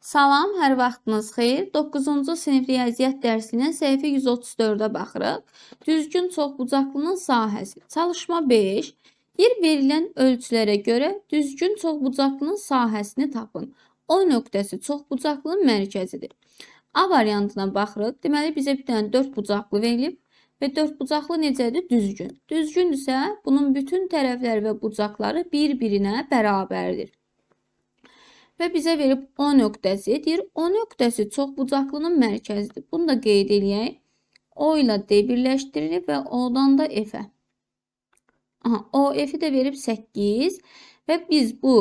Salam, hər vaxtınız xeyir. 9-cu sinif riyaziyyat dərsinin səhifə 134-ə baxırıq. Düzgün çoxbucaqlının sahəsi. Çalışma 5. Yer verilən ölçülərə görə düzgün çoxbucaqlının sahəsini tapın. O nöqtəsi çoxbucaqlının mərkəzidir. A variantına baxırıq. Deməli bizə bir dənə 4 bucaqlı verilib və 4 bucaqlı necədir? Düzgün. Düzgündürsə, bunun bütün tərəfləri və bucaqları bir-birinə bərabərdir və bizə verib O nöqtəsi deyir. O nöqtəsi çoxbucaqlının mərkəzidir. Bunu da qeyd eləyək. O ilə D birləşdirilib və O-dan da F-ə. Aha, OF-i də verib 8 və biz bu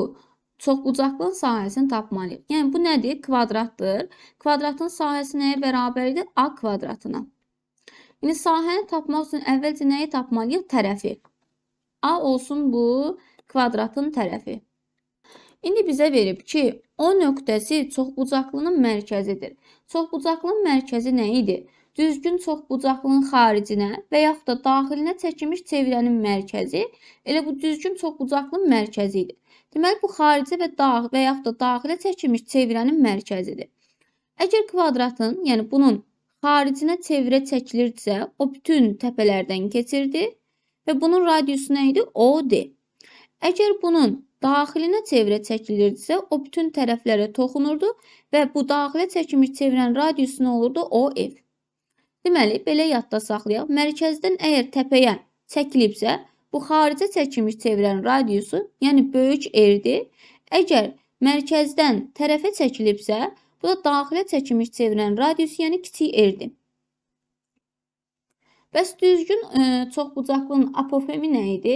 çoxbucaqlının sahəsini tapmalıyıq. Yəni bu nədir? Kvadratdır. Kvadratın sahəsi nəyə bərabərdir? A kvadratına. İndi sahəni tapmaq üçün əvvəlcə nəyi tapmalıyıq? Tərəfi. A olsun bu kvadratın tərəfi. İndi bizə verib ki, O nöqtəsi çoxbucaqlının mərkəzidir. Çoxbucaqlının mərkəzi nə idi? Düzgün çoxbucaqlının xaricinə və yaxud da daxilinə çəkilmiş çevrənin mərkəzi elə bu düzgün çoxbucaqlının mərkəzi idi. Deməli bu xarici və dağ və yaxud da daxilə çəkilmiş çevrənin mərkəzidir. Əgər kvadratın, yəni bunun xaricinə çevrə çəkilirsə, o bütün təpələrdən keçirdi və bunun radiusu nə idi? O-dir. Əgər bunun daxilinə çevrə çəkilirdisə, o bütün tərəflərə toxunurdu və bu daxilə çəkilmiş çevrənin radiusu nə olurdu? O f. Deməli, belə yadda saxlayaq. Mərkəzdən əgər təpəyə çəkilibsə, bu xaricə çəkilmiş çevrənin radiusu, yəni böyük R-dir. Əgər mərkəzdən tərəfə çəkilibsə, bu da daxilə çəkilmiş çevrənin radiusu, yəni kiçik R-dir. Bəs düzgün e, çoxbucaqlının apofemi nə idi?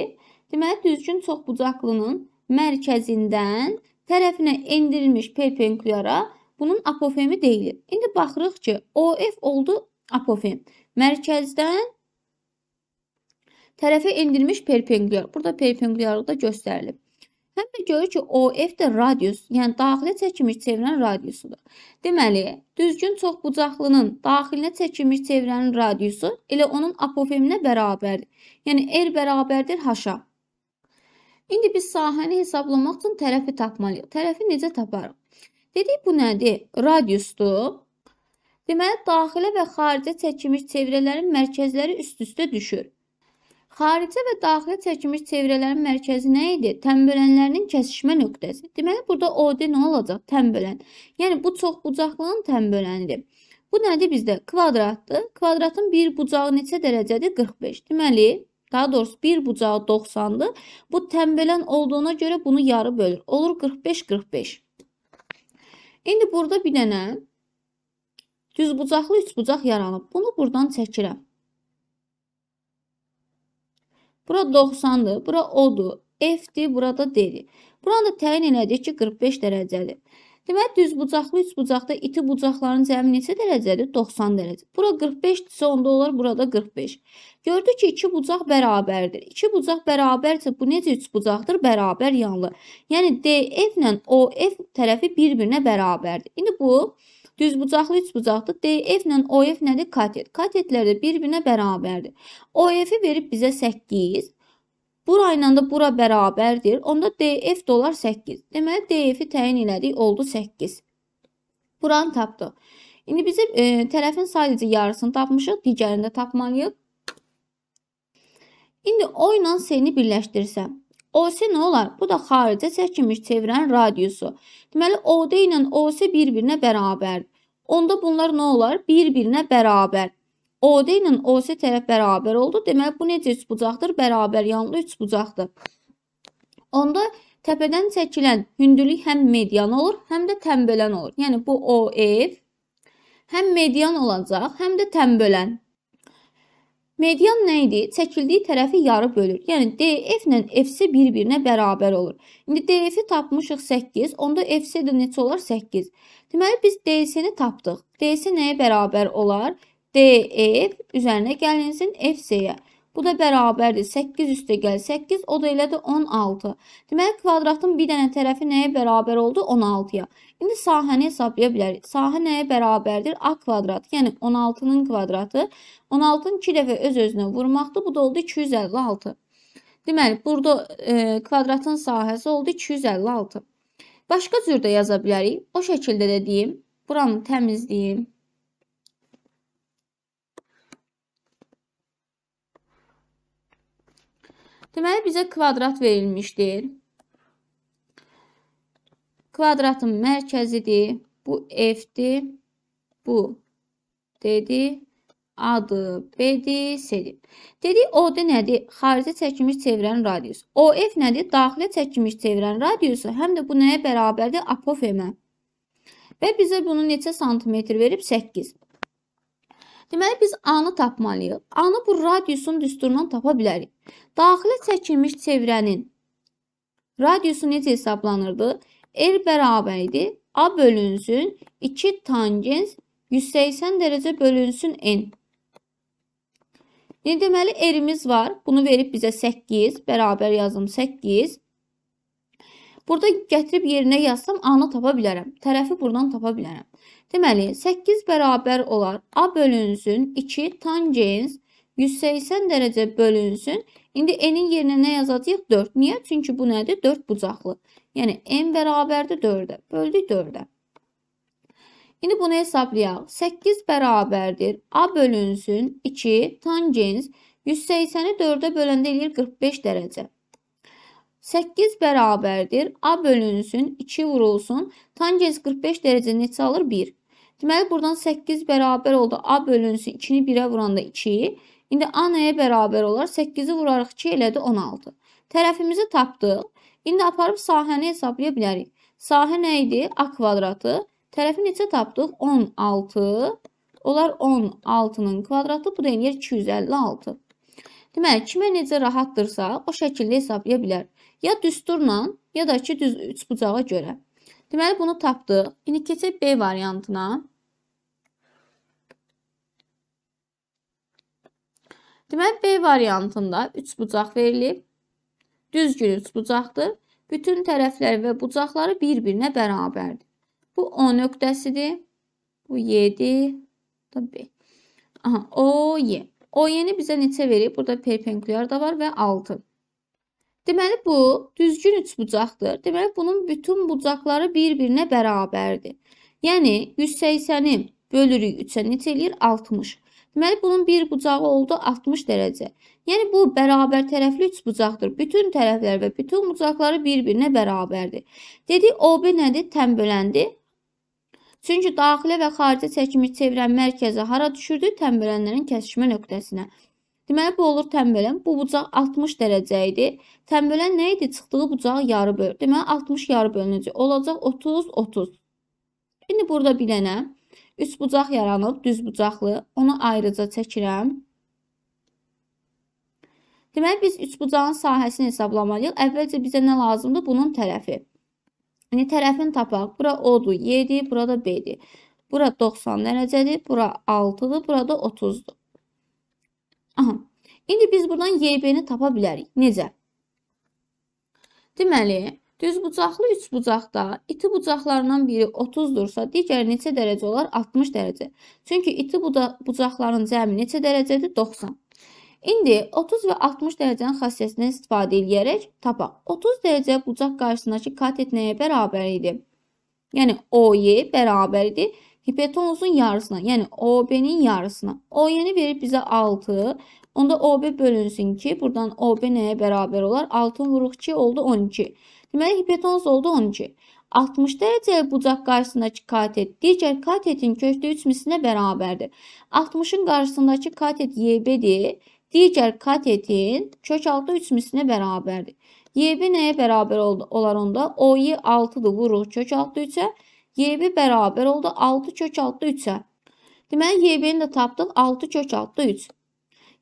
Deməli, düzgün çoxbucaqlının mərkəzindən tərəfinə endirilmiş perpendikulyara bunun apofemi deyilir. İndi baxırıq ki, OF oldu apofem. Mərkəzdən tərəfə endirilmiş perpendikulyar. Burada perpendikulyarlıq da göstərilib. Həm də görür ki, OF də radius, yəni daxilə çəkilmiş çevrənin radiusudur. Deməli, düzgün çoxbucaqlının daxilinə çəkilmiş çevrənin radiusu elə onun apofeminə bərabərdir. Yəni R bərabərdir H-a. İndi biz sahəni hesablamaq üçün tərəfi tapmalıyıq. Tərəfi necə taparıq? Dedik bu nədir? Radiusdur. Deməli daxilə və xaricə çəkilmiş çevrələrin mərkəzləri üst-üstə düşür. Xaricə və daxilə çəkilmiş çevrələrin mərkəzi nə idi? Tənbölənlərinin kəsişmə nöqtəsi. Deməli burada OD nə olacaq? Tənbölən. Yəni bu çoxbucaqlının tənbölənidir. Bu nədir bizdə? Kvadratdır. Kvadratın bir bucağı neçə dərəcədir? 45. Deməli Daha doğrusu bir bucağı 90'dı. Bu tembelen olduğuna göre bunu yarı bölür. Olur 45-45. İndi burada bir dənə düz bucaqlı üç bucaq yaranıb. Bunu buradan çəkirəm. Bura 90-dır, bura odur, F-dir, burada D-dir. Buranı da təyin elədik ki, 45 dərəcədir. Deməli düzbucaqlı üçbucaqda iti bucaqların cəmi neçə dərəcədir? 90 dərəcə. Bura 45-dirsə onda olar burada 45. Gördük ki, iki bucaq bərabərdir. İki bucaq bərabərsə bu necə üçbucaqdır? Bərabər yanlı. Yəni DF ilə OF tərəfi bir-birinə bərabərdir. İndi bu düzbucaqlı üçbucaqdır. DF ilə OF nədir? Katet. Katetlər də bir-birinə bərabərdir. OF-i verib bizə 8 Bura ilə də bura bərabərdir. Onda DF dolar 8. Deməli DF-i təyin elədik, oldu 8. Buranı tapdıq. İndi bizim e, tərəfin sadəcə yarısını tapmışıq, digərini də tapmalıyıq. İndi O ilə S-ni birləşdirsəm, OS nə olar? Bu da xaricə çəkilmiş çevrənin radiusu. Deməli OD ilə OS bir-birinə bərabərdir. Onda bunlar nə olar? Bir-birinə bərabər. OD ilə OC tərəf bərabər oldu. Deməli, bu necə üç bucaqdır? Bərabər yanlı üç bucaqdır. Onda təpədən çəkilən hündürlük həm median olur, həm də tənbölən olur. Yəni, bu OF həm median olacaq, həm də tənbölən. Median nə idi? Çəkildiyi tərəfi yarı bölür. Yəni DF ilə FC bir-birinə bərabər olur. İndi DF-i tapmışıq 8, onda FC də neçə olar? 8. Deməli biz DC-ni tapdıq. DC nəyə bərabər olar? DF e, üzərinə gəlinsin FC-yə. Bu da bərabərdir. 8 üstə gəl 8, o da elədir 16. Deməli, kvadratın bir dənə tərəfi nəyə bərabər oldu? 16-ya. İndi sahəni hesablaya bilərik. Sahə nəyə bərabərdir? A kvadrat, yəni 16-nın kvadratı. 16-nı 2 dəfə öz-özünə vurmaqdır. Bu da oldu 256. Deməli, burada e, kvadratın sahəsi oldu 256. Başqa cür də yaza bilərik. O şəkildə də deyim, buranı təmizləyim. Deməli, bizə kvadrat verilmişdir. Kvadratın mərkəzidir. Bu F-dir. Bu D-dir. A-dır, B-dir, C-dir. Dedik, O-da nədir? Xarici çəkmiş çevirən radius. OF nədir? Daxili çəkmiş çevirən radiusu. Həm də bu nəyə bərabərdir? Apofemə. Və bizə bunu neçə santimetr verib? 8. Deməli biz A-nı tapmalıyıq. A-nı bu radiusun düsturundan tapa bilərik. Daxilə çəkilmiş çevrənin radiusu necə hesablanırdı? R bərabər idi A bölünsün 2 tangens 180 dərəcə bölünsün n. Yəni deməli R-imiz var. Bunu verib bizə 8 bərabər yazım 8. Burada gətirib yerinə yazsam A-nı tapa bilərəm. Tərəfi buradan tapa bilərəm. Deməli 8 bərabər olar A bölünsün 2 tangens 180 dərəcə bölünsün. İndi n-in yerinə nə yazacağıq? 4. Niyə? Çünki bu nədir? 4 bucaqlı. Yəni n bərabərdir 4-ə. Böldük 4-ə. İndi bunu hesablayaq. 8 bərabərdir A bölünsün 2 tangens 180-i 4-ə böləndə eləyir 45 dərəcə. 8 bərabərdir. A bölünsün, 2 vurulsun. Tangens 45 dərəcə neçə alır? 1. Deməli buradan 8 bərabər oldu. A bölünsün 2-ni 1-ə vuranda 2. İndi A nəyə bərabər olar? 8-i vurarıq 2 elədi 16. Tərəfimizi tapdıq. İndi aparıb sahəni hesablaya bilərik. Sahə nə idi? A kvadratı. Tərəfi neçə tapdıq? 16. Olar 16-nın kvadratı. Bu da eləyir yəni 256. Deməli, kimə necə rahatdırsa, o şəkildə hesablaya bilər. Ya düsturla, ya da ki, düz üç bucağa görə. Deməli bunu tapdıq. İndi keçək B variantına. Deməli B variantında 3 bucaq verilib. Düzgün 3 bucaqdır. Bütün tərəfləri və bucaqları bir-birinə bərabərdir. Bu O nöqtəsidir. Bu Y-dir. Da B. Aha, O, Y. O Y-ni bizə neçə verib? Burada perpendikulyar da var və 6. Deməli bu düzgün üçbucaqdır. Deməli bunun bütün bucaqları bir-birinə bərabərdir. Yəni 180-i bölürük 3-ə necə eləyir? 60. Deməli bunun bir bucağı oldu 60 dərəcə. Yəni bu bərabər tərəfli üçbucaqdır. Bütün tərəflər və bütün bucaqları bir-birinə bərabərdir. Dedik OB nədir? Tənböləndir. Çünki daxilə və xarici çəkimi çevirən mərkəzi hara düşürdü? Tənbölənlərin kəsişmə nöqtəsinə. Deməli bu olur tənbələn. Bu bucaq 60 dərəcə idi. Tənbələn nə idi? Çıxdığı bucağı yarı böl. Deməli 60 yarı bölünəcək. Olacaq 30 30. İndi burada bir dənə üç bucaq yaranıb, düz bucaqlı. Onu ayrıca çəkirəm. Deməli biz üç bucağın sahəsini hesablamalıyıq. Əvvəlcə bizə nə lazımdır? Bunun tərəfi. Yəni tərəfini tapaq. Bura odur, 7, burada B-dir. Bura 90 dərəcədir, bura 6-dır, burada 30-dur. Aha. İndi biz buradan YB-ni tapa bilərik. Necə? Deməli, düz bucaqlı üç bucaqda iti bucaqlarından biri 30-dursa, digəri neçə dərəcə olar? 60 dərəcə. Çünki iti bucaqların cəmi neçə dərəcədir? 90. İndi 30 və 60 dərəcənin xassəsindən istifadə edərək tapaq. 30 dərəcə bucaq qarşısındakı katet nəyə bərabər idi? Yəni OY bərabər idi hipotenuzun yarısına yani OB'nin yarısına. O yeni verip bize 6. Onda OB bölünsün ki buradan OB neye beraber olar? 6'ın vuruq 2 oldu 12. Deməli hipotenuz oldu 12. 60 dərəcəlik bucaq qarşısındakı katet digər katetin kökdə 3 mislinə bərabərdir. 60-ın qarşısındakı katet YB-dir. Digər katetin kök altı 3 mislinə bərabərdir. YB nəyə bərabər olar onda? OY 6-dır vuruq kök altı 3-ə. YB bərabər oldu 6 kök altı 3-ə. Deməli YB-ni də tapdıq 6 kök altı 3.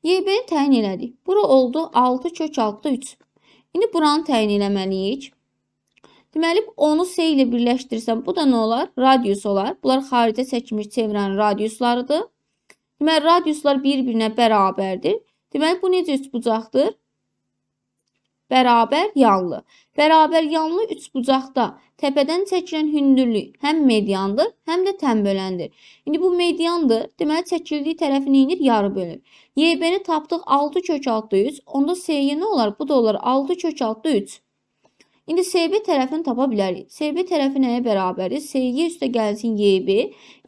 YB-ni təyin elədik. Bura oldu 6 kök altı 3. İndi buranı təyin eləməliyik. Deməli 10-u S ilə birləşdirsəm bu da nə olar? Radius olar. Bunlar xaricə çəkilmiş çevrənin radiuslarıdır. Deməli radiuslar bir-birinə bərabərdir. Deməli bu necə üç bucaqdır? bərabər yanlı. Bərabər yanlı üçbucaqda təpədən çəkilən hündürlük həm mediandır, həm də tənböləndir. İndi bu mediandır, deməli çəkildiyi tərəfi neynir? Yarı bölür. YB-ni tapdıq 6 kök 6 3, onda S-yə nə olar? Bu da olar 6 kök 6 3. İndi SB tərəfini tapa bilərik. SB tərəfi nəyə bərabərdir? SY üstə gəlsin YB,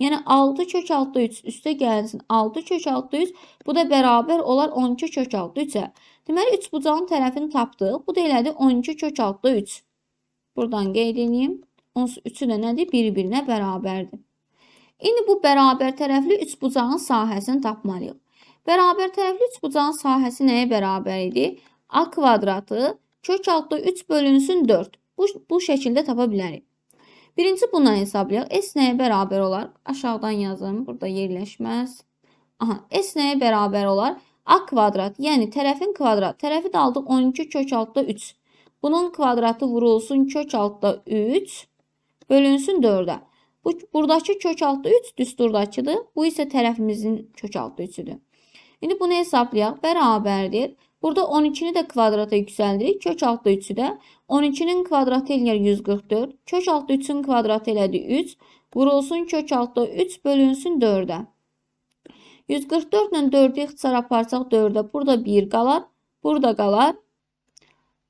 yəni 6 kök 6 3 üstə gəlsin 6 kök 6 3, bu da bərabər olar 12 kök 6 3-ə. Deməli, üçbucağın tərəfini tapdıq. Bu da elədir 12 kök altda 3. Buradan qeyd edeyim. Onsuz 3-ü də nədir? Bir-birinə bərabərdir. İndi bu bərabər tərəfli üçbucağın sahəsini tapmalıyıq. Bərabər tərəfli üçbucağın sahəsi nəyə bərabər idi? A kvadratı kök altda 3 bölünsün 4. Bu, bu şəkildə tapa bilərik. Birinci bundan hesablayaq. S nəyə bərabər olar? Aşağıdan yazın. Burada yerləşməz. Aha, S nəyə bərabər olar? A kvadrat, yəni tərəfin kvadrat. Tərəfi də aldıq 12 kök altda 3. Bunun kvadratı vurulsun kök altda 3 bölünsün 4-ə. Bu buradakı kök altda 3 düsturdakıdır. Bu isə tərəfimizin kök altda 3-üdür. İndi bunu hesablayaq. Bərabərdir. Burada 12-ni də kvadrata yüksəldirik. Kök altda 3-ü də 12-nin kvadratı eləyir 144. Kök altda 3-ün kvadratı elədi 3. Vurulsun kök altda 3 bölünsün 4-ə. 144-lə 4-ü ixtisar aparsaq 4-ə burada 1 qalar, burada qalar.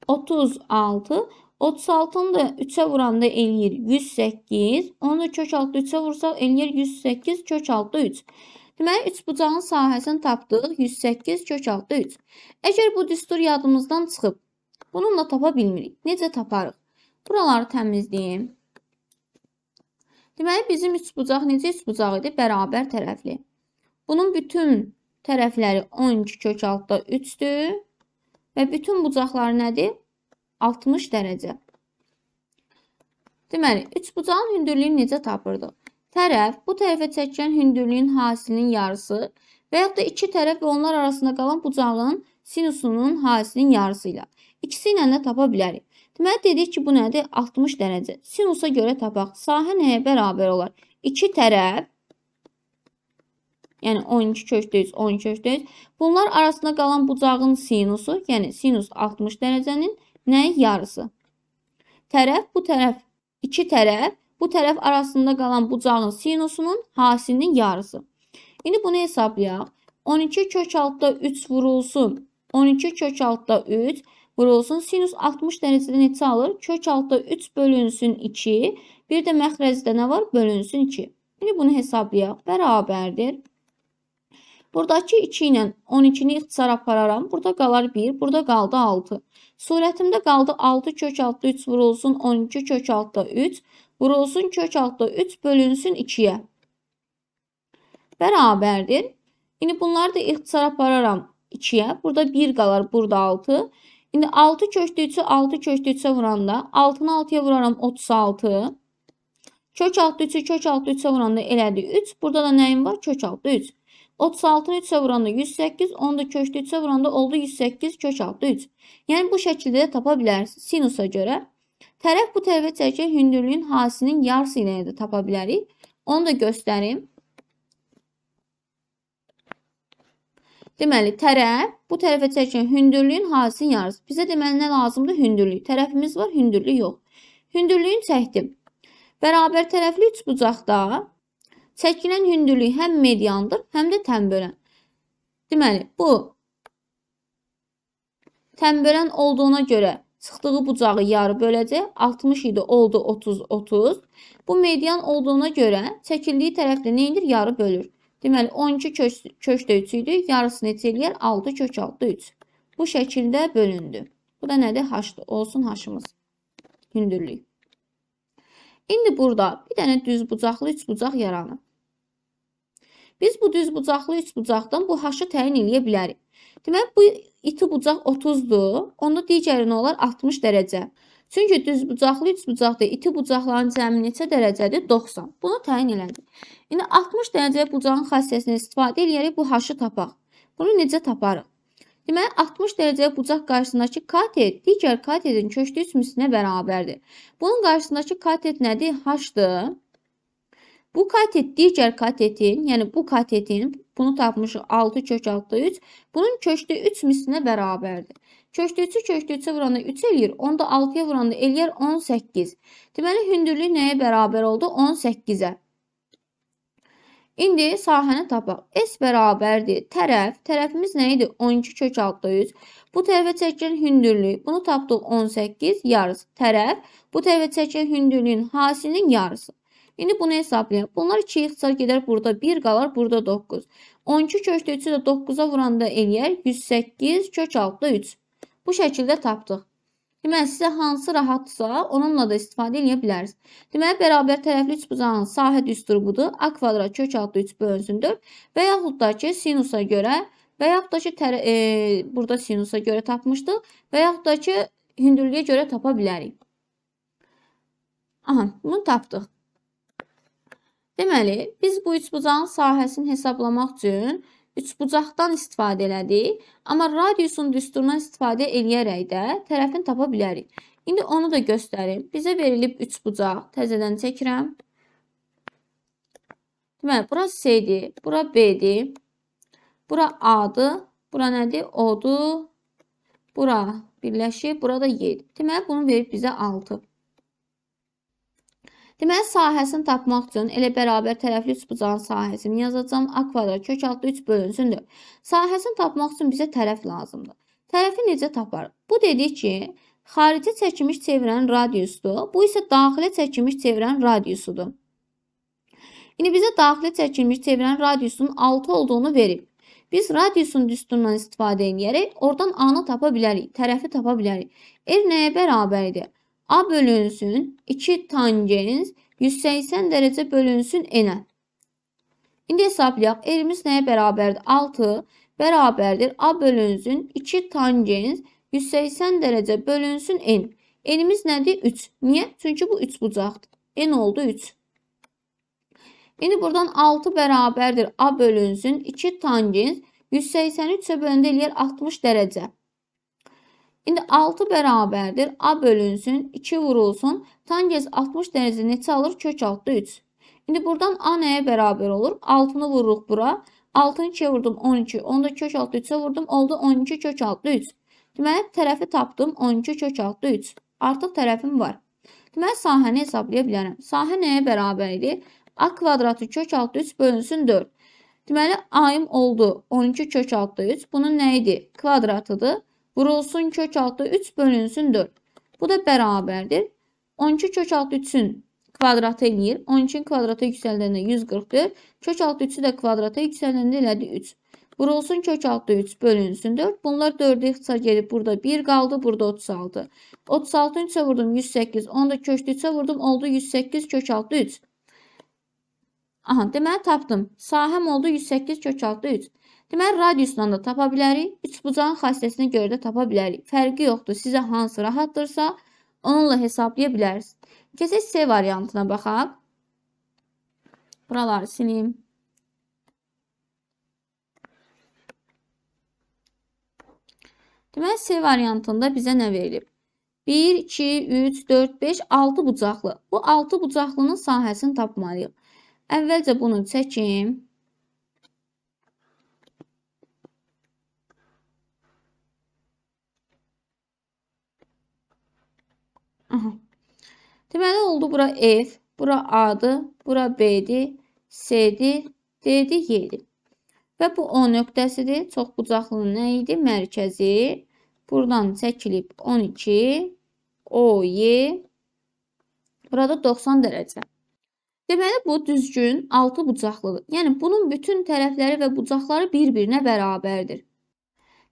36, 36-nı da 3-ə vuranda eləyir 108, onu da kök altı 3-ə vursaq eləyir 108, kök altı 3. Deməli, 3 bucağın sahəsini tapdıq, 108, kök altı 3. Əgər bu düstur yadımızdan çıxıb, bununla tapa bilmirik. Necə taparıq? Buraları təmizləyim. Deməli, bizim üç bucaq necə üç bucaq idi? Bərabər tərəfli. Bunun bütün tərəfləri 12 kök altda 3-dür və bütün bucaqları nədir? 60 dərəcə. Deməli, 3 bucağın hündürlüyünü necə tapırdıq? Tərəf bu tərəfə çəkilən hündürlüyün hasilinin yarısı və yaxud da iki tərəf və onlar arasında qalan bucağın sinusunun hasilinin yarısı ilə. İkisi ilə də tapa bilərik. Deməli, dedik ki, bu nədir? 60 dərəcə. Sinusa görə tapaq. Sahə nəyə bərabər olar? İki tərəf yəni 12 kökdə 100, 12 kökdə 100. Bunlar arasında qalan bucağın sinusu, yəni sinus 60 dərəcənin nə yarısı. Tərəf bu tərəf, iki tərəf bu tərəf arasında qalan bucağın sinusunun hasinin yarısı. İndi bunu hesablayaq. 12 kök altda 3 vurulsun. 12 kök altda 3 vurulsun. Sinus 60 dərəcədə neçə alır? Kök altda 3 bölünsün 2. Bir də məxrəcdə nə var? Bölünsün 2. İndi bunu hesablayaq. Bərabərdir. Buradakı 2 ilə 12-ni ixtisar apararam. Burada qalar 1, burada qaldı 6. Surətimdə qaldı 6 kök altda 3 vurulsun 12 kök altda 3. Vurulsun kök altda 3 bölünsün 2-yə. Bərabərdir. İndi bunları da ixtisar apararam 2-yə. Burada 1 qalar, burada 6. İndi 6 kökdə 3-ü 6 kökdə 3-ə vuranda 6-nı 6-ya vuraram 36. Kök altda 3-ü kök altda 3-ə vuranda elədi 3. Burada da nəyim var? Kök altda 3. 36-nı 3-ə vuranda 108, 10-da köçdü 3-ə vuranda oldu 108 kök 6 3. Yəni bu şəkildə də tapa bilərsiniz sinusa görə. Tərəf bu tərəfə çəkək hündürlüyün hasinin yarısı ilə də tapa bilərik. Onu da göstərim. Deməli, tərəf bu tərəfə çəkən hündürlüyün hasinin yarısı. Bizə deməli nə lazımdır? Hündürlük. Tərəfimiz var, hündürlük yox. Hündürlüyün çəkdim. Bərabər tərəfli üç bucaqda Çəkilən hündürlük həm mediandır, həm də tənbölən. Deməli, bu tənbölən olduğuna görə çıxdığı bucağı yarı böləcək. 60 idi, oldu 30 30. Bu median olduğuna görə çəkildiyi tərəfdə nə edir? Yarı bölür. Deməli 12 kök, kökdə 3 idi, yarısını neçə eləyər? 6 kök 6 3. Bu şəkildə bölündü. Bu da nədir? H-dır. Olsun H-ımız. Hündürlük. İndi burada bir dənə düz bucaqlı üç bucaq yaranır. Biz bu düzbucaqlı üçbucaqdan bu h-ı təyin eləyə bilərik. Demək bu iti bucaq 30-dur, onda digərinə olar 60 dərəcə. Çünki düzbucaqlı üçbucaqda iti bucaqların cəmi neçə dərəcədir? 90. Bunu təyin elədik. İndi 60 dərəcə bucağın xassəsini istifadə edərək bu h-ı tapaq. Bunu necə taparıq? Deməli 60 dərəcə bucaq qarşısındakı katet digər katetin köçdüyü sümüsünə bərabərdir. Bunun qarşısındakı katet nədir? H-dır. Bu katet digər katetin, yəni bu katetin, bunu tapmışıq 6 kök 6 3, bunun kökdə 3 mislinə bərabərdir. Kökdə 3-ü kökdə 3-ə vuranda 3 eləyir, onda 6-ya vuranda eləyər 18. Deməli, hündürlük nəyə bərabər oldu? 18-ə. İndi sahəni tapaq. S bərabərdir. Tərəf, tərəfimiz nə idi? 12 kök 6 3. Bu tərəfə çəkilən hündürlük, bunu tapdıq 18 yarısı. Tərəf, bu tərəfə çəkilən hündürlüyün hasinin yarısı. İndi bunu hesablayaq. Bunlar 2 ixtisar gedər burada 1 qalar burada 9. 12 kökdə 3-ü də 9-a vuranda eləyər 108 kök altda 3. Bu şəkildə tapdıq. Deməli sizə hansı rahatsa onunla da istifadə edə bilərsiniz. Deməli bərabər tərəfli üçbucağın sahə düsturubudur. A kvadrat kök altı 3 bölünsün 4 və yaxud da ki sinusa görə və yaxud da ki tərə, e, burada sinusa görə tapmışdıq və yaxud da ki hündürlüyə görə tapa bilərik. Aha, bunu tapdıq. Deməli, biz bu üçbucağın sahəsini hesablamaq üçün üçbucaqdan istifadə elədik, amma radiusun düsturundan istifadə eləyərək də tərəfini tapa bilərik. İndi onu da göstərim. Bizə verilib üçbucaq. Təzədən çəkirəm. Deməli, bura C-dir, bura B-dir. Bura A-dır, bura nədir? O-dur. Bura birləşib, burada 7. Deməli, bunu verib bizə 6. Deməli, sahəsini tapmaq üçün elə bərabər tərəfli üç bucağın sahəsini yazacam. A kvadrat kök altı 3 bölünsündür. Sahəsini tapmaq üçün bizə tərəf lazımdır. Tərəfi necə taparıq? Bu dedik ki, xarici çəkmiş çevrənin radiusudur. Bu isə daxili çəkmiş çevrənin radiusudur. İndi bizə daxili çəkilmiş çevrənin radiusunun 6 olduğunu verib. Biz radiusun düsturundan istifadə edərək oradan anı tapa bilərik, tərəfi tapa bilərik. R nəyə bərabər idi? A bölünsün 2 tangens 180 derece bölünsün n'ə. İndi hesablayaq. Erimiz nəyə bərabərdir? 6 bərabərdir. A bölünsün 2 tangens 180 derece bölünsün n. N'imiz nədir? 3. Niyə? Çünki bu 3 bucaqdır. N oldu 3. İndi buradan 6 bərabərdir. A bölünsün 2 tangens 183 bölündə eləyər 60 dərəcə. İndi 6 bərabərdir. A bölünsün, 2 vurulsun. Tangez 60 dərəcə neçə alır? Kök altda 3. İndi buradan A nəyə bərabər olur? 6-nı vururuq bura. 6-nı 2-yə vurdum 12. Onu da kök altda 3-ə vurdum. Oldu 12 kök altda 3. Deməli, tərəfi tapdım 12 kök altda 3. Artıq tərəfim var. Deməli, sahəni hesablaya bilərəm. Sahə nəyə bərabər idi? A kvadratı kök altda 3 bölünsün 4. Deməli, A-im oldu 12 kök altda 3. Bunun nə idi? Kvadratıdır. Vurulsun kök altı 3 bölünsün 4. Bu da bərabərdir. 12 kök altı 3-ün kvadratı eləyir. 12-nin kvadratı yüksəldəndə 144. Kök altı 3-ü də kvadrata yüksəldəndə elədi 3. Vurulsun kök altı 3 bölünsün 4. Bunlar 4'ü ixtisar gelib. Burada 1 qaldı. Burada 36. 36-ın 3-ə vurdum 108. Onu da köklü 3-ə vurdum. Oldu 108 kök altı 3. Aha, deməli tapdım. Sahəm oldu 108 kök altı 3. Deməli, radiusdan da tapa bilərik. Üçbucağın xassəsinə görə də tapa bilərik. Fərqi yoxdur. Sizə hansı rahatdırsa, onunla hesablaya bilərsiniz. Keçək C variantına baxaq. Buraları silim. Deməli, C variantında bizə nə verilib? 1, 2, 3, 4, 5, 6 bucaqlı. Bu 6 bucaqlının sahəsini tapmalıyıq. Əvvəlcə bunu çəkim. Deməli oldu bura F, bura A-dır, bura B-dir, C-dir, D-dir, Y-dir. Və bu O nöqtəsidir. Çox bucaqlı nə idi? Mərkəzi. Buradan çəkilib 12, OY. Burada 90 dərəcə. Deməli bu düzgün 6 bucaqlıdır. Yəni bunun bütün tərəfləri və bucaqları bir-birinə bərabərdir.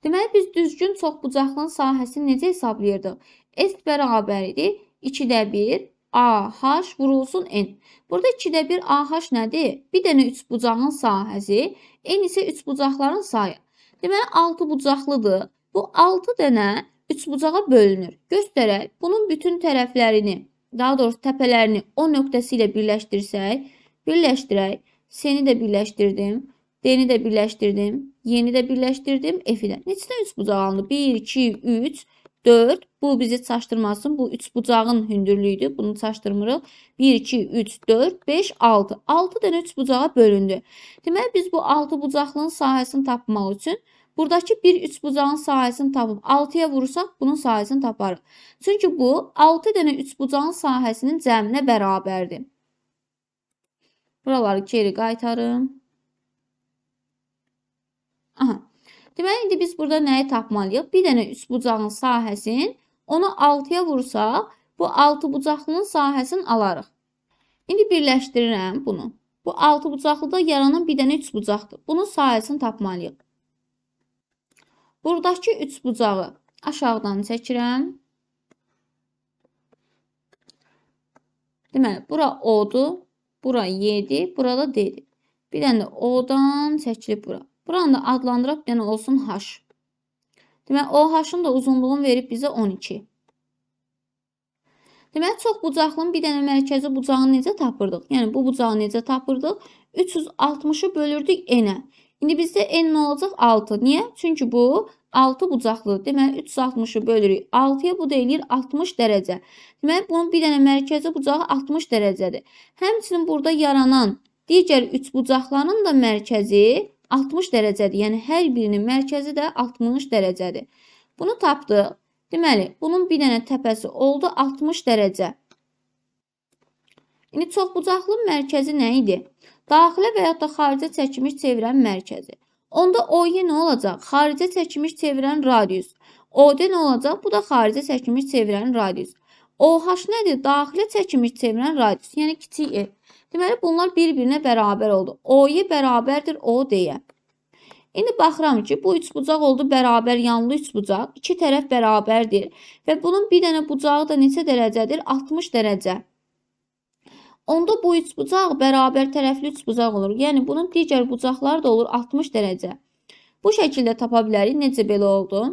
Deməli biz düzgün çox bucaqlının sahəsini necə hesablayırdıq? S bərabər idi 2-də 1 AH vurulsun N. Burada 2-də 1 AH nədir? Bir dənə üçbucağın sahəsi, N isə üçbucaqların sayı. Deməli 6 bucaqlıdır. Bu 6 dənə üçbucağa bölünür. Göstərək bunun bütün tərəflərini, daha doğrusu təpələrini O nöqtəsi ilə birləşdirsək, birləşdirək. S-ni də birləşdirdim, D-ni də birləşdirdim, Y-ni də birləşdirdim, F-i də. Neçədən üçbucaq alındı? 1 2 3 4. Bu bizi çaşdırmasın. Bu üç bucağın hündürlüyüdür. Bunu çaşdırmırıq. 1, 2, 3, 4, 5, 6. 6 dənə üç bucağa bölündü. Deməli, biz bu 6 bucaqlının sahəsini tapmaq üçün Buradakı bir üç bucağın sahəsini tapıb 6-ya vursaq bunun sahəsini taparıq. Çünki bu 6 dənə üç bucağın sahəsinin cəminə bərabərdir. Buraları geri qaytarım. Aha, Deməli, indi biz burada nəyi tapmalıyıq? Bir dənə üst bucağın sahəsini onu 6-ya vursaq, bu 6 bucaqlının sahəsini alarıq. İndi birləşdirirəm bunu. Bu 6 bucaqlıda yaranan bir dənə 3 bucaqdır. Bunun sahəsini tapmalıyıq. Buradakı 3 bucağı aşağıdan çəkirəm. Deməli, bura O-dur, bura 7, burada D-dir. Bir dənə O-dan çəkilib bura. Buranı da adlandıraq deyən olsun H. Deməli, OH-ın da uzunluğunu verib bizə 12. Deməli, çox bucaqlının bir dənə mərkəzi bucağını necə tapırdıq? Yəni, bu bucağı necə tapırdıq? 360-ı bölürdük N-ə. İndi bizdə N nə olacaq? 6. Niyə? Çünki bu 6 bucaqlıdır. Deməli, 360-ı bölürük 6-ya, bu da eləyir 60 dərəcə. Deməli, bunun bir dənə mərkəzi bucağı 60 dərəcədir. Həmçinin burada yaranan digər 3 bucaqların da mərkəzi 60 dərəcədir. Yəni hər birinin mərkəzi də 60 dərəcədir. Bunu tapdıq. Deməli, bunun bir dənə təpəsi oldu 60 dərəcə. İndi çoxbucaqlı mərkəzi nə idi? Daxilə və ya da xaricə çəkmiş çevirən mərkəzi. Onda OY nə olacaq? Xaricə çəkmiş çevirən radius. OD nə olacaq? Bu da xaricə çəkmiş çevirən radius. OH nədir? Daxilə çəkmiş çevirən radius, yəni kiçik e. Deməli bunlar bir-birinə bərabər oldu. O-yu bərabərdir O deyə. İndi baxıram ki, bu üçbucaq oldu bərabər yanlı üçbucaq. İki tərəf bərabərdir və bunun bir dənə bucağı da neçə dərəcədir? 60 dərəcə. Onda bu üçbucaq bərabər tərəfli üçbucaq olur. Yəni bunun digər bucaqları da olur 60 dərəcə. Bu şəkildə tapa bilərik. Necə belə oldu?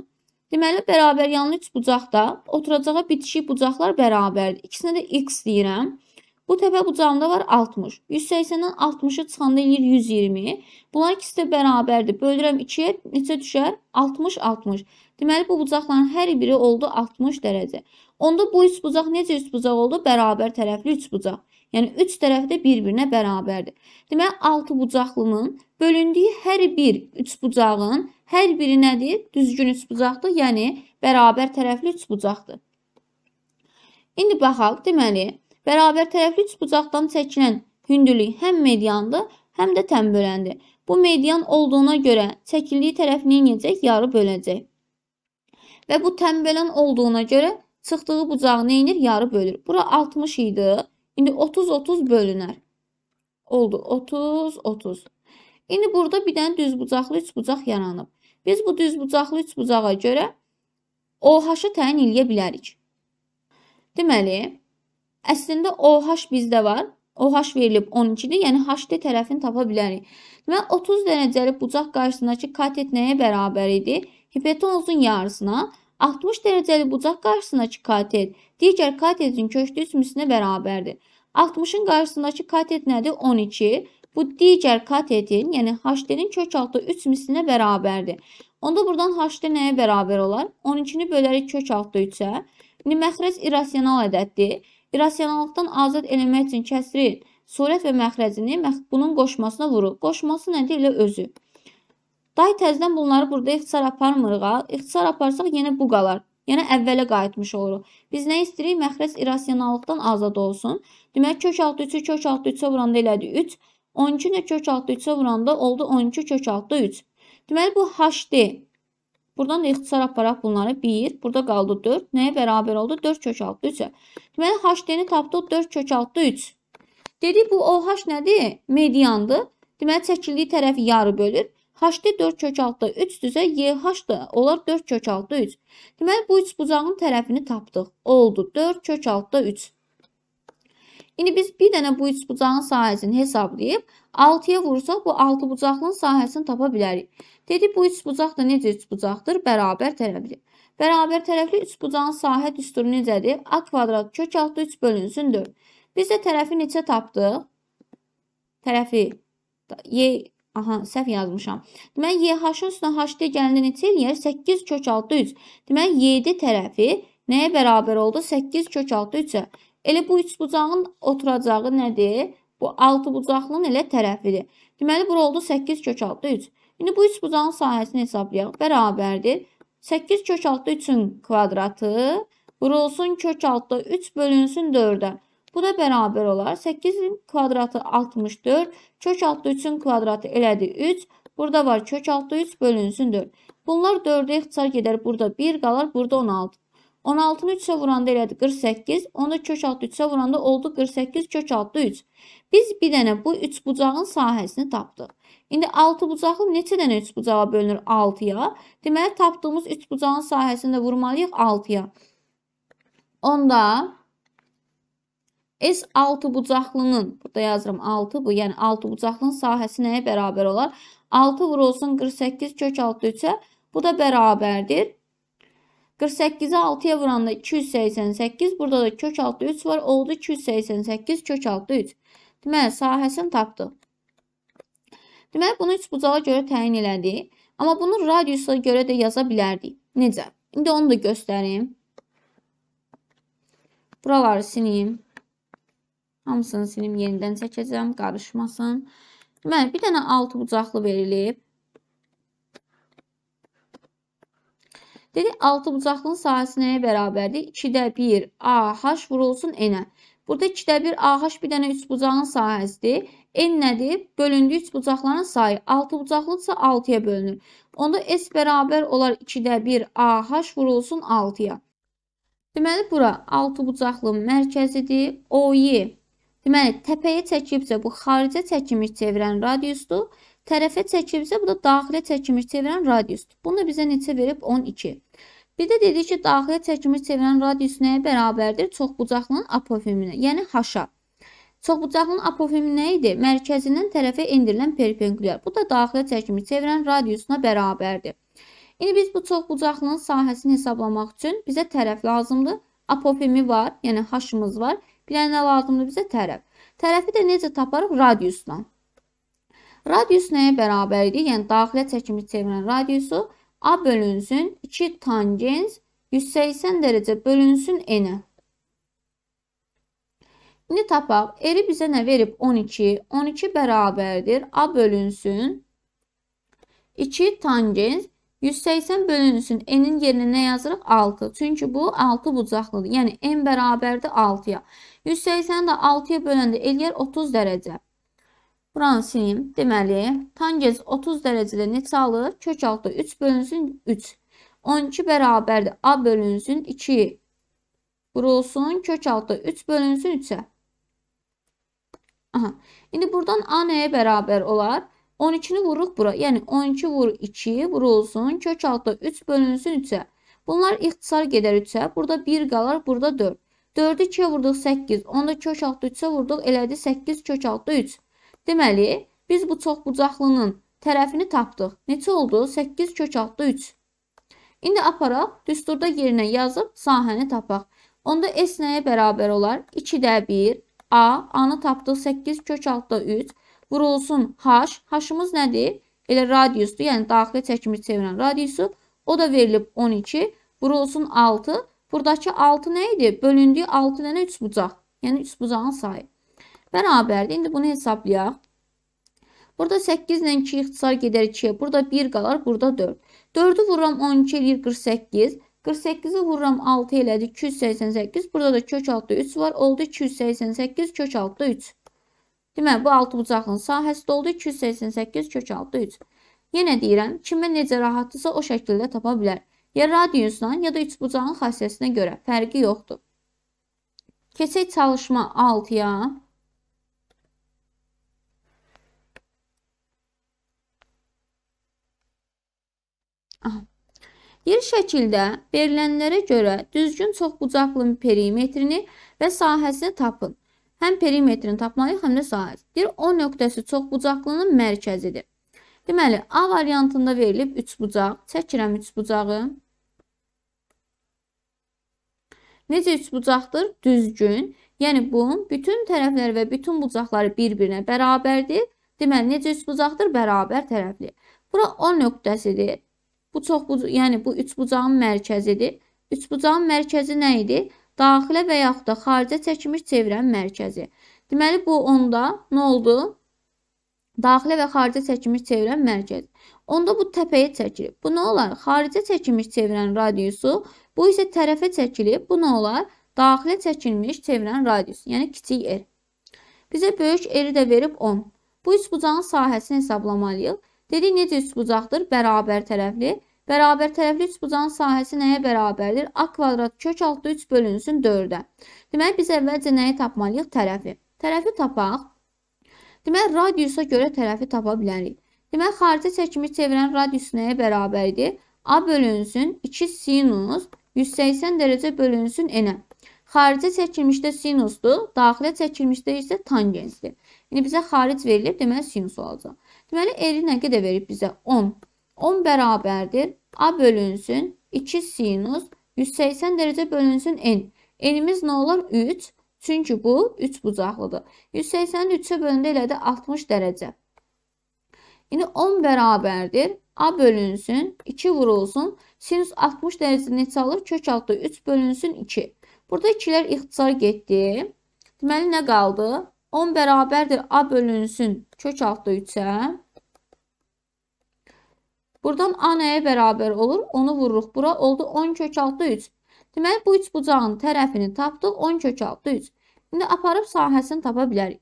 Deməli bərabər yanlı üçbucaqda oturacağa bitişik bucaqlar bərabərdir. İkisinə də x deyirəm. Bu təpə bucağında var 60. 180-dən 60-ı çıxanda eləyir 120. Bunlar ikisi də bərabərdir. Bölürəm 2-yə neçə düşər? 60 60. Deməli bu bucaqların hər biri oldu 60 dərəcə. Onda bu üç bucaq necə üç bucaq oldu? Bərabər tərəfli üç bucaq. Yəni 3 tərəf də bir-birinə bərabərdir. Deməli 6 bucaqlının bölündüyü hər bir 3 bucağın hər biri nədir? Düzgün 3 bucaqdır, yəni bərabər tərəfli 3 bucaqdır. İndi baxaq, deməli Bərabər tərəfli bucaqdan çəkilən hündürlük həm mediandır, həm də tən böləndir. Bu median olduğuna görə çəkildiyi tərəf nə edəcək? Yarı böləcək. Və bu tənbələn olduğuna görə çıxdığı bucağı nə edir? Yarı bölür. Bura 60 idi. İndi 30-30 bölünər. Oldu 30-30. İndi burada bir dənə düz bucaqlı 3 bucaq yaranıb. Biz bu düz bucaqlı 3 bucağa görə OH-ı təyin eləyə bilərik. Deməli, Əslində OH bizdə var. OH verilib 12-dir, yəni HD tərəfini tapa bilərik. Deməli 30 dərəcəlik bucaq qarşısındakı katet nəyə bərabər idi? Hipotenuzun yarısına. 60 dərəcəli bucaq qarşısındakı katet digər katetin köşdüyü sümüsünə bərabərdir. 60-ın qarşısındakı katet nədir? 12. Bu digər katetin, yəni HD-nin kök altı 3 mislinə bərabərdir. Onda buradan HD nəyə bərabər olar? 12-ni bölərək kök altı 3-ə. İndi məxrəc irrasional ədəddir irrasionallıqdan azad eləmək üçün kəsri surət və məxrəcini bunun qoşmasına vurub. Qoşması nədir? Elə özü. Day təzdən bunları burada ixtisar aparmırıq. İxtisar aparsaq yenə bu qalar. Yəni əvvələ qayıtmış oluruq. Biz nə istəyirik? Məxrəc irrasionallıqdan azad olsun. Demək kök altı 3-ü kök altı 3-ə vuranda elədi 3. 12 nə kök altı 3-ə vuranda oldu 12 kök altı 3. Deməli bu HD Buradan da ixtisar aparaq bunları 1, burada qaldı 4. Nəyə bərabər oldu? 4 kök 6 3-ə. Deməli HD-ni tapdıq 4 kök 6 3. Dedik bu OH nədir? Mediandır. Deməli çəkildiyi tərəfi yarı bölür. HD 4 kök 6 3-dürsə YH da olar 4 kök 6 3. Deməli bu üç bucağın tərəfini tapdıq. Oldu 4 kök 6 3. İndi biz bir dənə bu üç bucağın sahəsini hesablayıb 6-ya vursaq bu 6 bucaqlının sahəsini tapa bilərik. Dedi bu üç bucaq da necə üç bucaqdır? Bərabər tərəfli. Bərabər tərəfli üç bucağın sahə düsturu necədir? A kvadrat kök altı 3 bölünsün 4. Biz də tərəfi neçə tapdıq? Tərəfi y Aha, səhv yazmışam. Deməli, YH-ın üstünə HD gələndə neçə eləyər? 8 kök altı 3. Deməli, 7 tərəfi nəyə bərabər oldu? 8 kök altı 3-ə. Elə bu üç bucağın oturacağı nədir? Bu 6 bucaqlının elə tərəfidir. Deməli, bura oldu 8 kök altı 3. İndi bu üç bucağın sahəsini hesablayaq. Bərabərdir. 8 kök altı 3-ün kvadratı. Bura olsun kök altı 3 bölünsün 4-ə. Bu da bərabər olar. 8-in kvadratı 64. Kök altı 3-ün kvadratı elədir 3. Burada var kök altı 3 bölünsün 4. Bunlar 4-ə ixtisar gedər. Burada 1 qalar. Burada 16. 16-nı 3-ə vuranda elədi 48. Onu kök altı 3-ə vuranda oldu 48 kök altı 3. Biz bir dənə bu 3 bucağın sahəsini tapdıq. İndi 6 bucaqlı neçə dənə 3 bucağa bölünür 6-ya? Deməli tapdığımız 3 bucağın sahəsini də vurmalıyıq 6-ya. Onda S 6 bucaqlının, burada yazıram 6 bu, yəni 6 bucaqlının sahəsi nəyə bərabər olar? 6 vurulsun 48 kök altı 3-ə. Bu da bərabərdir 48-i 6-ya vuranda 288. Burada da kök altı 3 var. Oldu 288 kök altı 3. Deməli, sahəsini tapdıq. Deməli, bunu 3 bucağa görə təyin elədik. Amma bunu radiusa görə də yaza bilərdik. Necə? İndi onu da göstərim. Buraları silim. Hamısını silim, yenidən çəkəcəm, qarışmasın. Deməli, bir dənə 6 bucaqlı verilib. Dedi altıbucaqlının sahəsi nəyə bərabərdir? 2-də 1 AH vurulsun n-ə. Burada 2-də 1 AH bir dənə üçbucağın sahəsidir. N nədir? Bölündüyü üçbucaqların sayı. Altıbucaqlıdsa 6-ya bölünür. Onda S bərabər olar 2-də 1 AH vurulsun 6-ya. Deməli bura altıbucaqlının mərkəzidir. OY Deməli, təpəyə çəkibsə bu xaricə çəkimi çevirən radiusdur tərəfə çəkilibsə, bu da daxilə çəkilmiş çevirən radiusdur. Bunu bizə neçə verib? 12. Bir də dedik ki, daxilə çəkilmiş çevirən radius nəyə bərabərdir? Çoxbucaqlının apofeminə, yəni haşa. Çoxbucaqlının apofemi nə idi? Mərkəzindən tərəfə endirilən perpendikulyar. Bu da daxilə çəkimi çevirən radiusuna bərabərdir. İndi biz bu çoxbucaqlının sahəsini hesablamaq üçün bizə tərəf lazımdır. Apofemi var, yəni haşımız var. Bir də nə lazımdır bizə tərəf. Tərəfi də necə taparıq? Radiusdan. Radius nəyə bərabər idi? Yəni daxilə çəkimi çevirən radiusu A bölünsün 2 tangens 180 dərəcə bölünsün n-ə. İndi tapaq. R-i bizə nə verib? 12. 12 bərabərdir. A bölünsün 2 tangens 180 bölünsün n-in yerinə nə yazırıq? 6. Çünki bu 6 bucaqlıdır. Yəni n bərabərdir 6-ya. 180-i də 6-ya böləndə eləyər 30 dərəcə. Buranı silim. Deməli, tangez 30 dərəcədə neçə alır? Kök altı 3 bölünsün 3. 12 bərabərdir. A bölünsün 2. Vurulsun. Kök altı 3 bölünsün 3-ə. Aha. İndi buradan A nəyə bərabər olar? 12-ni vururuq bura. Yəni 12 vur 2 vurulsun. Kök altı 3 bölünsün 3-ə. Bunlar ixtisar gedər 3-ə. Burada 1 qalar, burada 4. 4-ü 2-yə vurduq 8. Onda kök altı 3-ə vurduq. Elədi 8 kök altı 3. Deməli, biz bu çoxbucaqlının tərəfini tapdıq. Neçə oldu? 8 kök altda 3. İndi aparaq, düsturda yerinə yazıb sahəni tapaq. Onda S nəyə bərabər olar? 2-də 1, A, A-nı tapdıq 8 kök altda 3, vurulsun H, H-ımız nədir? Elə radiusdur, yəni daxili çəkimi çevirən radiusu. O da verilib 12, vurulsun 6. Buradakı 6 nə idi? Bölündüyü 6 dənə 3 bucaq, yəni 3 bucağın sayı. Bərabərdir. İndi bunu hesablayaq. Burada 8 ilə 2 ixtisar gedər 2-yə. Burada 1 qalar, burada 4. 4-ü vururam 12 eləyir 48. 48-i vururam 6 elədi 288. Burada da kök altda 3 var. Oldu 288 kök altda 3. Deməli bu 6 bucaqlının sahəsi oldu 288 kök altda 3. Yenə deyirəm, kimə necə rahatdırsa o şəkildə tapa bilər. Ya radiusdan, ya da üç bucağın xassəsinə görə fərqi yoxdur. Keçək çalışma 6-ya. Bir şəkildə verilənlərə görə düzgün çoxbucaqlı perimetrini və sahəsini tapın. Həm perimetrini tapmalıyıq, həm də sahəsini. Bir O nöqtəsi çoxbucaqlının mərkəzidir. Deməli, A variantında verilib 3 bucaq. Çəkirəm 3 bucağı. Necə 3 bucaqdır? Düzgün. Yəni, bunun bütün tərəfləri və bütün bucaqları bir-birinə bərabərdir. Deməli, necə 3 bucaqdır? Bərabər tərəfli. Bura O nöqtəsidir. Bu çox bucaq, yəni bu üç bucağın mərkəzidir. Üç bucağın mərkəzi nə idi? Daxilə və yaxud da xaricə çəkmiş çevrənin mərkəzi. Deməli bu onda nə oldu? Daxilə və xaricə çəkmiş çevrənin mərkəzi. Onda bu təpəyə çəkilib. Bu nə olar? Xaricə çəkilmiş çevrənin radiusu. Bu isə tərəfə çəkilib. Bu nə olar? Daxilə çəkilmiş çevrənin radiusu, yəni kiçik r. Er. Bizə böyük r-i də verib 10. Bu üç bucağın sahəsini hesablamalıyıq. Dedik necə üçbucaqdır? Bərabər tərəfli. Bərabər tərəfli üçbucağın sahəsi nəyə bərabərdir? A kvadrat kök altda 3 bölünsün 4-ə. Deməli biz əvvəlcə nəyi tapmalıyıq? Tərəfi. Tərəfi tapaq. Deməli radiusa görə tərəfi tapa bilərik. Deməli xarici çəkimi çevirən radius nəyə bərabərdir? A bölünsün 2 sinus 180 dərəcə bölünsün n-ə. Xaricə çəkilmişdə sinusdur, daxilə çəkilmişdə isə tangensdir. Yəni bizə xaric verilib, deməli sinus olacaq. Deməli, eri nə qədər verib bizə? 10. 10 bərabərdir. A bölünsün 2 sinus 180 dərəcə bölünsün n. N-imiz nə olar? 3. Çünki bu 3 bucaqlıdır. 180-i 3-ə bölündə elədi 60 dərəcə. İndi 10 bərabərdir. A bölünsün, 2 vurulsun. Sinus 60 dərəcə neçə alır? Kök altı 3 bölünsün 2. Burada 2-lər ixtisar getdi. Deməli nə qaldı? 10 bərabərdir A bölünsün kök altı 3-ə. Buradan A nəyə bərabər olur? Onu vururuq. Bura oldu 10 kök altı 3. Deməli, bu üç bucağın tərəfini tapdıq 10 kök altı 3. İndi aparıb sahəsini tapa bilərik.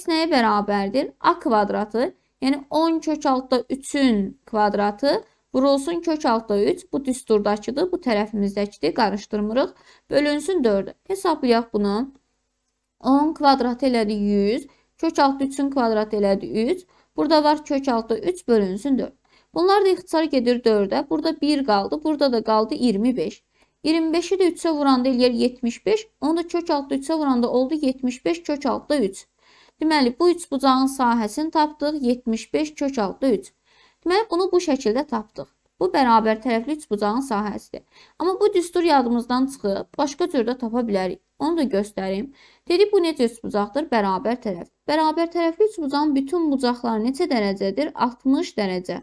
S nəyə bərabərdir? A kvadratı, yəni 10 kök altda 3-ün kvadratı vurulsun kök altda 3. Bu düsturdakıdır, bu tərəfimizdəkidir, qarışdırmırıq. Bölünsün 4-ə. Hesablayaq bunu. 10 kvadratı elədi 100, kök altda 3-ün kvadratı elədi 3. Burada var kök altda 3 bölünsün 4. Bunlar da ixtisar gedir 4-ə. Burada 1 qaldı. Burada da qaldı 25. 25-i də 3-ə vuranda eləyər 75. Onu da kök altda 3-ə vuranda oldu 75 kök altda 3. Deməli, bu üç bucağın sahəsini tapdıq. 75 kök altda 3. Deməli, bunu bu şəkildə tapdıq. Bu bərabər tərəfli üç bucağın sahəsidir. Amma bu düstur yadımızdan çıxıb, başqa cür də tapa bilərik. Onu da göstərim. Dedik, bu necə üç bucaqdır? Bərabər tərəf. Bərabər tərəfli üç bucağın bütün bucaqları neçə dərəcədir? 60 dərəcə.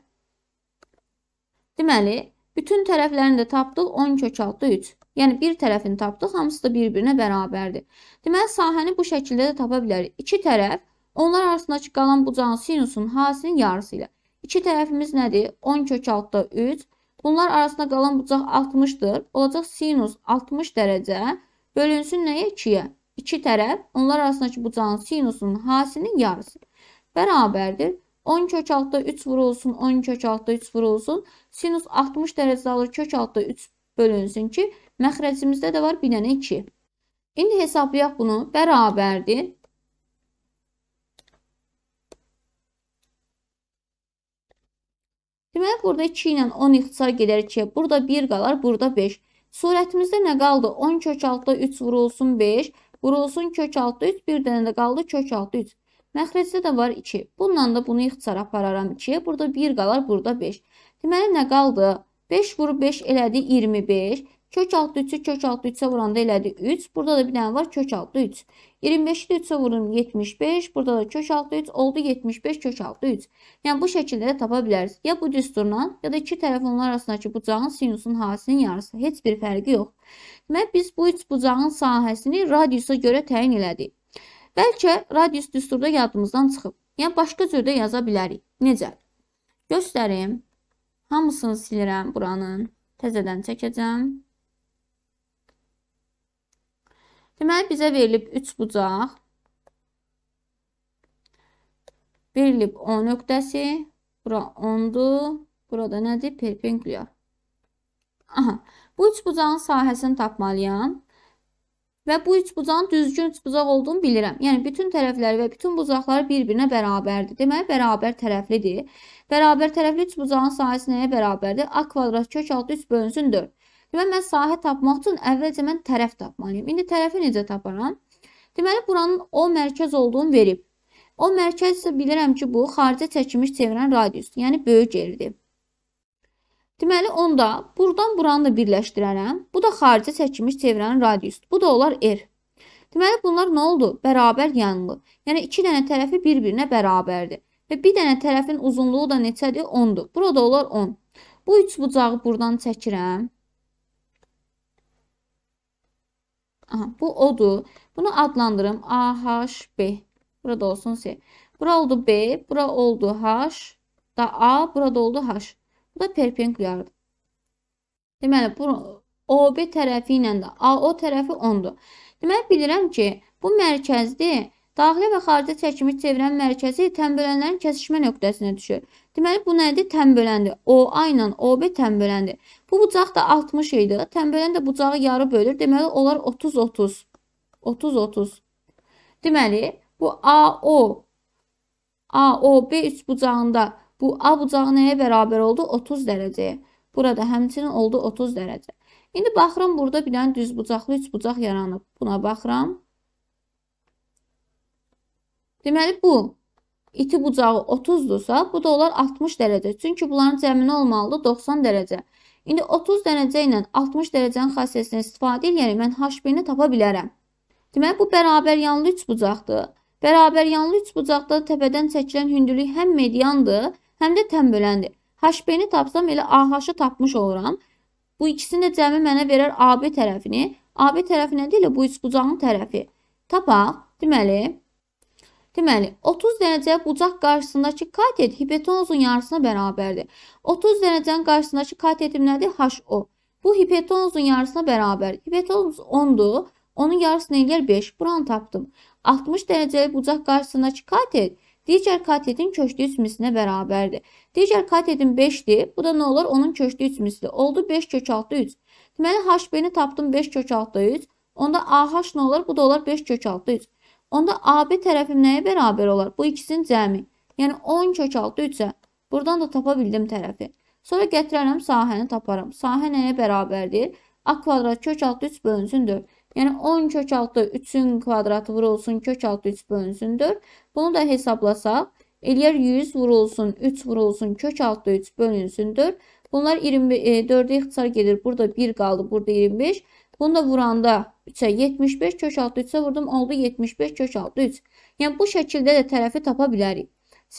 Deməli, bütün tərəflərini də tapdıq 10 kökaltı 3. Yəni bir tərəfini tapdıq, hamısı da bir-birinə bərabərdir. Deməli, sahəni bu şəkildə də tapa bilərik. İki tərəf onlar arasındakı qalan bucağın sinusun hasinin yarısı ilə. İki tərəfimiz nədir? 10 kökaltı 3. Bunlar arasında qalan bucaq 60-dır. Olacaq sinus 60 dərəcə bölünsün nəyə? 2-yə. İki tərəf onlar arasındakı bucağın sinusunun hasinin yarısı bərabərdir 10 kök altda 3 vurulsun, 10 kök altda 3 vurulsun. Sinus 60 dərəcə alır, kök altda 3 bölünsün ki, məxrəcimizdə də var bir dənə 2. İndi hesablayaq bunu. Bərabərdir. Deməli, burada 2 ilə 10 ixtisar gedər 2-yə. Burada 1 qalar, burada 5. Surətimizdə nə qaldı? 10 kök altda 3 vurulsun 5, vurulsun kök altda 3, bir dənə də qaldı kök altda 3. Məxrəcdə də var 2. Bununla da bunu ixtisara apararam 2-yə. Burada 1 qalar, burada 5. Deməli nə qaldı? 5 vurub 5 elədi 25. Kök altı 3-ü kök altı 3-ə vuranda elədi 3. Burada da bir dənə var kök altı 3. 25-i 3-ə vurun 75. Burada da kök altı 3 oldu 75 kök altı 3. Yəni bu şəkildə də tapa biləriz. Ya bu düsturla ya da iki telefonlar arasındakı bucağın sinusun hasisin yarısı. Heç bir fərqi yox. Demək biz bu üç bucağın sahəsini radiusa görə təyin elədik. Bəlkə radius düsturda yadımızdan çıxıb. Yəni başqa cür də yaza bilərik. Necə? Göstərim. Hamısını silirəm buranın. Təzədən çəkəcəm. Deməli bizə verilib 3 bucaq. Verilib O nöqtəsi. Bura 10-dur. Burada nədir? Perpengular. Aha. Bu üç bucağın sahəsini tapmalıyam. Və bu üç bucağın düzgün üç bucaq olduğunu bilirəm. Yəni bütün tərəfləri və bütün bucaqları bir-birinə bərabərdir. Deməli bərabər tərəflidir. Bərabər tərəfli üç bucağın sahəsi nəyə bərabərdir? A kvadrat kök altı 3 bölünsün 4. Deməli mən sahə tapmaq üçün əvvəlcə mən tərəf tapmalıyam. İndi tərəfi necə taparam? Deməli buranın O mərkəz olduğunu verib. O mərkəz isə bilirəm ki, bu xaricə çəkilmiş çevirən radius, yəni böyük yerdir. Deməli onda burdan buranı da birləşdirərəm. Bu da xaricə çəkilmiş çevrənin radiusudur. Bu da olar r. Deməli bunlar nə oldu? Bərabər yanlı. Yəni 2 dənə tərəfi bir-birinə bərabərdir. Və bir dənə tərəfin uzunluğu da neçədir? 10-dur. Burada olar 10. Bu üç bucağı buradan çəkirəm. Aha, bu odur. Bunu adlandırım AHB. Burada olsun C. Bura oldu B, bura oldu H, da A, burada oldu H. Bu da perpendikulyardır. Deməli, bu OB tərəfi ilə də AO tərəfi 10-dur. Deməli, bilirəm ki, bu mərkəzdir. Daxili və xarici çəkimi çevirən mərkəzi tənbölənlərin kəsişmə nöqtəsinə düşür. Deməli, bu nədir? Tənböləndir. OA ilə OB tənböləndir. Bu bucaq da 60 idi. Tənbölən də bucağı yarı bölür. Deməli, onlar 30-30. 30-30. Deməli, bu AO AOB üç bucağında Bu A bucağı nəyə bərabər oldu? 30 dərəcəyə. Burada həmçinin oldu 30 dərəcə. İndi baxıram burada bir dənə düz bucaqlı 3 bucaq yaranıb. Buna baxıram. Deməli bu iti bucağı 30-dursa, bu da olar 60 dərəcə. Çünki bunların cəmi nə olmalıdır? 90 dərəcə. İndi 30 dərəcə ilə 60 dərəcənin xassəsindən istifadə edir, yəni mən H1-ni tapa bilərəm. Deməli bu bərabər yanlı 3 bucaqdır. Bərabər yanlı 3 bucaqda təpədən çəkilən hündürlük həm mediandır, həm də tənbələndir. HB-ni tapsam elə AH-ı tapmış oluram. Bu ikisini də cəmi mənə verər AB tərəfini. AB tərəfi nədir? Elə bu üçbucağın tərəfi. Tapaq. Deməli, Deməli, 30 dərəcə bucaq qarşısındakı katet hipotenuzun yarısına bərabərdir. 30 dərəcənin qarşısındakı katetim nədir? HO. Bu hipotenuzun yarısına bərabərdir. Hipotenuz 10-dur. Onun yarısını eləyər 5. Buranı tapdım. 60 dərəcəli bucaq qarşısındakı katet Digər katetin köklü üçmisinə bərabərdir. Digər katetin 5-dir. Bu da nə olar? Onun köklü üçmisi. Oldu 5 kök altı 3. Deməli HB-ni tapdım 5 kök altı 3. Onda AH nə olar? Bu da olar 5 kök altı 3. Onda AB tərəfim nəyə bərabər olar? Bu ikisinin cəmi. Yəni 10 kök altı 3-ə. Buradan da tapa bildim tərəfi. Sonra gətirərəm sahəni taparam. Sahə nəyə bərabərdir? A kvadrat kök altı 3 bölünsün 4. Yəni 10 kök altı 3-ün kvadratı vurulsun kök altı 3 bölünsündür. Bunu da hesablasaq eləyər 100 vurulsun 3 vurulsun kök altı 3 bölünsündür. Bunlar 24-ə e, ixtisar gedir. Burada 1 qaldı, burada 25. Bunu da vuranda 3-ə 75 kök altı 3-ə vurdum oldu 75 kök altı 3. Yəni bu şəkildə də tərəfi tapa bilərik.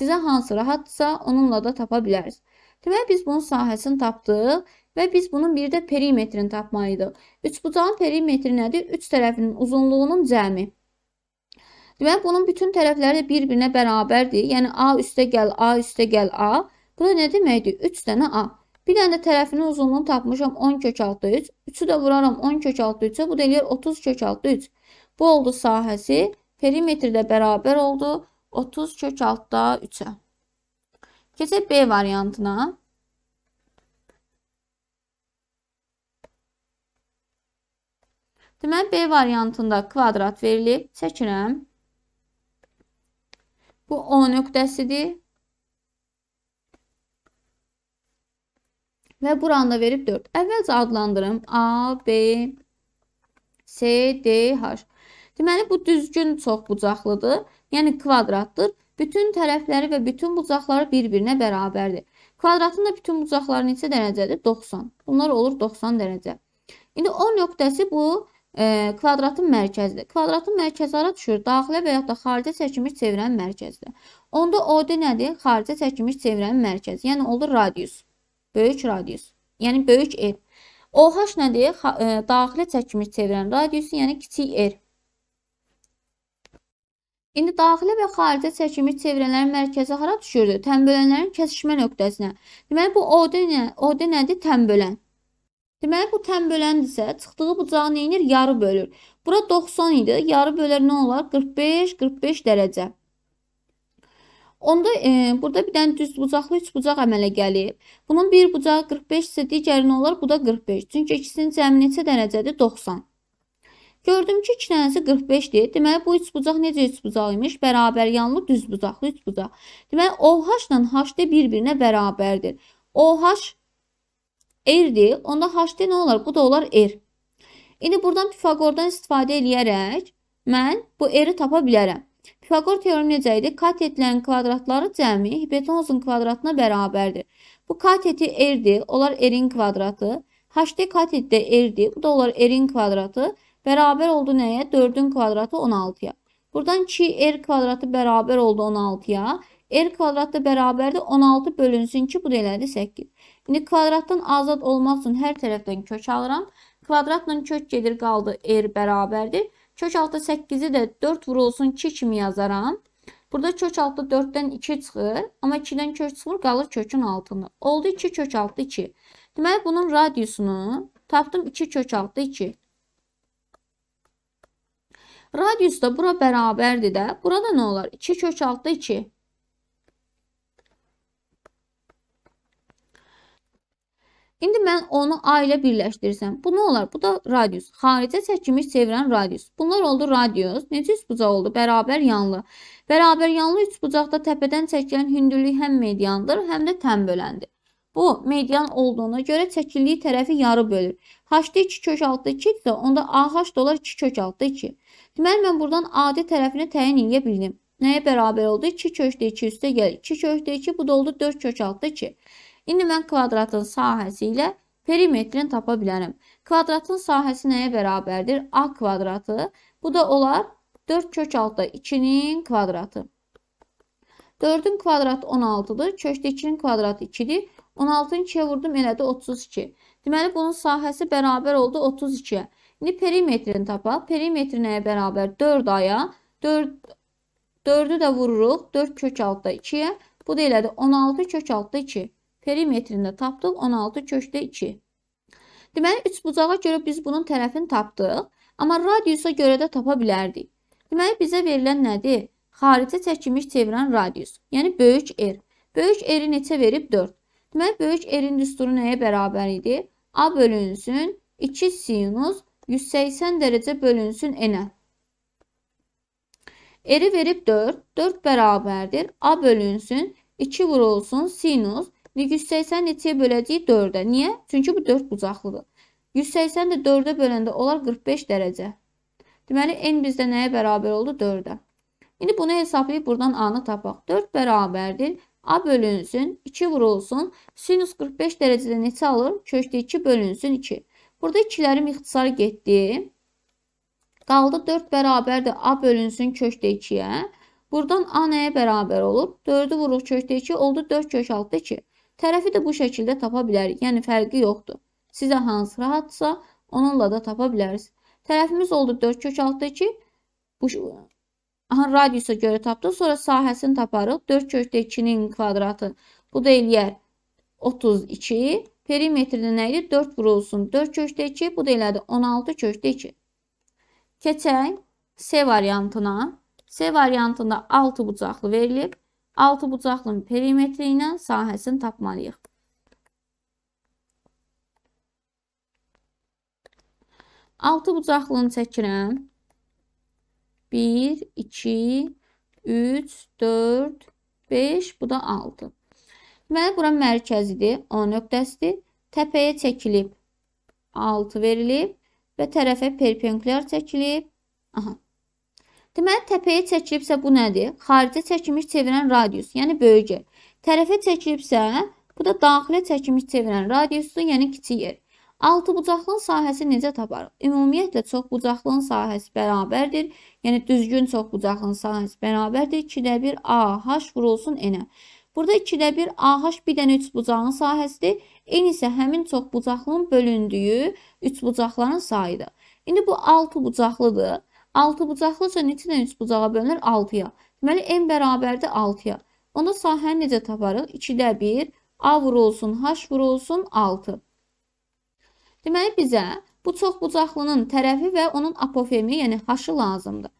Sizə hansı rahatsa onunla da tapa bilərsiniz. Deməli biz bunun sahəsini tapdıq və biz bunun bir də perimetrini tapmalıydıq. Üçbucağın perimetri nədir? Üç tərəfinin uzunluğunun cəmi. Demək, bunun bütün tərəfləri də bir-birinə bərabərdir. Yəni, A üstə gəl, A üstə gəl, A. Bu da nə deməkdir? 3 dənə A. Bir dənə tərəfinin uzunluğunu tapmışam 10 kök altı 3. 3-ü də vuraram 10 kök altı 3-ə. Bu da eləyir 30 kök altı 3. Bu oldu sahəsi. Perimetri də bərabər oldu 30 kök altda 3-ə. Keçək B variantına. Deməli, B variantında kvadrat verilib. Çəkirəm. Bu O nöqtəsidir. Və buranı da verib 4. Əvvəlcə adlandırım. A, B, C, D, H. Deməli, bu düzgün çox bucaqlıdır. Yəni, kvadratdır. Bütün tərəfləri və bütün bucaqları bir-birinə bərabərdir. Kvadratın da bütün bucaqları neçə dərəcədir? 90. Bunlar olur 90 dərəcə. İndi O nöqtəsi bu e, kvadratın mərkəzidir. Kvadratın mərkəzi hara düşür? Daxilə və yaxud da xaricə çəkilmiş çevrənin mərkəzidir. Onda OD nədir? Xaricə çəkilmiş çevrənin mərkəzi. Yəni olur radius. Böyük radius. Yəni böyük R. OH nədir? Ha, e, daxilə çəkilmiş çevrənin radiusu, yəni kiçik R. İndi daxilə və xaricə çəkilmiş çevrələrin mərkəzi hara düşürdü? Tənbölənlərin kəsişmə nöqtəsinə. Deməli bu OD, nə, OD nədir? Tənbölən. Deməli bu tən böləndirsə, çıxdığı bucağı nə edir? Yarı bölür. Bura 90 idi. Yarı bölər nə olar? 45, 45 dərəcə. Onda e, burada bir dənə düz bucaqlı 3 bucaq əmələ gəlib. Bunun bir bucağı 45 isə digəri nə olar? Bu da 45. Çünki ikisinin cəmi neçə dərəcədir? 90. Gördüm ki, 2 dənəsi 45-dir. Deməli bu 3 bucaq necə 3 bucaq imiş? Bərabər yanlı düz bucaqlı 3 bucaq. Deməli OH ilə HD bir-birinə bərabərdir. OH R-dir. Onda H-dir nə olar? Bu da olar R. Er. İndi buradan Pifaqordan istifadə eləyərək mən bu R-i tapa bilərəm. Pifaqor teoremi necə idi? Katetlərin kvadratları cəmi hipotenuzun kvadratına bərabərdir. Bu kateti R-dir. Olar R-in kvadratı. H-dir katet də R-dir. Bu da olar R-in er kvadratı. Bərabər oldu nəyə? 4-ün kvadratı 16-ya. Buradan 2R er kvadratı bərabər oldu 16-ya. R kvadratı bərabərdir 16 bölünsün 2. Bu da elədi 8. İndi kvadratdan azad olmaq üçün hər tərəfdən kök alıram. Kvadratla kök gedir, qaldı r er bərabərdir. Kök altı 8-i də 4 vurulsun 2 kimi yazaram. Burada kök altı 4-dən 2 çıxır, amma 2-dən kök çıxmır, qalır kökün altında. Oldu 2 kök altı 2. Deməli bunun radiusunu tapdım 2 kök altı 2. Radius da bura bərabərdir də. Burada nə olar? 2 kök altı 2. İndi mən onu A ilə birləşdirsəm, bu nə olar? Bu da radius. Xaricə çəkilmiş çevirən radius. Bunlar oldu radius. Necə üç bucaq oldu? Bərabər yanlı. Bərabər yanlı üç bucaqda təpədən çəkilən hündürlük həm mediandır, həm də tən böləndir. Bu median olduğuna görə çəkildiyi tərəfi yarı bölür. H-da 2 kök altda 2 isə onda AH dolar 2 kök altda 2. Deməli mən buradan AD tərəfini təyin edə bildim. Nəyə bərabər oldu? 2 kökdə 2 üstə gəl. 2 kökdə 2 bu da oldu 4 kök altda 2. İndi mən kvadratın sahəsi ilə perimetrini tapa bilərəm. Kvadratın sahəsi nəyə bərabərdir? A kvadratı. Bu da olar 4 kök altda 2-nin kvadratı. 4-ün kvadratı 16-dır. Kökdə 2-nin kvadratı 2-dir. 16-nı 2-yə vurdum, elədi 32. Deməli, bunun sahəsi bərabər oldu 32-yə. İndi perimetrini tapaq. Perimetri nəyə bərabər? 4 aya. 4, 4-ü də vururuq. 4 kök altda 2-yə. Bu da elədi 16 kök altda 2. Perimetrində tapdıq 16 kökdə 2. Deməli, 3 bucağa görə biz bunun tərəfini tapdıq, amma radiusa görə də tapa bilərdik. Deməli, bizə verilən nədir? Xaricə çəkilmiş çevirən radius, yəni böyük R. Böyük R-i neçə verib? 4. Deməli, böyük R-in düsturu nəyə bərabər idi? A bölünsün 2 sinus 180 dərəcə bölünsün N-ə. R-i verib 4, 4 bərabərdir. A bölünsün 2 vurulsun sinus Bir 180 neçəyə böləcəyik 4-ə. Niyə? Çünki bu 4 bucaqlıdır. 180 də 4-ə böləndə olar 45 dərəcə. Deməli, n bizdə nəyə bərabər oldu? 4-ə. İndi bunu hesablayıb buradan a-nı tapaq. 4 bərabərdir. A bölünsün, 2 vurulsun. Sinus 45 dərəcədə neçə alır? Köşdə 2 bölünsün 2. Burada 2-lərim ixtisar getdi. Qaldı 4 bərabərdir. A bölünsün köşdə 2-yə. Buradan A nəyə bərabər olur? 4-ü vuruq köşdə 2 oldu 4 kök altda 2. Tərəfi də bu şəkildə tapa bilərik. Yəni fərqi yoxdur. Sizə hansı rahatsa, onunla da tapa bilərsiniz. Tərəfimiz oldu 4 kök 6-dakı bu aha, radiusa görə tapdıq. Sonra sahəsini taparıq. 4 kökdə 2-nin kvadratı. Bu da eləyər 32. Perimetrdə nə idi? 4 vurulsun. 4 kökdə 2. Bu da elədi 16 kökdə 2. Keçək C variantına. C variantında 6 bucaqlı verilib. Altı bucaqlının perimetri ilə sahəsini tapmalıyıq. Altı bucaqlını çəkirəm. 1, 2, 3, 4, 5, bu da 6. Və bura mərkəzidir, O nöqtəsidir. Təpəyə çəkilib 6 verilib və tərəfə perpendikulyar çəkilib. Aha, Deməli təpəyə çəkilibsə bu nədir? Xaricə çəkilmiş çevirən radius, yəni böyük yer. Tərəfə çəkilibsə, bu da daxilə çəkilmiş çevirən radiusdur, yəni kiçik yer. Altı bucaqlının sahəsi necə taparıq? Ümumiyyətlə çox bucaqlının sahəsi bərabərdir. Yəni düzgün çox bucaqlının sahəsi bərabərdir 2/1 AH vurulsun n-ə. Burada 2/1 AH bir dənə 3 bucağın sahəsidir. N isə həmin çox bucaqlının bölündüyü 3 bucaqların sayıdır. İndi bu 6 bucaqlıdır. 6 bucaqlıca neçədən 3 bucağa bölünür? 6-ya. Deməli, n bərabərdir 6-ya. Onda sahəni necə taparıq? 2-də 1, a vurulsun, h vurulsun, 6. Deməli, bizə bu çoxbucaqlının tərəfi və onun apofemi, yəni h-ı lazımdır.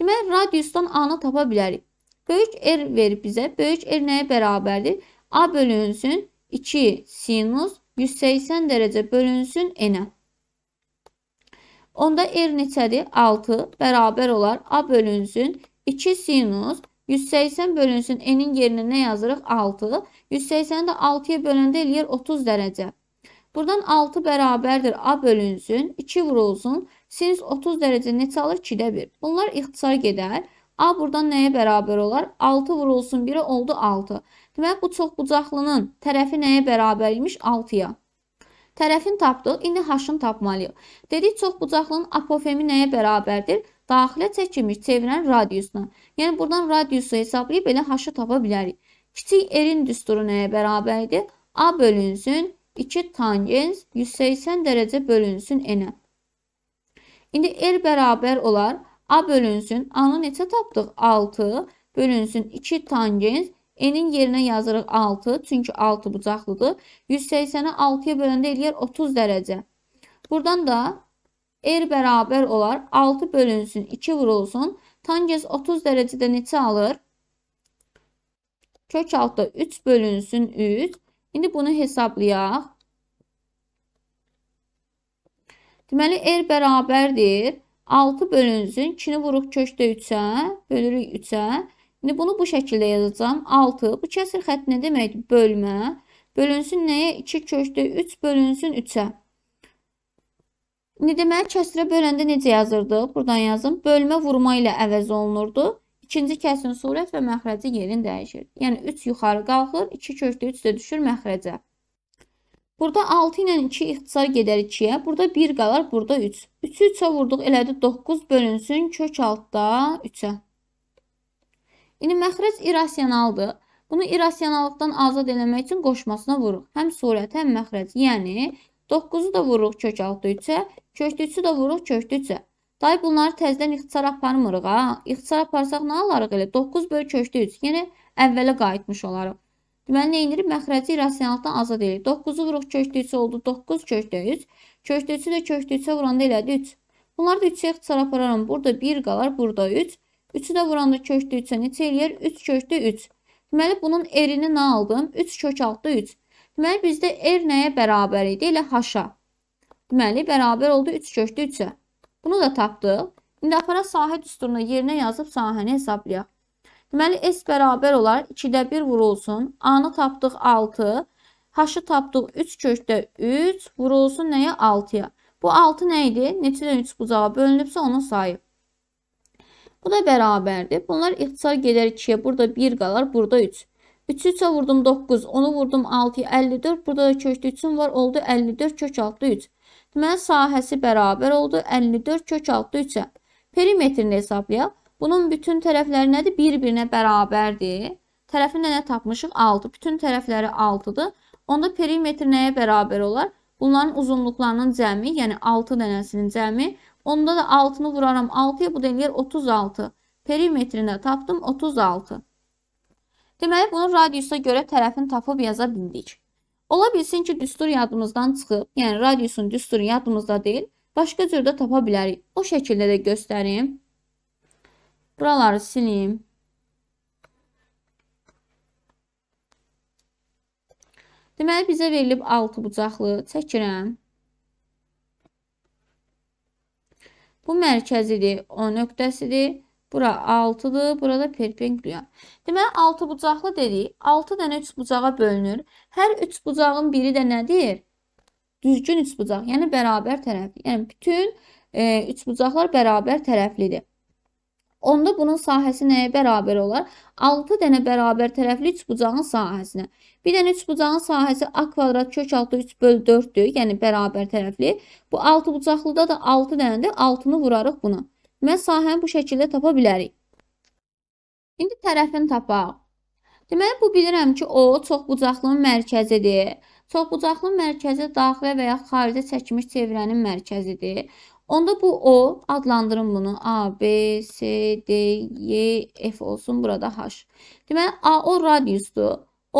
Deməli, radiusdan a-nı tapa bilərik. Böyük R verib bizə. Böyük R nəyə bərabərdir? A bölünsün 2 sinus 180 dərəcə bölünsün n-ə. Onda R neçədir? 6 bərabər olar A bölünsün 2 sinus 180 bölünsün N-in yerinə nə yazırıq? 6. 180-i də 6-ya böləndə eləyir 30 dərəcə. Buradan 6 bərabərdir A bölünsün 2 vurulsun sinus 30 dərəcə neçə alır? 2-də 1. Bunlar ixtisar gedər. A buradan nəyə bərabər olar? 6 vurulsun 1-ə oldu 6. Demək bu çoxbucaqlının tərəfi nəyə bərabər imiş? 6-ya. Tərəfin tapdıq, indi H-ın tapmalıyıq. Dedik, çoxbucaqlının apofemi nəyə bərabərdir? Daxilə çəkilmiş çevirən radiusuna. Yəni, buradan radiusu hesablayıb elə H-ı tapa bilərik. Kiçik erin düsturu nəyə bərabərdir? A bölünsün 2 tangens 180 dərəcə bölünsün n-ə. İndi r bərabər olar A bölünsün A-nı neçə tapdıq? 6 bölünsün 2 tangens N-in yerinə yazırıq 6. Çünki 6 bucaqlıdır. 180-i 6-ya böləndə eləyər 30 dərəcə. Buradan da R bərabər olar. 6 bölünsün, 2 vurulsun. Tangez 30 dərəcədə neçə alır? Kök altda 3 bölünsün 3. İndi bunu hesablayaq. Deməli, R bərabərdir. 6 bölünsün. 2-ni vuruq kökdə 3-ə. Bölürük 3-ə. İndi bunu bu şəkildə yazacağam. 6. Bu kəsir xətt nə deməkdir? Bölmə. Bölünsün nəyə? 2 kökdə 3 bölünsün 3-ə. İndi deməli kəsirə böləndə necə yazırdıq? Buradan yazın. Bölmə vurma ilə əvəz olunurdu. İkinci kəsrin surət və məxrəci yerin dəyişir. Yəni 3 yuxarı qalxır, 2 kökdə 3 də düşür məxrəcə. Burada 6 ilə 2 ixtisar gedər 2-yə. Burada 1 qalar, burada 3. 3-ü 3-ə vurduq, elədi 9 bölünsün kök altda 3-ə. İniməxrəc irrasionaldır. Bunu irrasionallıqdan azad eləmək üçün qoşmasına vururuq. Həm surət, həm məxrəc. Yəni 9-u da vururuq kök altı üçə, köklü üçü də vururuq köklü üçə. Day bunları təzədən ixtisar aparmırıq ha. İxtisar aparsaq nə alarıq elə? 9 böl köklü 3. Yəni əvvələ qayıtmış olarıq. Deməli nə edirik? Məxrəci irrasionallıqdan azad edirik. 9-u vururuq köklü 3 oldu. 9 köklü 3. Köklü 3-ü də köklü 3-ə vuranda elədi 3. Bunlar da 3-ə ixtisar apararam. Burada 1 qalar, burada 3. 3-ü də vuranda kökdüysə neçə eləyər? 3 kökdə 3. Deməli, bunun R-ini nə aldım? 3 kök altda 3. Deməli, bizdə R er nəyə bərabər idi? Elə H-a. Deməli, bərabər oldu 3 kökdə 3-ə. Bunu da tapdıq. İndi aparaq sahə düsturunu yerinə yazıb sahəni hesablayaq. Deməli, S bərabər olar. 2-də 1 vurulsun. A-nı tapdıq 6. H-ı tapdıq 3 kökdə 3. Vurulsun nəyə? 6-ya. Bu 6 nə idi? Neçədən 3 bucağa bölünübsə onun sayı. Bu da bərabərdir. Bunlar ixtisar gedər 2-yə. Burada 1 qalar, burada 3. 3-ü 3-ə vurdum 9, onu vurdum 6-ya 54. Burada da kökdə 3-üm var, oldu 54 kök 6 3. Deməli sahəsi bərabər oldu 54 kök 6 3-ə. Perimetrini hesablayaq. Bunun bütün tərəfləri nədir? Bir-birinə bərabərdir. Tərəfini nə tapmışıq? 6. Bütün tərəfləri 6-dır. Onda perimetr nəyə bərabər olar? Bunların uzunluqlarının cəmi, yəni 6 dənəsinin cəmi Onda da 6'nı vuraram 6'ya bu da eləyir 36. Perimetrinə tapdım 36. Deməli bunun radiusa görə tərəfini tapıb yaza bildik. Ola bilsin ki, düstur yadımızdan çıxıb, yəni radiusun düsturu yadımızda deyil, başqa cür də tapa bilərik. O şəkildə də göstərim. Buraları silim. Deməli bizə verilib 6 bucaqlı çəkirəm. Bu mərkəzidir, O nöqtəsidir. Bura 6-dır, burada perpendikulyar. Deməli 6 bucaqlı dedik. 6 dənə 3 bucağa bölünür. Hər 3 bucağın biri də nədir? Düzgün 3 bucaq, yəni bərabər tərəfli. Yəni bütün 3 e, bucaqlar bərabər tərəflidir. Onda bunun sahəsi nəyə bərabər olar? 6 dənə bərabər tərəfli üçbucağın sahəsinə. Bir dənə üçbucağın sahəsi a kvadrat kök altı 3 böl 4-dür, yəni bərabər tərəfli. Bu 6 bucaqlıda da 6 dənədir, 6-nı vurarıq buna. Deməli, sahəni bu şəkildə tapa bilərik. İndi tərəfini tapaq. Deməli, bu bilirəm ki, o çoxbucaqlının mərkəzidir. Çoxbucaqlının mərkəzi daxilə və ya xaricə çəkmiş çevrənin mərkəzidir. Onda bu O adlandırın bunu. A, B, S, D, Y, e, F olsun burada H. Deməli A o radiusdur.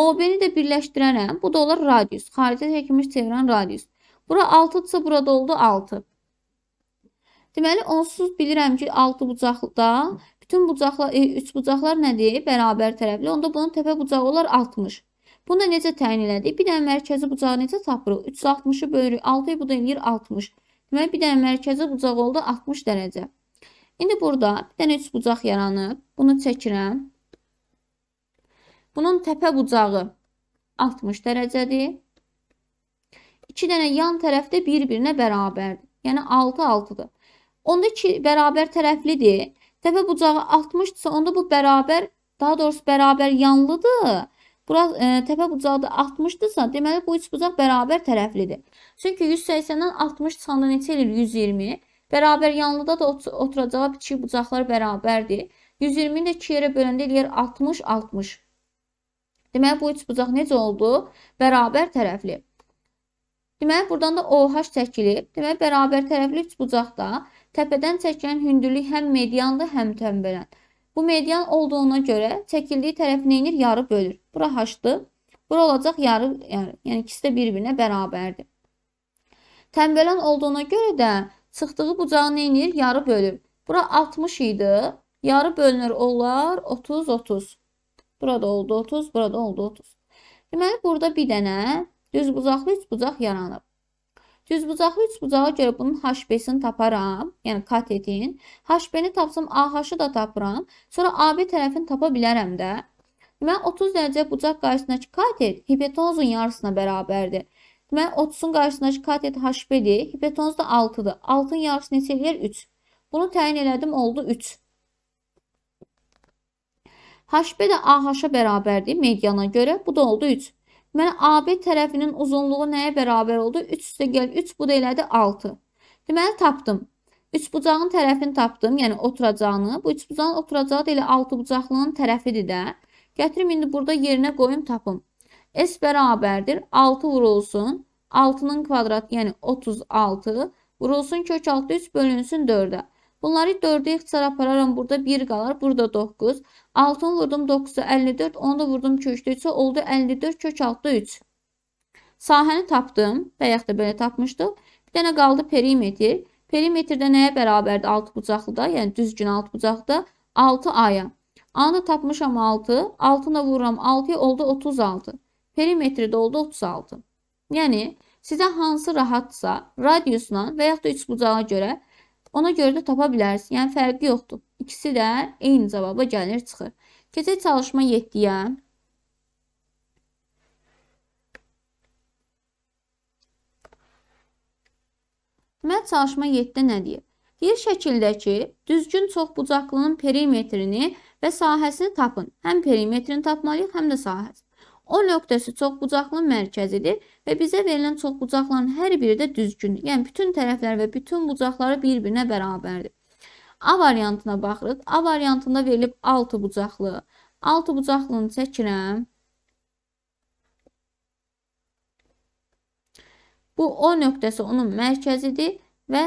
OB-ni də birləşdirərəm. Hə? Bu da olar radius. Xaricə çəkilmiş çevirən radius. Bura 6-dırsa burada oldu 6. Deməli onsuz bilirəm ki 6 bucaqda bütün bucaqlar 3 e, bucaqlar nədir? Bərabər tərəfli. Onda bunun təpə bucağı olar 60. Bunu necə təyin elədik? Bir dənə mərkəzi bucağı necə tapırıq? 360-ı bölürük 6-ya, bu da eləyir 60 və bir dənə mərkəzi bucaq oldu 60 dərəcə. İndi burada bir dənə üç bucaq yaranıb. Bunu çəkirəm. Bunun təpə bucağı 60 dərəcədir. İki dənə yan tərəfdə bir-birinə bərabərdir. Yəni 6 6-dır. Onda iki bərabər tərəflidir. Təpə bucağı 60-dırsa, onda bu bərabər, daha doğrusu bərabər yanlıdır. Bura e, təpə bucağı da 60-dırsa, deməli bu üç bucaq bərabər tərəflidir. Çünki 180-dən 60 çıxanda neçə eləyir? 120. Bərabər yanlıda da ot oturacağı iki bucaqlar bərabərdir. 120-ni də 2 yerə böləndə eləyir 60 60. Deməli bu üç bucaq necə oldu? Bərabər tərəfli. Deməli burdan da OH çəkilib. Deməli bərabər tərəfli üç bucaq da təpədən çəkilən hündürlük həm mediandır, həm tənbələn. Bu median olduğuna görə çəkildiyi tərəf nə edir? Yarı bölür. Bura H-dır. Bura olacaq yarı yarı. Yəni, yəni ikisi də bir-birinə bərabərdir. Tənbələn olduğuna görə də çıxdığı bucağı nə edir? Yarı bölür. Bura 60 idi. Yarı bölünür onlar 30 30. Burada oldu 30, burada oldu 30. Deməli burada bir dənə düz bucaqlı 3 bucaq yaranıb. Düz bucaqlı 3 bucağa görə bunun HB-sini taparam, yəni katetin. HB-ni tapsam AH-ı da tapıram. Sonra AB tərəfini tapa bilərəm də. Deməli 30 dərəcə bucaq qarşısındakı katet hipotenuzun yarısına bərabərdir. Deməli 30-un qarşısındakı katet H1-dir, hipotenuz da 6-dır. 6-ın yarısı neçə eləyir? 3. Bunu təyin elədim, oldu 3. HB də AH-a bərabərdir mediana görə. Bu da oldu 3. Deməli AB tərəfinin uzunluğu nəyə bərabər oldu? 3 üstə gəl 3, bu da elədi 6. Deməli tapdım. 3 bucağın tərəfini tapdım, yəni oturacağını. Bu 3 bucağın oturacağı da elə 6 bucaqlının tərəfidir də. Gətirim indi burada yerinə qoyum tapım. S bərabərdir 6 vurulsun 6-nın kvadratı, yəni 36 vurulsun kök 6 3 bölünsün 4-ə. Bunları 4-ə ixtisar apararam. Burada 1 qalar, burada 9. 6-ını vurdum 9-a 54, onu da vurdum kökdə 3-ə oldu 54 kök 6 3. Sahəni tapdım. Bayaq da belə tapmışdıq. Bir dənə qaldı perimetr. Perimetrdə nəyə bərabərdir 6 bucaqlıda? Yəni düzgün 6 bucaqda 6 aya. A-nı tapmışam 6. 6-na vururam 6-ya oldu 36. Perimetri də oldu 36. Yəni sizə hansı rahatsa radiusla və yaxud da üçbucağa görə ona görə də tapa bilərsiniz. Yəni fərqi yoxdur. İkisi də eyni cavaba gəlir, çıxır. Keçək çalışma 7-yə. Deməli, çalışma 7-də nə deyir? Deyir şəkildəki düzgün çoxbucaqlının perimetrini və sahəsini tapın. Həm perimetrini tapmalıyıq, həm də sahəsini. O nöqtəsi çoxbucaqlı mərkəzidir və bizə verilən çoxbucaqların hər biri də düzgündür. Yəni bütün tərəflər və bütün bucaqları bir-birinə bərabərdir. A variantına baxırıq. A variantında verilib 6 bucaqlı. 6 bucaqlını çəkirəm. Bu O nöqtəsi onun mərkəzidir və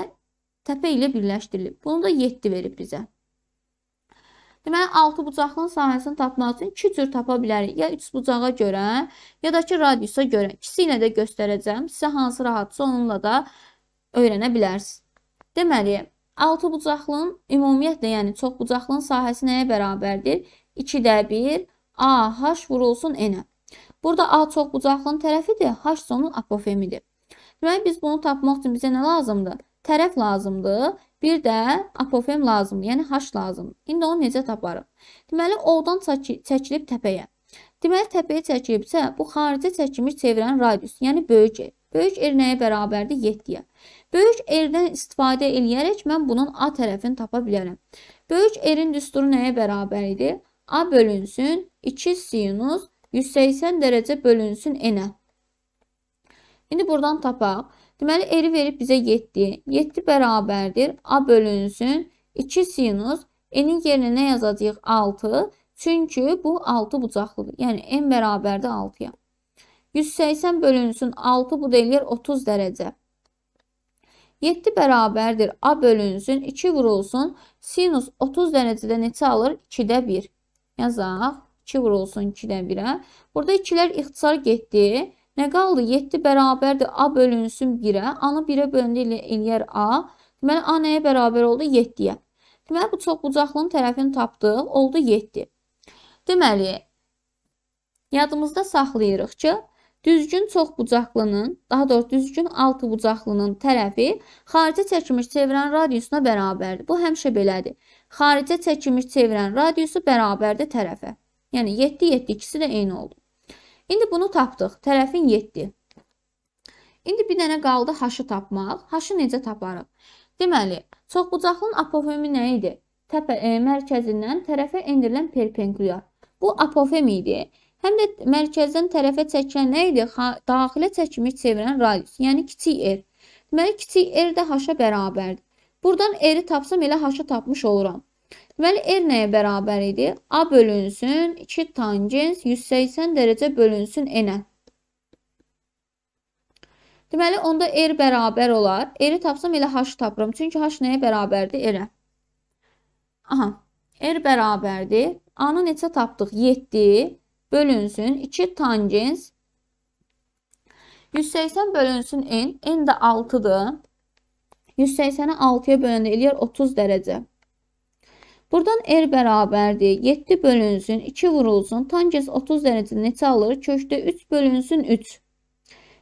təpə ilə birləşdirilib. Bunu da 7 verib bizə. Deməli, 6 bucaqlının sahəsini tapmaq üçün 2 cür tapa bilərik. Ya 3 bucağa görə, ya da ki, radiusa görə. İkisi ilə də göstərəcəm. Sizə hansı rahatsa onunla da öyrənə bilərsiniz. Deməli, 6 bucaqlının ümumiyyətlə, yəni çox bucaqlının sahəsi nəyə bərabərdir? 2-də 1 AH vurulsun N-ə. Burada A çox bucaqlının tərəfidir, H sonun apofemidir. Deməli, biz bunu tapmaq üçün bizə nə lazımdır? Tərəf lazımdır. Bir də apofem lazımdır, yəni H lazımdır. İndi onu necə taparıq? Deməli, O-dan çəkilib təpəyə. Deməli, təpəyə çəkilibsə, bu xaricə çəkilmiş çevirən radius, yəni böyük R. Böyük R nəyə bərabərdir? 7-yə. Böyük R-dən istifadə eləyərək mən bunun A tərəfini tapa bilərəm. Böyük R-in düsturu nəyə bərabər idi? A bölünsün 2 sinus 180 dərəcə bölünsün N-ə. İndi buradan tapaq. Deməli, eri verib bizə 7. 7 bərabərdir. A bölünsün. 2 sinus. N-in yerinə nə yazacağıq? 6. Çünki bu 6 bucaqlıdır. Yəni, N bərabərdir 6-ya. 180 bölünsün 6 bu da eləyir 30 dərəcə. 7 bərabərdir A bölünsün 2 vurulsun sinus 30 dərəcədə neçə alır? 2-də 1. Yazaq 2 vurulsun 2-də 1-ə. Burada 2-lər ixtisar getdi. Nə qaldı? 7 bərabərdir A bölünsün 1-ə. A-nı 1-ə bölündə elə eləyər A. Deməli, A nəyə bərabər oldu? 7-yə. Deməli, bu çoxbucaqlının tərəfini tapdıq. Oldu 7. Deməli, yadımızda saxlayırıq ki, düzgün çoxbucaqlının, daha doğrusu düzgün altı bucaqlının tərəfi xaricə çəkilmiş çevirən radiusuna bərabərdir. Bu həmişə belədir. Xaricə çəkilmiş çevirən radiusu bərabərdir tərəfə. Yəni 7, 7 ikisi də eyni oldu. İndi bunu tapdıq. Tərəfin 7. İndi bir dənə qaldı haşı tapmaq. Haşı necə taparıq? Deməli, çoxbucaqlının apofemi nə idi? Təpə, e, mərkəzindən tərəfə endirilən perpendikulyar. Bu apofemi idi. Həm də mərkəzdən tərəfə çəkilən nə idi? Ha, daxilə çəkimi çevirən radius, yəni kiçik r. Deməli, kiçik r də haşa bərabərdir. Buradan r-i tapsam elə haşı tapmış oluram. Deməli, R nəyə bərabər idi? A bölünsün 2 tangens 180 dərəcə bölünsün N-ə. Deməli, onda R bərabər olar. R-i tapsam elə H tapıram. Çünki H nəyə bərabərdir? R-ə. Aha, R bərabərdir. A-nı neçə tapdıq? 7 bölünsün 2 tangens 180 bölünsün N. N də 6-dır. 180-i 6-ya böləndə eləyər 30 dərəcə. Buradan R er bərabərdir. 7 bölünsün, 2 vurulsun. Tangens 30 dərəcə neçə alır? Kökdə 3 bölünsün, 3.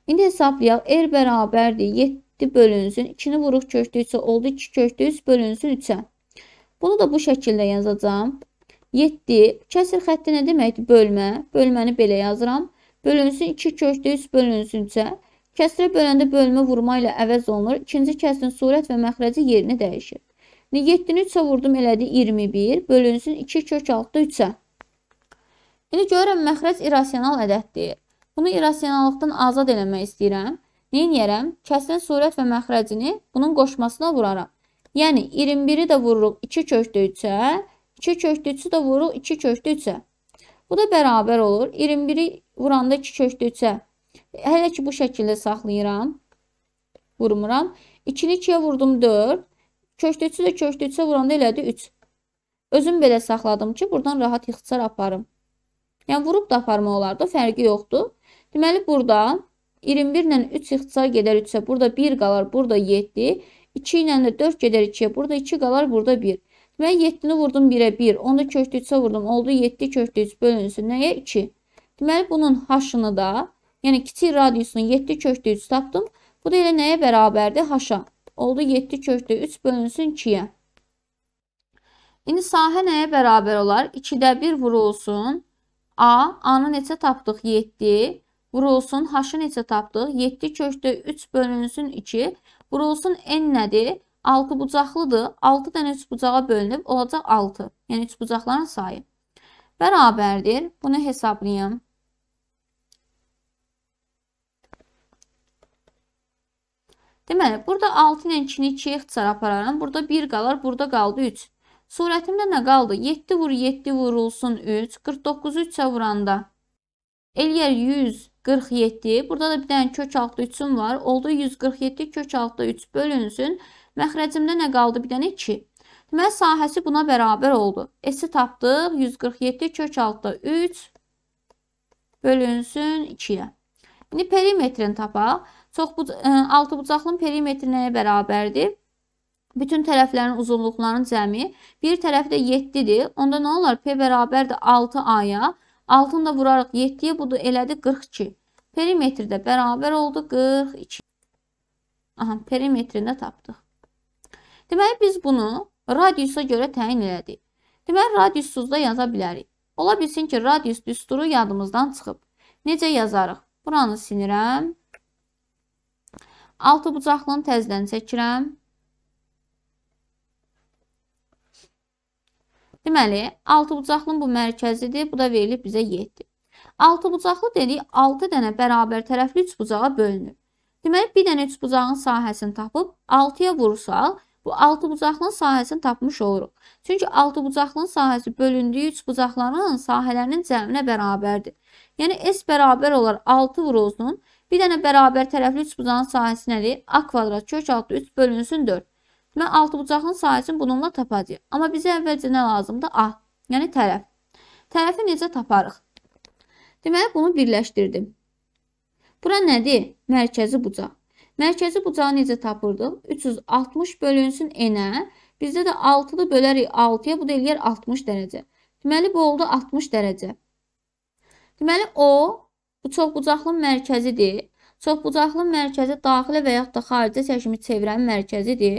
İndi hesablayaq. R er bərabərdir. 7 bölünsün, 2-ni vuruq kökdə 3 oldu. 2 kökdə 3 bölünsün 3-ə. Bunu da bu şəkildə yazacağım. 7. Kəsir xətti nə deməkdir? Bölmə. Bölməni belə yazıram. Bölünsün 2 kökdə 3 bölünsün 3-ə. Kəsirə böləndə bölmə vurma ilə əvəz olunur. İkinci kəsirin surət və məxrəci yerini dəyişir. 7-ni 3-ə vurdum elədi 21, bölünsün 2 kök 6 3-ə. İndi görürəm, məxrəc irrasional ədəddir. Bunu irrasionallıqdan azad eləmək istəyirəm. Neyiniyərəm? Kəsin surət və məxrəcini bunun qoşmasına vuraram. Yəni 21-i də vururuq 2 kökdü 3-ə, 2 kökdü 3-ü də vururuq 2 kökdü 3-ə. Bu da bərabər olur. 21-i vuranda 2 kökdü 3-ə. Hələ ki bu şəkildə saxlayıram. Vurmuram. 2-ni 2-yə vurdum 4. Köşdüçü də köşdüçə vuranda elədi 3. Özüm belə saxladım ki, buradan rahat ixtisar aparım. Yəni, vurub da aparma olardı, fərqi yoxdur. Deməli, burada 21 ilə 3 ixtisar gedər 3-ə, burada 1 qalar, burada 7. 2 ilə də 4 gedər 2-yə, burada 2 qalar, burada 1. Deməli, 7-ni vurdum 1-ə 1, onu da köşdüçə vurdum, oldu 7 köşdüç bölünsün. Nəyə? 2. Deməli, bunun h-ını da, yəni kiçik radiusunu 7 köşdüç tapdım. Bu da elə nəyə bərabərdir? H-a. Oldu 7 kökdə 3 bölünsün 2-yə. İndi sahə nəyə bərabər olar? 2-də 1 vurulsun. A, A-nı neçə tapdıq? 7. Vurulsun, H-ı neçə tapdıq? 7 kökdə 3 bölünsün 2. Vurulsun, N nədir? 6 bucaqlıdır. 6 dənə 3 bucağa bölünüb olacaq 6. Yəni 3 bucaqların sayı. Bərabərdir. Bunu hesablayım. Deməli, burada 6 ilə 2-ni 2-yə ixtisar apararam. Burada 1 qalar, burada qaldı 3. Surətimdə nə qaldı? 7 vur 7 vurulsun 3. 49-u 3-ə vuranda eləyər 147. Burada da bir dənə kök altı 3-üm var. Oldu 147 kök altı 3 bölünsün. Məxrəcimdə nə qaldı? Bir dənə 2. Deməli, sahəsi buna bərabər oldu. S-i tapdıq. 147 kök altı 3 bölünsün 2-yə. İndi perimetrini tapaq. Çox buca e, altı bucaqlının perimetri nəyə bərabərdir? Bütün tərəflərin uzunluqlarının cəmi. Bir tərəfi də 7-dir. Onda nə olar? P bərabərdir 6A-ya. 6-nı da vurarıq 7-yə. Bu da elədi 42. Perimetr də bərabər oldu 42. Aha, perimetrini də tapdıq. Deməli, biz bunu radiusa görə təyin elədik. Deməli, radiussuz da yaza bilərik. Ola bilsin ki, radius düsturu yadımızdan çıxıb. Necə yazarıq? Buranı sinirəm. 6 bucaqlını təzdən çəkirəm. Deməli, 6 bucaqlının bu mərkəzidir. Bu da verilib bizə 7. 6 bucaqlı dedik, 6 dənə bərabər tərəfli 3 bucağa bölünür. Deməli, bir dənə 3 bucağın sahəsini tapıb 6-ya vursaq, bu 6 bucaqlının sahəsini tapmış oluruq. Çünki 6 bucaqlının sahəsi bölündüyü 3 bucaqların sahələrinin cəminə bərabərdir. Yəni S bərabər olar 6 vurulsun Bir dənə bərabər tərəfli üçbucağın sahəsi nədir? A kvadrat kök altı 3 bölünsün 4. Mən altıbucağın sahəsini bununla tapacağıq. Amma bizə əvvəlcə nə lazımdır? A, yəni tərəf. Tərəfi necə taparıq? Deməli, bunu birləşdirdim. Bura nədir? Mərkəzi bucaq. Mərkəzi bucağı necə tapırdıq? 360 bölünsün n-ə. Bizdə də 6-lı bölərik 6-ya, bu da eləyər 60 dərəcə. Deməli, bu oldu 60 dərəcə. Deməli, o Bu çoxbucaqlının mərkəzidir. Çoxbucaqlının mərkəzi daxili və yaxud da xarici çəkimi çevirənin mərkəzidir.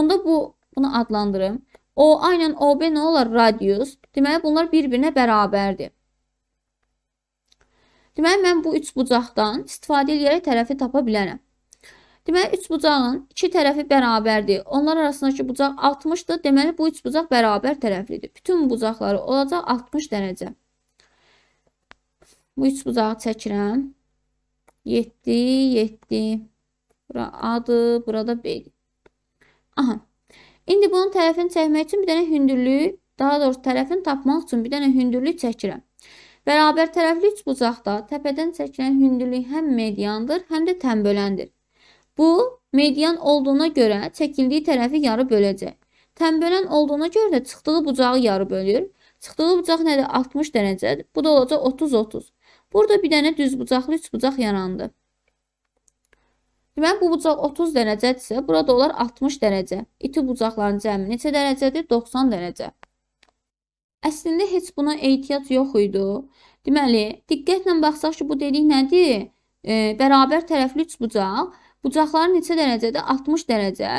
Onda bu bunu adlandırım. O aynən OB nə olar? Radius. Deməli bunlar bir-birinə bərabərdir. Deməli mən bu üç bucaqdan istifadə edərək tərəfi tapa bilərəm. Deməli, 3 bucağın iki tərəfi bərabərdir. Onlar arasındakı bucaq 60-dır. Deməli, bu üç bucaq bərabər tərəflidir. Bütün bucaqları olacaq 60 dərəcə. Bu üç bucağı çəkirəm. 7, 7. Bura A-dır, burada B-dir. Aha. İndi bunun tərəfini çəkmək üçün bir dənə hündürlüyü, daha doğrusu tərəfini tapmaq üçün bir dənə hündürlük çəkirəm. Bərabər tərəfli üç bucaqda təpədən çəkilən hündürlük həm mediandır, həm də tənböləndir. Bu, median olduğuna görə çəkildiyi tərəfi yarı böləcək. Tənbölən olduğuna görə də çıxdığı bucağı yarı bölür. Çıxdığı bucaq nədir? 60 dərəcədir. Bu da olacaq 30-30. Burada bir dənə düz bucaqlı üç bucaq yarandı. Deməli bu bucaq 30 dərəcədirsə, burada olar 60 dərəcə. İti bucaqların cəmi neçə dərəcədir? 90 dərəcə. Əslində heç buna ehtiyac yox idi. Deməli, diqqətlə baxsaq ki, bu dedik nədir? E, bərabər tərəfli üç bucaq. Bucaqları neçə dərəcədir? 60 dərəcə.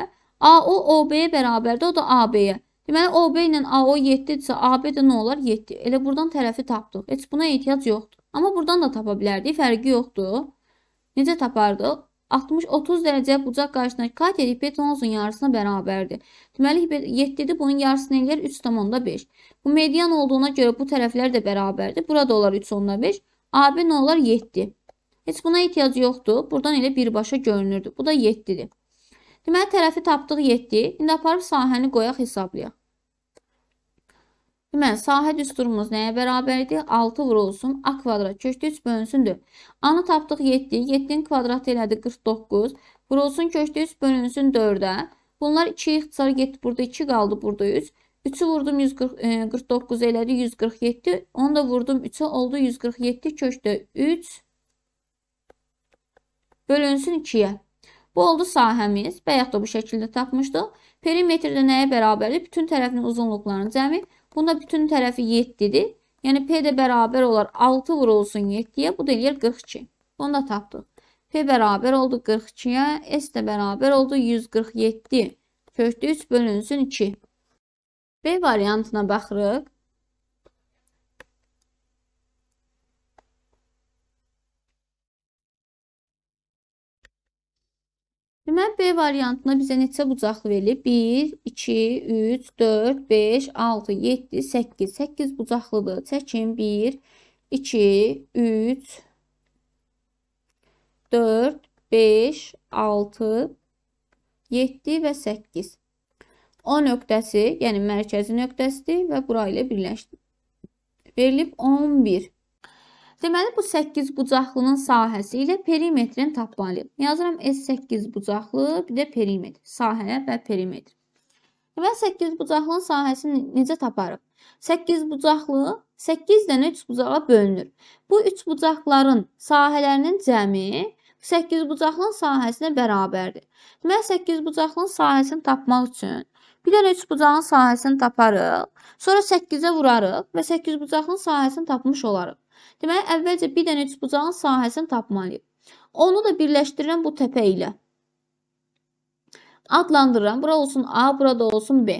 AO OB-yə bərabərdir, o da AB-yə. Deməli OB ilə AO 7-dirsə, AB də nə olar? 7. Elə buradan tərəfi tapdıq. Heç buna ehtiyac yoxdur. Amma buradan da tapa bilərdik, fərqi yoxdur. Necə tapardıq? 60-30 dərəcə bucaq qarşısına kat edib hipotenuzun yarısına bərabərdir. Deməli 7-dir, bunun yarısını eləyər 3,5. Bu median olduğuna görə bu tərəflər də bərabərdir. Burada olar 3,5. AB nə olar? 7. Heç buna ehtiyac yoxdur. Buradan elə birbaşa görünürdü. Bu da 7-dir. Deməli tərəfi tapdıq 7. İndi aparıb sahəni qoyaq hesablayaq. Deməli, sahə düsturumuz nəyə bərabər idi? 6 vurulsun, a kvadrat kökdə 3 bölünsündür. A-nı tapdıq 7, 7-nin kvadratı elədi 49, vurulsun kökdə 3 bölünsün 4-ə. Bunlar 2 ixtisar getdi, burada 2 qaldı, burada 3. 3-ü vurdum 140, 49 e, elədi 147, onu da vurdum 3-ə oldu 147 kökdə 3 bölünsün 2-yə. Bu oldu sahəmiz. Bayaq da bu şəkildə tapmışdıq. Perimetrdə nəyə bərabərdir? Bütün tərəfinin uzunluqlarının cəmi Bunda bütün tərəfi 7-dir. Yəni P də bərabər olar 6 vurulsun 7-yə. Bu da eləyir 42. Bunu da tapdıq. P bərabər oldu 42-yə. S də bərabər oldu 147. Köktü 3 bölünsün 2. B variantına baxırıq. Deməli B variantında bizə neçə bucaq verilib? 1, 2, 3, 4, 5, 6, 7, 8. 8 bucaqlıdır. Çəkin 1, 2, 3, 4, 5, 6, 7 və 8. O nöqtəsi, yəni mərkəzi nöqtəsidir və bura ilə birləşdir. Verilib 11. Deməli bu 8 bucaqlının sahəsi ilə perimetrin tapmalıyıq. Yazıram S8 bucaqlı, bir də perimetr, sahə və perimetr. Deməli 8 bucaqlının sahəsini necə taparıq? 8 bucaqlı 8 dənə 3 bucağa bölünür. Bu 3 bucaqların sahələrinin cəmi 8 bucaqlının sahəsinə bərabərdir. Deməli 8 bucaqlının sahəsini tapmaq üçün Bir dənə 3 bucağın sahəsini taparıq. Sonra 8-ə vurarıq və 8 bucağın sahəsini tapmış olarıq. Deməli, əvvəlcə bir dənə üçbucağın sahəsini tapmalıyıq. Onu da birləşdirirəm bu təpə ilə. Adlandırıram. Bura olsun A, burada olsun B.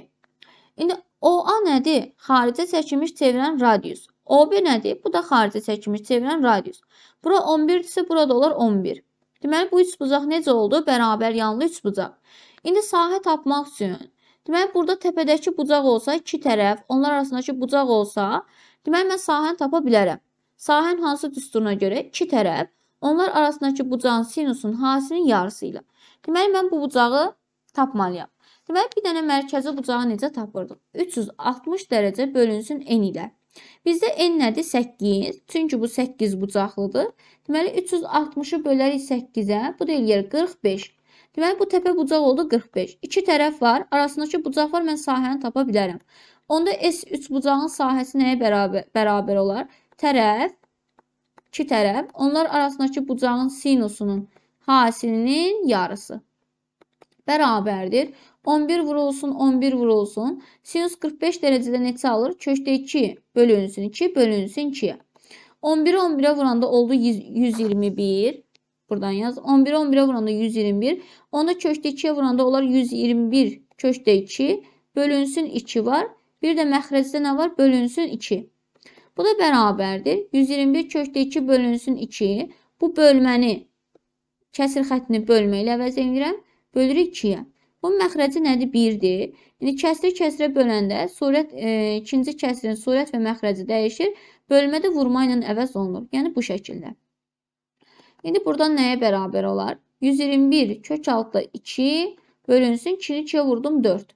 İndi OA nədir? Xaricə çəkilmiş çevirən radius. OB nədir? Bu da xaricə çəkilmiş çevirən radius. Bura 11-dirsə, burada olar 11. Deməli, bu üç bucaq necə oldu? Bərabər yanlı üç bucaq. İndi sahə tapmaq üçün. Deməli, burada təpədəki bucaq olsa, iki tərəf, onlar arasındakı bucaq olsa, deməli, mən sahəni tapa bilərəm. Sahənin hansı düsturuna görə iki tərəf onlar arasındakı bucağın sinusun hasinin yarısı ilə. Deməli mən bu bucağı tapmalıyam. Deməli bir dənə mərkəzi bucağı necə tapırdıq? 360 dərəcə bölünsün n ilə. Bizdə n nədir? 8. Çünki bu 8 bucaqlıdır. Deməli 360-ı bölərik 8-ə. Bu da eləyir 45. Deməli bu təpə bucaq oldu 45. İki tərəf var. Arasındakı bucaq var. Mən sahəni tapa bilərəm. Onda S3 bucağın sahəsi nəyə bərabər, bərabər olar? tərəf, iki tərəf, onlar arasındakı bucağın sinusunun hasilinin yarısı bərabərdir. 11 vurulsun, 11 vurulsun. Sinus 45 dərəcədə neçə alır? Kökdə 2 bölünsün, 2 bölünsün 2-yə. 11-i 11-ə vuranda oldu 121. Buradan yaz. 11-i 11-ə vuranda 121. Onu kökdə 2-yə vuranda olar 121 kökdə 2 bölünsün 2 var. Bir də məxrəcdə nə var? Bölünsün 2. Bu da bərabərdir. 121 kökdə 2 bölünsün 2. Bu bölməni kəsir xəttini bölmə ilə əvəz edirəm. Bölürük 2-yə. Bunun məxrəci nədir? 1-dir. İndi kəsri kəsrə böləndə surət e, ikinci kəsrin surət və məxrəci dəyişir. Bölmə də vurma ilə əvəz olunur. Yəni bu şəkildə. İndi burdan nəyə bərabər olar? 121 kök altda 2 bölünsün 2-ni 2-yə vurdum 4.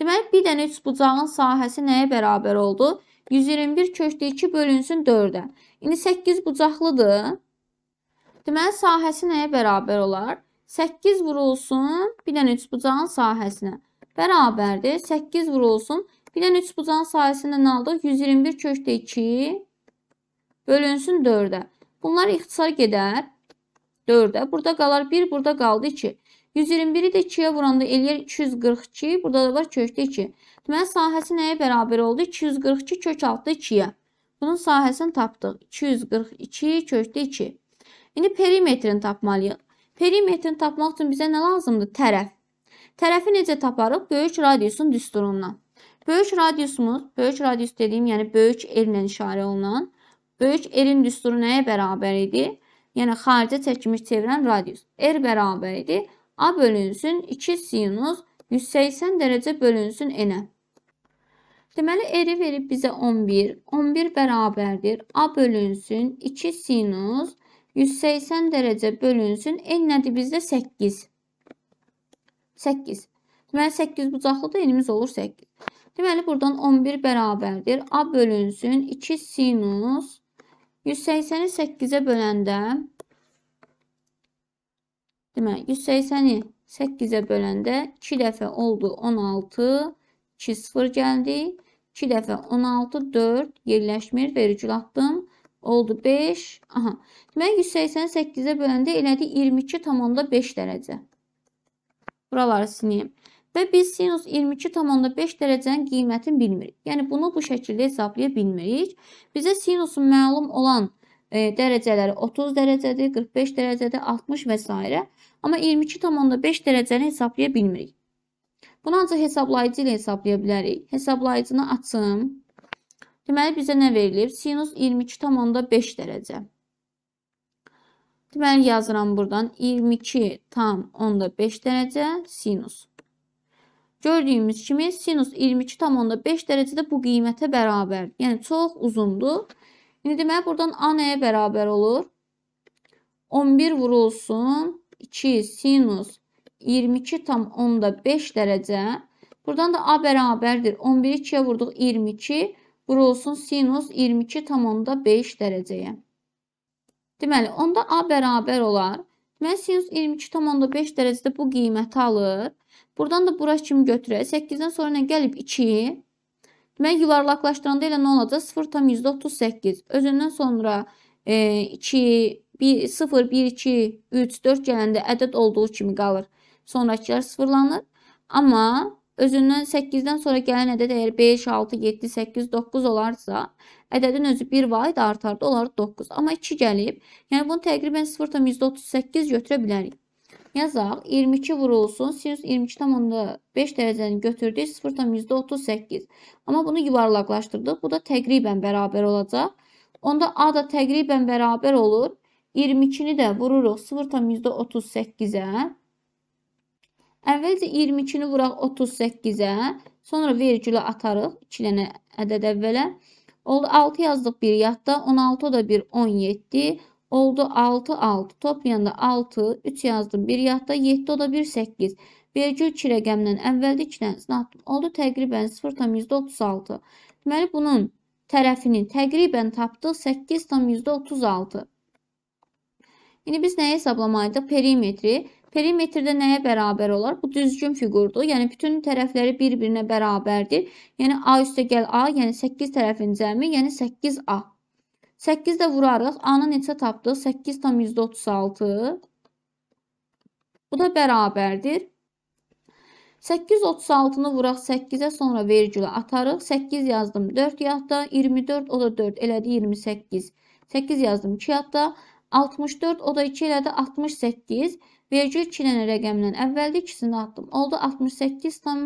Deməli bir dənə üç bucağın sahəsi nəyə bərabər oldu? 121 121 kökdə 2 bölünsün 4-ə. İndi 8 bucaqlıdır. Deməli sahəsi nəyə bərabər olar? 8 vurulsun bir dənə 3 bucağın sahəsinə. Bərabərdir. 8 vurulsun bir dənə 3 bucağın sahəsində nə aldıq? 121 kökdə 2 bölünsün 4-ə. Bunlar ixtisar gedər 4-ə. Burada qalar 1, burada qaldı 2. 121-i də 2-yə vuranda eləyər 242. Burada da var kökdə 2. Deməli, sahəsi nəyə bərabər oldu? 242 kök altda 2-yə. Bunun sahəsini tapdıq. 242 kökdə 2. İndi perimetrini tapmalıyıq. Perimetrini tapmaq üçün bizə nə lazımdır? Tərəf. Tərəfi necə taparıq? Böyük radiusun düsturundan. Böyük radiusumuz, böyük radius dediyim, yəni böyük R-lə işarə olunan, böyük R-in düsturu nəyə bərabər idi? Yəni xaricə çəkilmiş çevirən radius. R bərabər idi. A bölünsün 2 sinus 180 dərəcə bölünsün n-ə. Deməli, r-i verib bizə 11. 11 bərabərdir. A bölünsün 2 sinus 180 dərəcə bölünsün. N nədir bizdə? 8. 8. Deməli, 8 bucaqlıdır. N-imiz olur 8. Deməli, buradan 11 bərabərdir. A bölünsün 2 sinus 180-i 8-ə böləndə Deməli, 180-i 8-ə böləndə 2 dəfə oldu 16, 2 0 gəldi. 2 dəfə 16, 4 yerləşmir, vericül atdım. Oldu 5. Aha. Demək 188-ə böləndə elədi 22,5 dərəcə. Buraları sileyim. Və biz sinus 22,5 dərəcənin qiymətini bilmirik. Yəni, bunu bu şəkildə hesablaya bilmirik. Bizə sinusun məlum olan e, dərəcələri 30 dərəcədir, 45 dərəcədir, 60 və s. Amma 22,5 dərəcəni hesablaya bilmirik. Bunu ancaq hesablayıcı ilə hesablaya bilərik. Hesablayıcını açım. Deməli, bizə nə verilib? Sinus 22,5 dərəcə. Deməli, yazıram buradan 22,5 dərəcə sinus. Gördüyümüz kimi sinus 22,5 dərəcədə bu qiymətə bərabərdir. Yəni, çox uzundur. İndi deməli, buradan A nəyə bərabər olur? 11 vurulsun 2 sinus 22,5 dərəcə. Buradan da A bərabərdir. 11-i 2-yə vurduq 22. Vurulsun sinus 22,5 dərəcəyə. Deməli, onda A bərabər olar. Deməli, sinus 22,5 dərəcədə bu qiyməti alır. Buradan da bura kimi götürək. 8-dən sonra nə gəlib? 2. Deməli, yuvarlaqlaşdıranda elə nə olacaq? 0,138. Özündən sonra e, 2 1, 0, 1, 2, 3, 4 gələndə ədəd olduğu kimi qalır. Sonrakılar sıfırlanır. Amma özündən 8-dən sonra gələn ədəd əgər 5, 6, 7, 8, 9 olarsa, ədədin özü 1 vahid artardı, olar 9. Amma 2 gəlib, yəni bunu təqribən 0,138 götürə bilərik. Yazaq, 22 vurulsun, sinus 22,5 dərəcəni götürdük, 0,38. Amma bunu yuvarlaqlaşdırdıq, bu da təqribən bərabər olacaq. Onda A da təqribən bərabər olur. 22-ni də vururuq 0,38-ə. Əvvəlcə 22-ni vuraq 38-ə, sonra vergülə atarıq 2 dənə ədəd əvvələ. Oldu 6 yazdıq bir yadda, 16 da 1 17, oldu 6 6, toplayanda 6, 3 yazdım bir yadda, 7 o da 1 8. Vergül 2 rəqəmdən əvvəldə 2 dənəsini atdım. Oldu təqribən 0,36. Deməli bunun tərəfini təqribən tapdıq 8,36. İndi biz nəyi hesablamalıyıq? Perimetri. Perimetrdə nəyə bərabər olar? Bu düzgün fiqurdur. Yəni bütün tərəfləri bir-birinə bərabərdir. Yəni A üstəgəl A, yəni 8 tərəfin cəmi, yəni 8A. 8 də vurarıq. A-nı neçə tapdıq? 8 tam %36. Bu da bərabərdir. 836-nı vuraq 8-ə, sonra vergülə atarıq. 8 yazdım 4 yadda, 24 o da 4 elədi 28. 8 yazdım 2 yadda. 64, o da 2 elədi 68, vergül 2 dənə rəqəmdən əvvəldi, ikisini atdım. Oldu 88 tam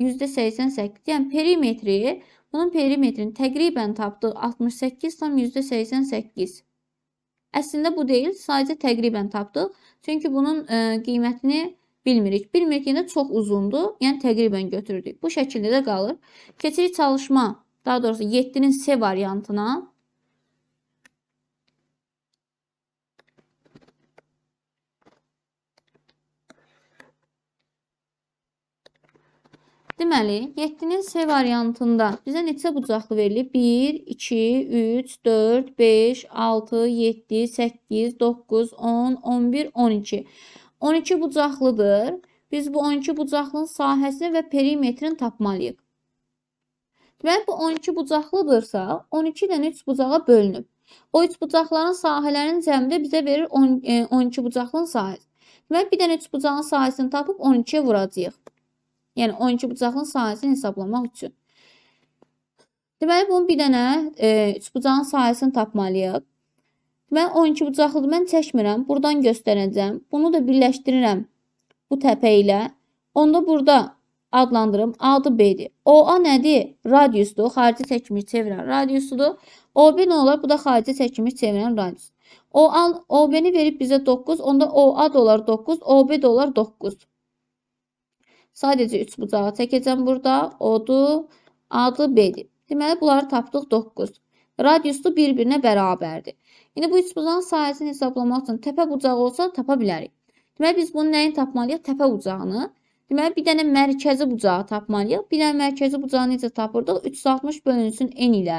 %88. Yəni perimetri, bunun perimetrini təqribən tapdıq 68 tam %88. Əslində bu deyil, sadəcə təqribən tapdıq. Çünki bunun ə, e, qiymətini bilmirik. Bilmirik yenə çox uzundur, yəni təqribən götürürük. Bu şəkildə də qalır. Keçirik çalışma, daha doğrusu 7-nin C variantına. Deməli, 7-nin C variantında bizə neçə bucaqlı verilib? 1, 2, 3, 4, 5, 6, 7, 8, 9, 10, 11, 12. 12 bucaqlıdır. Biz bu 12 bucaqlının sahəsini və perimetrini tapmalıyıq. Deməli, bu 12 bucaqlıdırsa, 12 dən 3 bucağa bölünüb. O 3 bucaqların sahələrinin cəmi də bizə verir 12 e, bucaqlının sahəsi. Deməli, bir dənə 3 bucağın sahəsini tapıb 12-yə vuracağıq. Yəni 12 bucaqlı sayəsini hesablamaq üçün. Deməli bunun bir dənə 3 e, bucağın sayəsini tapmalıyıq. Mən 12 bucaqlıdır, mən çəkmirəm. Buradan göstərəcəm. Bunu da birləşdirirəm bu təpə ilə. Onda burada adlandırım. Adı B-dir. OA nədir? Radiusdur. Xarici çəkimi çevirən radiusudur. OB nə olar? Bu da xarici çəkimi çevirən radius. OA OB-ni verib bizə 9, onda OA da olar 9, OB də olar 9. Sadəcə 3 bucağı çəkəcəm burada. Odur, adı B-dir. Deməli, bunları tapdıq 9. Radiusu bir-birinə bərabərdir. İndi bu üç bucağın sayəsini hesablamaq üçün təpə bucağı olsa tapa bilərik. Deməli, biz bunun nəyini tapmalıyıq? Təpə bucağını. Deməli, bir dənə mərkəzi bucağı tapmalıyıq. Bir dənə mərkəzi bucağı necə tapırdıq? 360 bölünsün n ilə.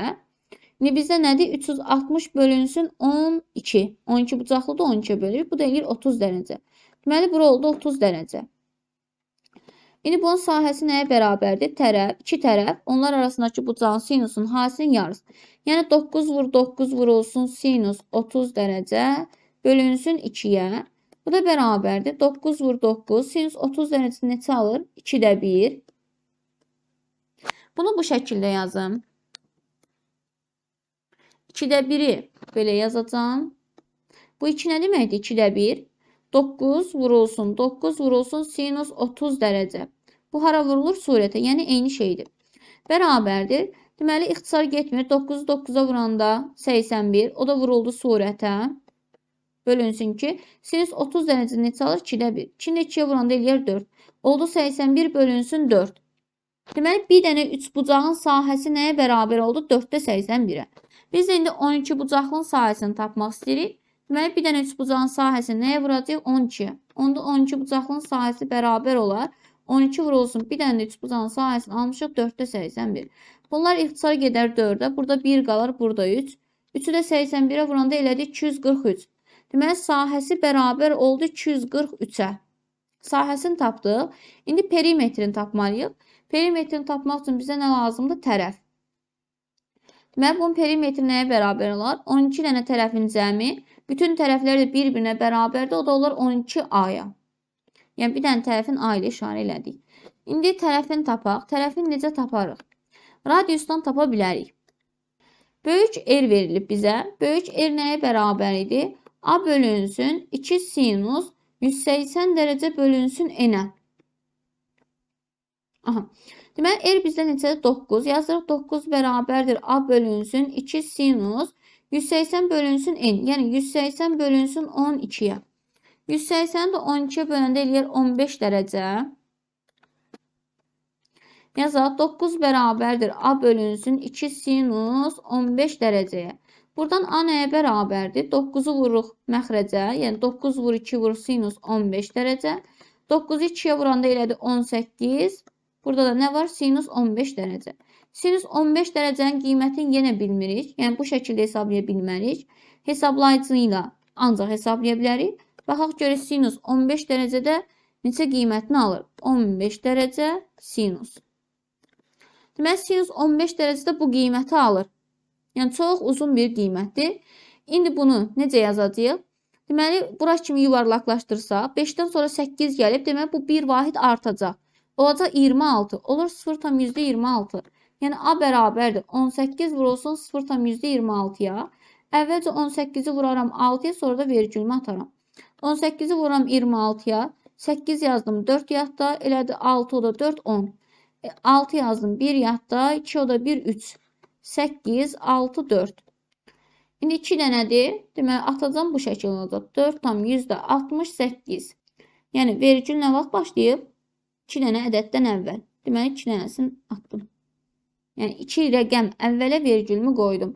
İndi bizdə nədir? 360 bölünsün 12. 12 bucaqlıdır, 12 bölürük. Bu da eləyir 30 dərəcə. Deməli, bura oldu 30 dərəcə. İnibon sahəsi nəyə bərabərdir? Tərəf, iki tərəf, onlar arasındakı bu can sinusun hasinin yarısı. Yəni 9 vur 9 vurulsun sinus 30 dərəcə bölünsün 2-yə. Bu da bərabərdir. 9 vur 9 sinus 30 dərəcə neçə alır? 2-də 1. Bunu bu şəkildə yazım. 2-də 1-i belə yazacağam. Bu 2 nə deməkdir? 2-də 1. 9 vurulsun 9 vurulsun sinus 30 dərəcə. Bu hara vurulur? Surətə, yəni eyni şeydir. Bərabərdir. Deməli, ixtisar getmir. 9-u 9-a vuranda 81, o da vuruldu surətə. Bölünsün ki, sinus 30 dərəcə neçə alır? 2-də 1. 2-də 2-yə vuranda eləyər 4. Oldu 81 bölünsün 4. Deməli, bir dənə 3 bucağın sahəsi nəyə bərabər oldu? 4-də 81-ə. Biz indi 12 bucaqlının sahəsini tapmaq istəyirik. Deməli, bir dənə üç bucağın sahəsi nəyə vuracaq? 12-yə. Onda 12 bucaqlının sahəsi bərabər olar. 12 vurulsun. Bir dənə də 3 bucağın sahəsini almışıq. 4-də 81. Bunlar ixtisar gedər 4-də. Burada 1 qalır, burada 3. 3-ü də 81-ə vuranda elədi 243. Deməli, sahəsi bərabər oldu 243-ə. Sahəsini tapdıq. İndi perimetrini tapmalıyıq. Perimetrini tapmaq üçün bizə nə lazımdır? Tərəf. Deməli, bunun perimetri nəyə bərabər olar? 12 dənə tərəfin cəmi Bütün tərəfləri bir-birinə bərabərdir. O da olar 12 aya. Yəni bir dənə tərəfin a ilə işarə elədik. İndi tərəfini tapaq. Tərəfini necə taparıq? Radiusdan tapa bilərik. Böyük R verilib bizə. Böyük R nəyə bərabər idi? A bölünsün 2 sinus 180 dərəcə bölünsün n-ə. Aha. Deməli, R bizdə neçədir? 9. Yazırıq 9 bərabərdir. A bölünsün 2 sinus 180 bölünsün n. Yəni 180 bölünsün 12-yə. 180-i də 12-yə böləndə eləyər 15 dərəcə. Yazaq 9 bərabərdir. A bölünsün 2 sinus 15 dərəcəyə. Buradan A nəyə bərabərdir? 9-u vururuq məxrəcə. Yəni 9 vur 2 vur sinus 15 dərəcə. 9-u 2-yə vuranda elədi 18. Burada da nə var? Sinus 15 dərəcə. Sinüs 15 dərəcənin qiymətini yenə bilmirik. Yəni, bu şəkildə hesablaya bilmərik. Hesablayıcı ilə ancaq hesablaya bilərik. Baxaq görək, sinus 15 dərəcədə neçə qiymətini alır? 15 dərəcə sinus. Deməli, sinus 15 dərəcədə bu qiyməti alır. Yəni, çox uzun bir qiymətdir. İndi bunu necə yazacaq? Deməli, bura kimi yuvarlaqlaşdırsa, 5-dən sonra 8 gəlib, deməli, bu bir vahid artacaq. Olacaq 26, olur 0,26. Yəni A bərabərdir 18 vurulsun 0,26-ya. Əvvəlcə 18-i vuraram 6-ya, sonra da vergülümü ataram. 18-i vuram 26-ya. 8 yazdım 4 yadda, elədi 6 o da 4 10. 6 yazdım 1 yadda, 2 o da 1 3. 8 6 4. İndi 2 dənədir. Deməli atacam bu şəkil olacaq. 4 tam %68. Yəni vergül nə vaxt başlayıb? 2 dənə ədəddən əvvəl. Deməli 2 dənəsini atdım. Yəni 2 rəqəm əvvələ vergülümü qoydum.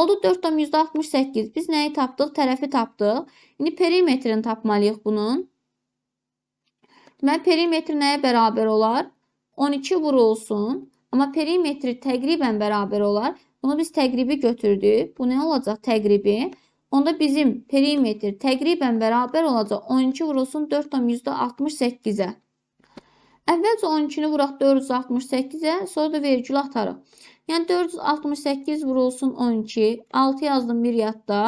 Oldu 4.168. Biz nəyi tapdıq? Tərəfi tapdıq. İndi perimetrini tapmalıyıq bunun. Deməli perimetr nəyə bərabər olar? 12 vurulsun. Amma perimetri təqribən bərabər olar. Bunu biz təqribi götürdük. Bu nə olacaq təqribi? Onda bizim perimetr təqribən bərabər olacaq 12 vurulsun 4.168-ə. Əvvəlcə 12-ni vuraq 468-ə, yəni sonra da vergül atarıq. Yəni 468 vurulsun 12, 6 yazdım 1 yadda,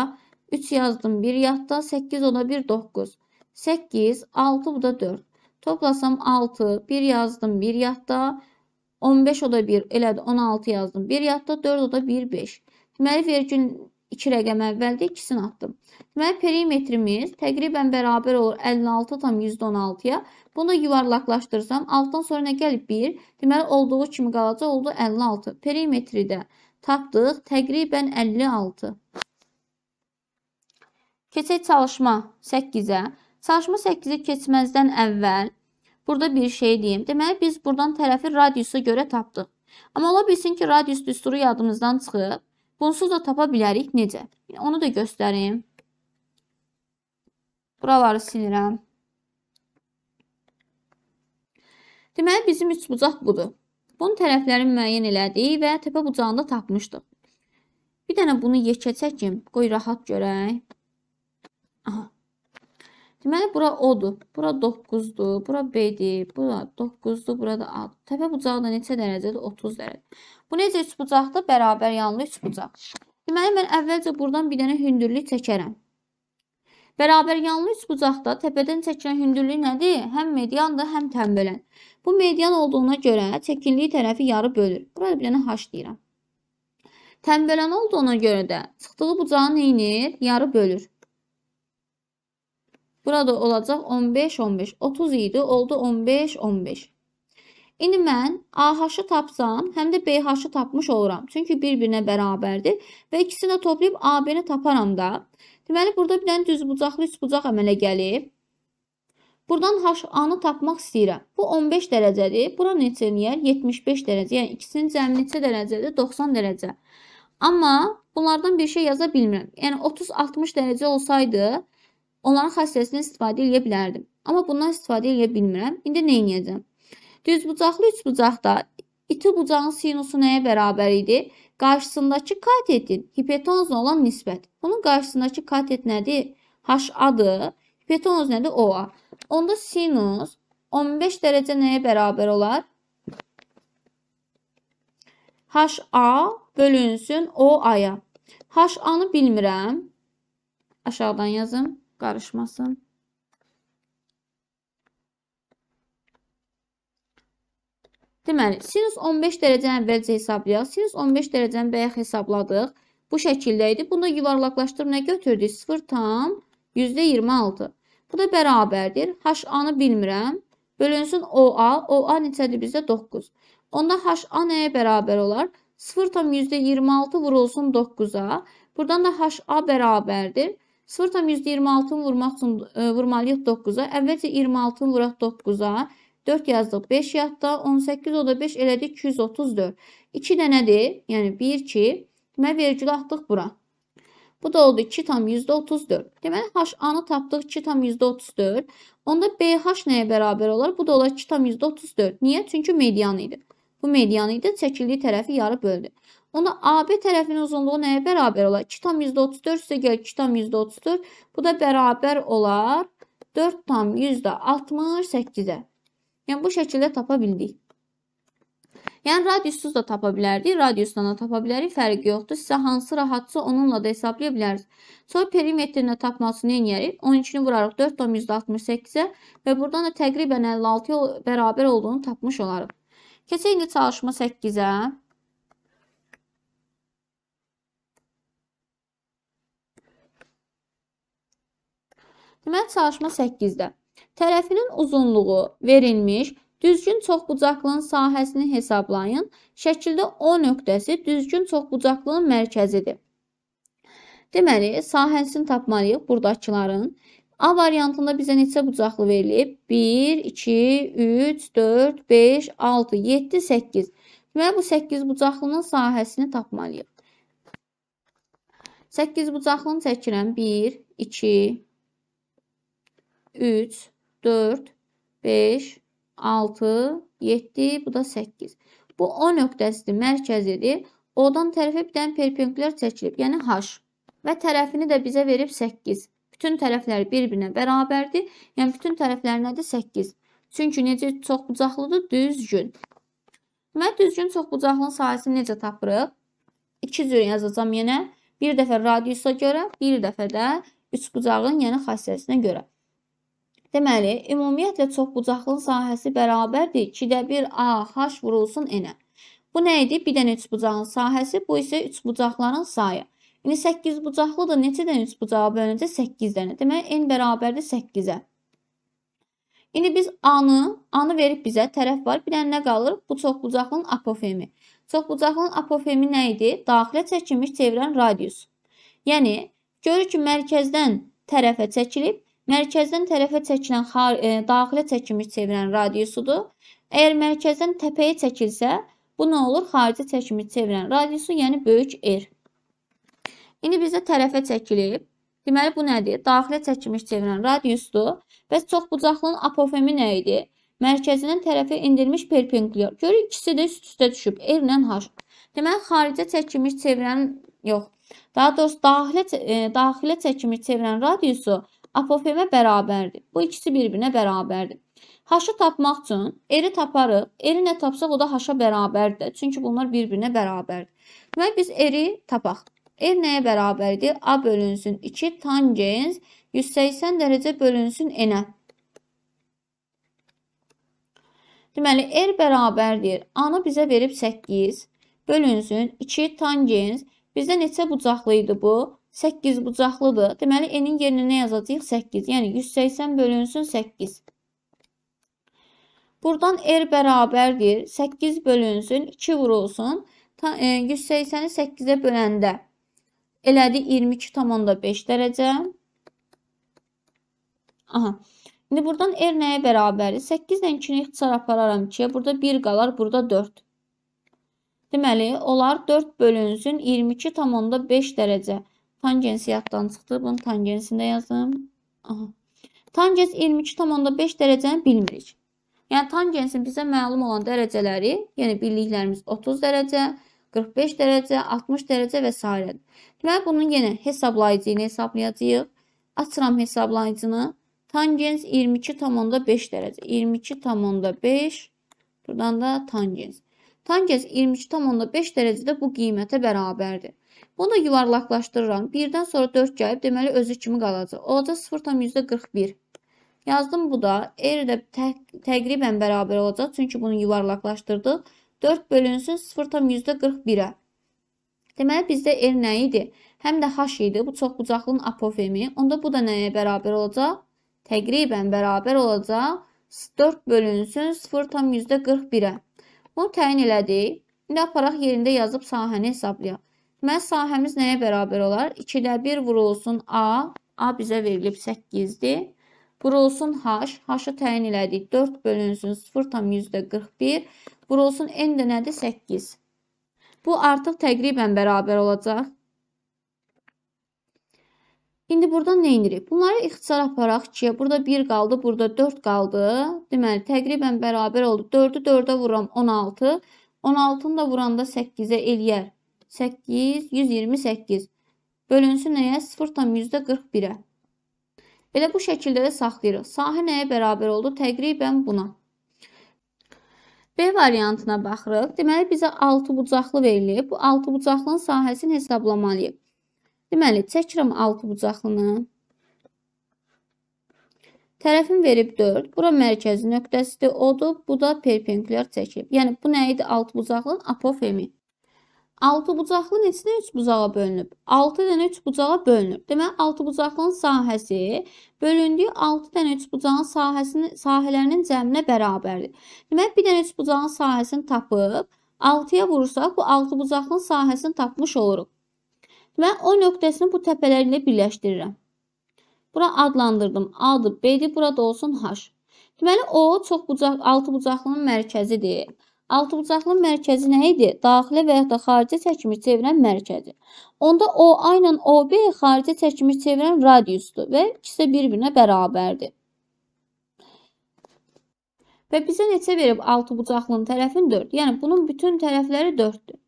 3 yazdım 1 yadda, 8 ona 1 9. 8, 6 bu da 4. Toplasam 6, 1 yazdım 1 yadda, 15 o da 1, elədir 16 yazdım 1 yadda, 4 o da 1 5. Deməli vergül 2 rəqəm əvvəldə ikisini atdım. Deməli perimetrimiz təqribən bərabər olur 56 tam %16-ya Bunu da yuvarlaqlaşdırsam 6-dan sonra nə gəlib 1? Deməli olduğu kimi qalacaq oldu 56. Perimetri də tapdıq təqribən 56. Keçək çalışma 8-ə. Çalışma 8-i keçməzdən əvvəl burada bir şey deyim. Deməli biz buradan tərəfi radiusa görə tapdıq. Amma ola bilsin ki, radius düsturu yadımızdan çıxıb. Bunsuz da tapa bilərik necə? Onu da göstərim. Buraları silirəm. Deməli bizim üçbucaq budur. Bunun tərəflərini müəyyən elədik və təpə bucağında tapmışdıq. Bir dənə bunu yekə çəkim, qoy rahat görək. Aha. Deməli bura odur, bura 9-dur, bura B-dir, bura 9-dur, bura da A-dır. Təpə bucağı da neçə dərəcədir? 30 dərəcə. Bu necə üç bucaqdır? Bərabər yanlı üç bucaq. Deməli mən əvvəlcə buradan bir dənə hündürlük çəkərəm. Bərabəryanlı üçbucaqda təpədən çəkilən hündürlük nədir? Həm mediandır, həm tənbələn. Bu median olduğuna görə çəkinliyi tərəfi yarı bölür. Burada bir dənə h deyirəm. Tənbələn olduğuna görə də çıxdığı bucağı neynir? Yarı bölür. Burada olacaq 15-15. 30 idi, oldu 15-15. İndi mən AH-ı tapsam, həm də BH-ı tapmış oluram. Çünki bir-birinə bərabərdir və ikisini toplayıb AB-ni taparam da Deməli, burada bir dənə düzbucaqlı üçbucaq əmələ gəlib. Buradan H-A-nı tapmaq istəyirəm. Bu 15 dərəcədir. Bura neçə eləyər? 75 dərəcə. Yəni ikisinin cəmi neçə dərəcədir? 90 dərəcə. Amma bunlardan bir şey yaza bilmirəm. Yəni 30-60 dərəcə olsaydı, onların xassəsindən istifadə edə bilərdim. Amma bundan istifadə edə bilmirəm. İndi nə edəcəm? Düzbucaqlı üçbucaqda iti bucağın sinusu nəyə bərabər idi? 0,5 Qarşısındakı katetin hipotenuza olan nisbət. Bunun qarşısındakı katet nədir? HA-dır. Hipotenuz nədir? OA. Onda sinus 15 dərəcə nəyə bərabər olar? HA bölünsün OA-ya. HA-nı bilmirəm. Aşağıdan yazım, qarışmasın. Deməli, sinus 15 dərəcəni əvvəlcə hesablayaq. Sinus 15 dərəcəni bayaq hesabladıq. Bu şəkildə idi. Bunu yuvarlaqlaşdırıb nə götürdük? 0 tam %26. Bu da bərabərdir. H-A-nı bilmirəm. Bölünsün OA. OA neçədir bizdə? 9. Onda H-A nəyə bərabər olar? 0 tam %26 vurulsun 9-a. Buradan da H-A bərabərdir. 0 tam %26-nı vurmaq üçün e, vurmalıyıq 9-a. Əvvəlcə 26-nı vuraq 9-a. 4 yazdıq 5 yadda. 18 o da 5 elədi 234. 2 də nədir? Yəni 1, 2. Deməli vergül atdıq bura. Bu da oldu 2 tam %34. Deməli H-A-nı tapdıq 2 tam %34. Onda BH nəyə bərabər olar? Bu da olar 2 tam %34. Niyə? Çünki median idi. Bu median idi. Çəkildiyi tərəfi yarı böldü. Onda AB tərəfinin uzunluğu nəyə bərabər olar? 2 tam %34 üstə gəl 2 tam %34. Bu da bərabər olar 4 tam %68-ə. Yəni bu şəkildə tapa bildik. Yəni radiussuz da tapa bilərdik, radiusdan da tapa bilərik, fərqi yoxdur. Sizə hansı rahatsa onunla da hesablaya biləriz. Sonra perimetrini tapmasını eləyərik. 12-ni vurarıq 4-dan 168-ə və buradan da təqribən 56 bərabər olduğunu tapmış olarıq. Keçək indi çalışma 8-ə. Deməli çalışma 8-də tərəfinin uzunluğu verilmiş Düzgün çoxbucaqlının sahəsini hesablayın. Şəkildə O nöqtəsi düzgün çoxbucaqlının mərkəzidir. Deməli, sahəsini tapmalıyıq buradakıların. A variantında bizə neçə bucaqlı verilib? 1, 2, 3, 4, 5, 6, 7, 8. Deməli, bu 8 bucaqlının sahəsini tapmalıyıq. 8 bucaqlını çəkirəm. 1, 2, 3, 4, 5, 6, 7, bu da 8. Bu O nöqtəsidir, mərkəzidir. O-dan tərəfə bir dənə perpendikulyar çəkilib, yəni H. Və tərəfini də bizə verib 8. Bütün tərəfləri bir-birinə bərabərdir. Yəni bütün tərəfləri nədir? 8. Çünki necə çox bucaqlıdır? Düzgün. Və düzgün çox bucaqlının sayəsini necə tapırıq? 2 cür yazacağam yenə. Bir dəfə radiusa görə, bir dəfə də üç bucağın, yəni xassəsinə görə. Deməli, ümumiyyətlə çoxbucaqlı sahəsi bərabərdir 2-də 1 AH vurulsun n-ə. Bu nə idi? Bir dənə üçbucağın sahəsi, bu isə üçbucaqların sayı. İndi 8 bucaqlıdır. Neçə dənə üçbucağa bölünəcək? 8 dənə. Demək n bərabərdir 8-ə. İndi biz A-nı, A-nı verib bizə tərəf var. Bir dənə nə qalır? Bu çoxbucaqlının apofemi. Çoxbucaqlının apofemi nə idi? Daxilə çəkilmiş çevirən radius. Yəni görür ki, mərkəzdən tərəfə çəkilib, Mərkəzdən tərəfə çəkilən e, daxilə çəkilmiş çevirən radiusudur. Əgər mərkəzdən təpəyə çəkilsə, bu nə olur? Xarici çəkilmiş çevirən radiusu, yəni böyük R. İndi bizə tərəfə çəkilib. Deməli bu nədir? Daxilə çəkilmiş çevirən radiusdur. Bəs çoxbucaqlının apofemi nə idi? Mərkəzindən tərəfə endirilmiş perpendikulyar. Görür ikisi də üst üstə düşüb. R ilə H. Deməli xaricə çəkilmiş çevirən yox. Daha doğrusu daxilə e, daxilə çəkilmiş çevirən radiusu apofemə bərabərdir. Bu ikisi bir-birinə bərabərdir. H-ı tapmaq üçün R-i taparıq. R-i nə tapsaq o da H-a bərabərdir. Çünki bunlar bir-birinə bərabərdir. Demək biz R-i tapaq. R nəyə bərabərdir? A bölünsün 2 tangens 180 dərəcə bölünsün N-ə. Deməli, R er bərabərdir. A-nı bizə verib 8 bölünsün 2 tangens. Bizdə neçə bucaqlı idi bu? 8 bucaqlıdır. Deməli, n-in yerinə nə yazacağıq? 8. Yəni, 180 bölünsün 8. Buradan r bərabərdir. 8 bölünsün, 2 vurulsun. 180-i e, 8-ə böləndə elədi 22,5 dərəcə. Aha. İndi buradan r nəyə bərabərdir? 8 ilə 2-ni ixtisar apararam 2-yə. Burada 1 qalar, burada 4. Deməli, onlar 4 bölünsün 22,5 dərəcə. Tangens yaddan çıxdı. Bunun tangensini də yazdım. Aha. Tangens 22,5 dərəcəni bilmirik. Yəni tangensin bizə məlum olan dərəcələri, yəni bildiklərimiz 30 dərəcə, 45 dərəcə, 60 dərəcə və s. Deməli, bunun yenə hesablayıcı ilə hesablayacağıq. Açıram hesablayıcını. Tangens 22,5 dərəcə. 22,5 Buradan da tangens. Tangens 22,5 dərəcədə bu qiymətə bərabərdir. Bunu yuvarlaqlaşdırıram. 1-dən sonra 4 gəlib, deməli özü kimi qalacaq. Olacaq 0,41. Yazdım bu da. R də tə təqribən bərabər olacaq. Çünki bunu yuvarlaqlaşdırdıq. 4 bölünsün 0,41-ə. Deməli bizdə R er nə idi? Həm də H idi. Bu çoxbucaqlının apofemi. Onda bu da nəyə bərabər olacaq? Təqribən bərabər olacaq. 4 bölünsün 0,41-ə. Bunu təyin elədik. İndi aparaq yerində yazıb sahəni hesablayaq. Məsafəmiz nəyə bərabər olar? 2-də 1 vurulsun A. A bizə verilib 8-dir. Vurulsun H. H-ı təyin elədik. 4 bölünsün 0,141. Vurulsun N də nədir? 8. Bu artıq təqribən bərabər olacaq. İndi burada nə edirik? Bunları ixtisar aparaq 2-yə. Burada 1 qaldı, burada 4 qaldı. Deməli, təqribən bərabər oldu. 4-ü 4-ə vuram 16. 16-nı da vuranda 8-ə eləyər. 8, 128 bölünsün nəyə? 0,41-ə. Elə bu şəkildə də saxlayırıq. Sahə nəyə bərabər oldu? Təqribən buna. B variantına baxırıq. Deməli, bizə 6 bucaqlı verilib. Bu 6 bucaqlının sahəsini hesablamalıyıq. Deməli, çəkirəm 6 bucaqlını. Tərəfim verib 4. Bura mərkəzi nöqtəsidir, odur. Bu da perpendikulyar çəkilib. Yəni, bu nə idi? 6 bucaqlının apofemi. 6 bucaqlı neçə 3 bucağa bölünüb? 6 dənə 3 bucağa bölünür. Deməli 6 bucaqlının sahəsi bölündüyü 6 dənə 3 bucağın sahəsinin sahələrinin cəminə bərabərdir. Deməli bir dənə 3 bucağın sahəsini tapıb 6-ya vurursaq bu 6 bucaqlının sahəsini tapmış oluruq. Deməli o nöqtəsini bu təpələr ilə birləşdirirəm. Bura adlandırdım. A-dır, B-dir, burada olsun H. Deməli o çox bucaq 6 bucaqlının mərkəzidir. Altıbucaqlı mərkəzi nə idi? Daxili və ya da xarici çəkimi çevirən mərkəzi. Onda OA ilə OB xarici çəkimi çevirən radiusdur və ikisi bir-birinə bərabərdir. Və bizə neçə verib altıbucaqlının tərəfin 4? Yəni bunun bütün tərəfləri 4-dür.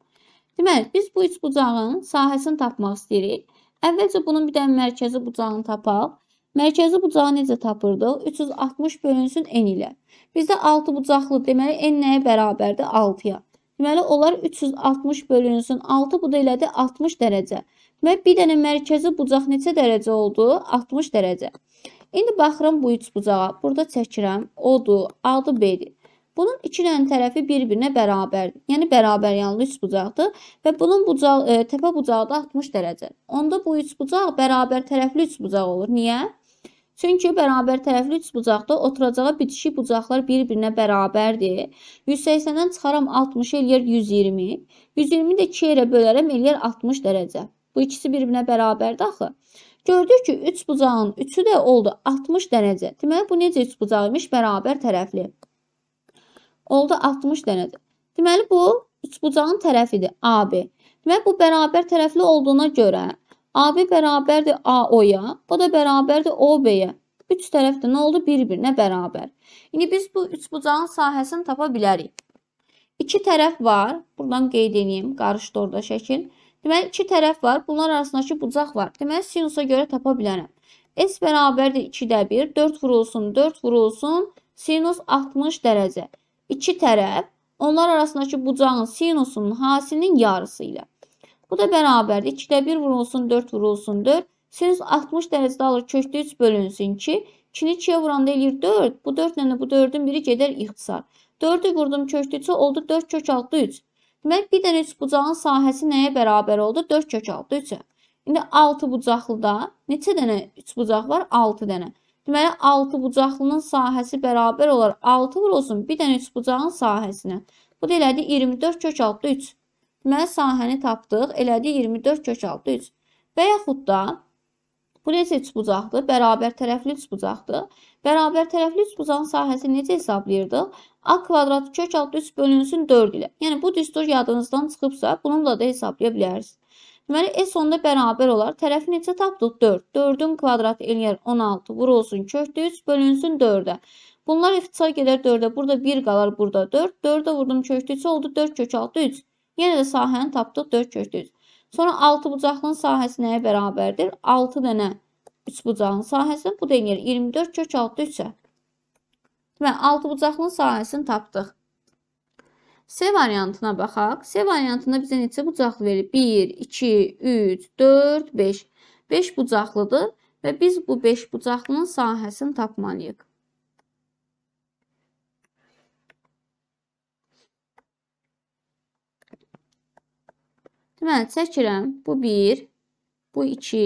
Deməli, biz bu üç bucağın sahəsini tapmaq istəyirik. Əvvəlcə bunun bir də mərkəzi bucağını tapaq. Mərkəzi bucağı necə tapırdıq? 360 bölünsün n ilə. Bizdə 6 bucaqlı, deməli n nəyə bərabərdir? 6-ya. Deməli onlar 360 bölünsün 6 bu da elədi 60 dərəcə. Deməli bir dənə mərkəzi bucaq neçə dərəcə oldu? 60 dərəcə. İndi baxıram bu üç bucağa. Burada çəkirəm. Odur, adı B-dir. Bunun iki dənə tərəfi bir-birinə bərabərdir. Yəni bərabər yanlı üç bucaqdır və bunun bucaq e, təpə bucağı da 60 dərəcədir. Onda bu üç bucaq bərabər tərəfli üç bucaq olur. Niyə? Çünki bərabər tərəfli üçbucaqda oturacağa bitişik bucaqlar bir-birinə bərabərdir. 180-dən çıxaram 60 eləyər 120. 120-ni də 2 yerə bölərəm eləyər 60 dərəcə. Bu ikisi bir-birinə bərabərdir axı. Gördük ki, 3 üç bucağın 3-ü də oldu 60 dərəcə. Deməli bu necə 3 bucaq imiş? Bərabər tərəfli. Oldu 60 dərəcə. Deməli bu 3 bucağın tərəfidir AB. Deməli bu bərabər tərəfli olduğuna görə AB bərabərdir AO-ya, bu da bərabərdir OB-yə. Üç tərəf də nə oldu? Bir-birinə bərabər. İndi biz bu üç bucağın sahəsini tapa bilərik. İki tərəf var. Buradan qeyd edeyim. Qarışdı orada şəkil. Deməli, iki tərəf var. Bunlar arasındakı bucaq var. Deməli, sinusa görə tapa bilərəm. S bərabərdir 2-də 1. 4 vurulsun, 4 vurulsun. Sinus 60 dərəcə. İki tərəf onlar arasındakı bucağın sinusunun hasinin yarısı ilə. Bu da bərabərdir. 2-də 1 vurulsun, 4 vurulsun, 4. Sinüs 60 dərəcədə alır, kökdə 3 bölünsün 2. 2-ni 2-yə vuranda eləyir 4. Bu 4 ilə bu 4-ün biri gedər ixtisar. 4-ü vurdum kökdə 3 oldu 4 kök altı 3. Deməli bir dənə 3 bucağın sahəsi nəyə bərabər oldu? 4 kök altı 3-ə. İndi 6 bucaqlıda neçə dənə 3 bucaq var? 6 dənə. Deməli 6 bucaqlının sahəsi bərabər olar 6 vurulsun bir dənə 3 bucağın sahəsinə. Bu da elədi 24 kök altı 3. Deməli, sahəni tapdıq. Elədi 24 kök 6 3. Və yaxud da bu necə üç bucaqdır? Bərabər tərəfli üç bucaqdır. Bərabər tərəfli üç bucağın sahəsini necə hesablayırdıq? A kvadrat kök 6 3 bölünsün 4 ilə. Yəni, bu düstur yadınızdan çıxıbsa, bununla da hesablaya bilərsiniz. Deməli, S onda bərabər olar. Tərəfi neçə tapdıq? 4. 4-ün kvadrat eləyər 16. Vurulsun kökdə 3 bölünsün 4-ə. Bunlar iftisal gedər 4-ə. Burada 1 qalar, burada 4. 4-ə vurdum kökdə 3 oldu. 4 kök 6 3. Yenə də sahəni tapdıq 4 kök 100. Sonra 6 bucaqlının sahəsi nəyə bərabərdir? 6 dənə 3 bucağın sahəsi. Bu da yenə 24 kök 6 3-ə. Deməli 6 bucaqlının sahəsini tapdıq. C variantına baxaq. C variantında bizə neçə bucaqlı verir? 1, 2, 3, 4, 5. 5 bucaqlıdır və biz bu 5 bucaqlının sahəsini tapmalıyıq. Mən çəkirəm. Bu 1, bu 2,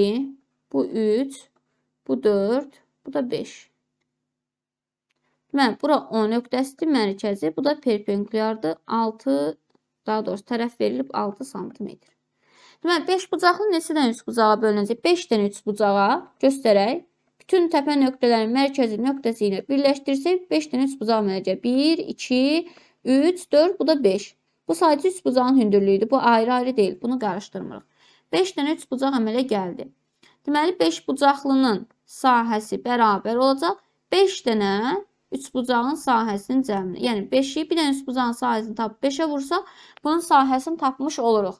bu 3, bu 4, bu da 5. Deməli, bura 10 nöqtəsidir mərkəzi. Bu da perpendikulyardır. 6, daha doğrusu tərəf verilib 6 sm. Deməli, 5 bucaqlı neçə dənə 3 bucağa bölünəcək? 5 dənə 3 bucağa göstərək. Bütün təpə nöqtələrin mərkəzi nöqtəsi ilə birləşdirsək 5 dənə 3 bucaq mənəcək. 1, 2, 3, 4, bu da 5. Bu sayıcı üç bucağın hündürlüyüdür. Bu ayrı-ayrı deyil. Bunu qarışdırmırıq. 5 dənə üç bucaq əmələ gəldi. Deməli 5 bucaqlının sahəsi bərabər olacaq 5 dənə üç bucağın sahəsinin cəmi. Yəni 5-i bir dənə üç bucağın sahəsini tapıb 5-ə vursa, bunun sahəsini tapmış oluruq.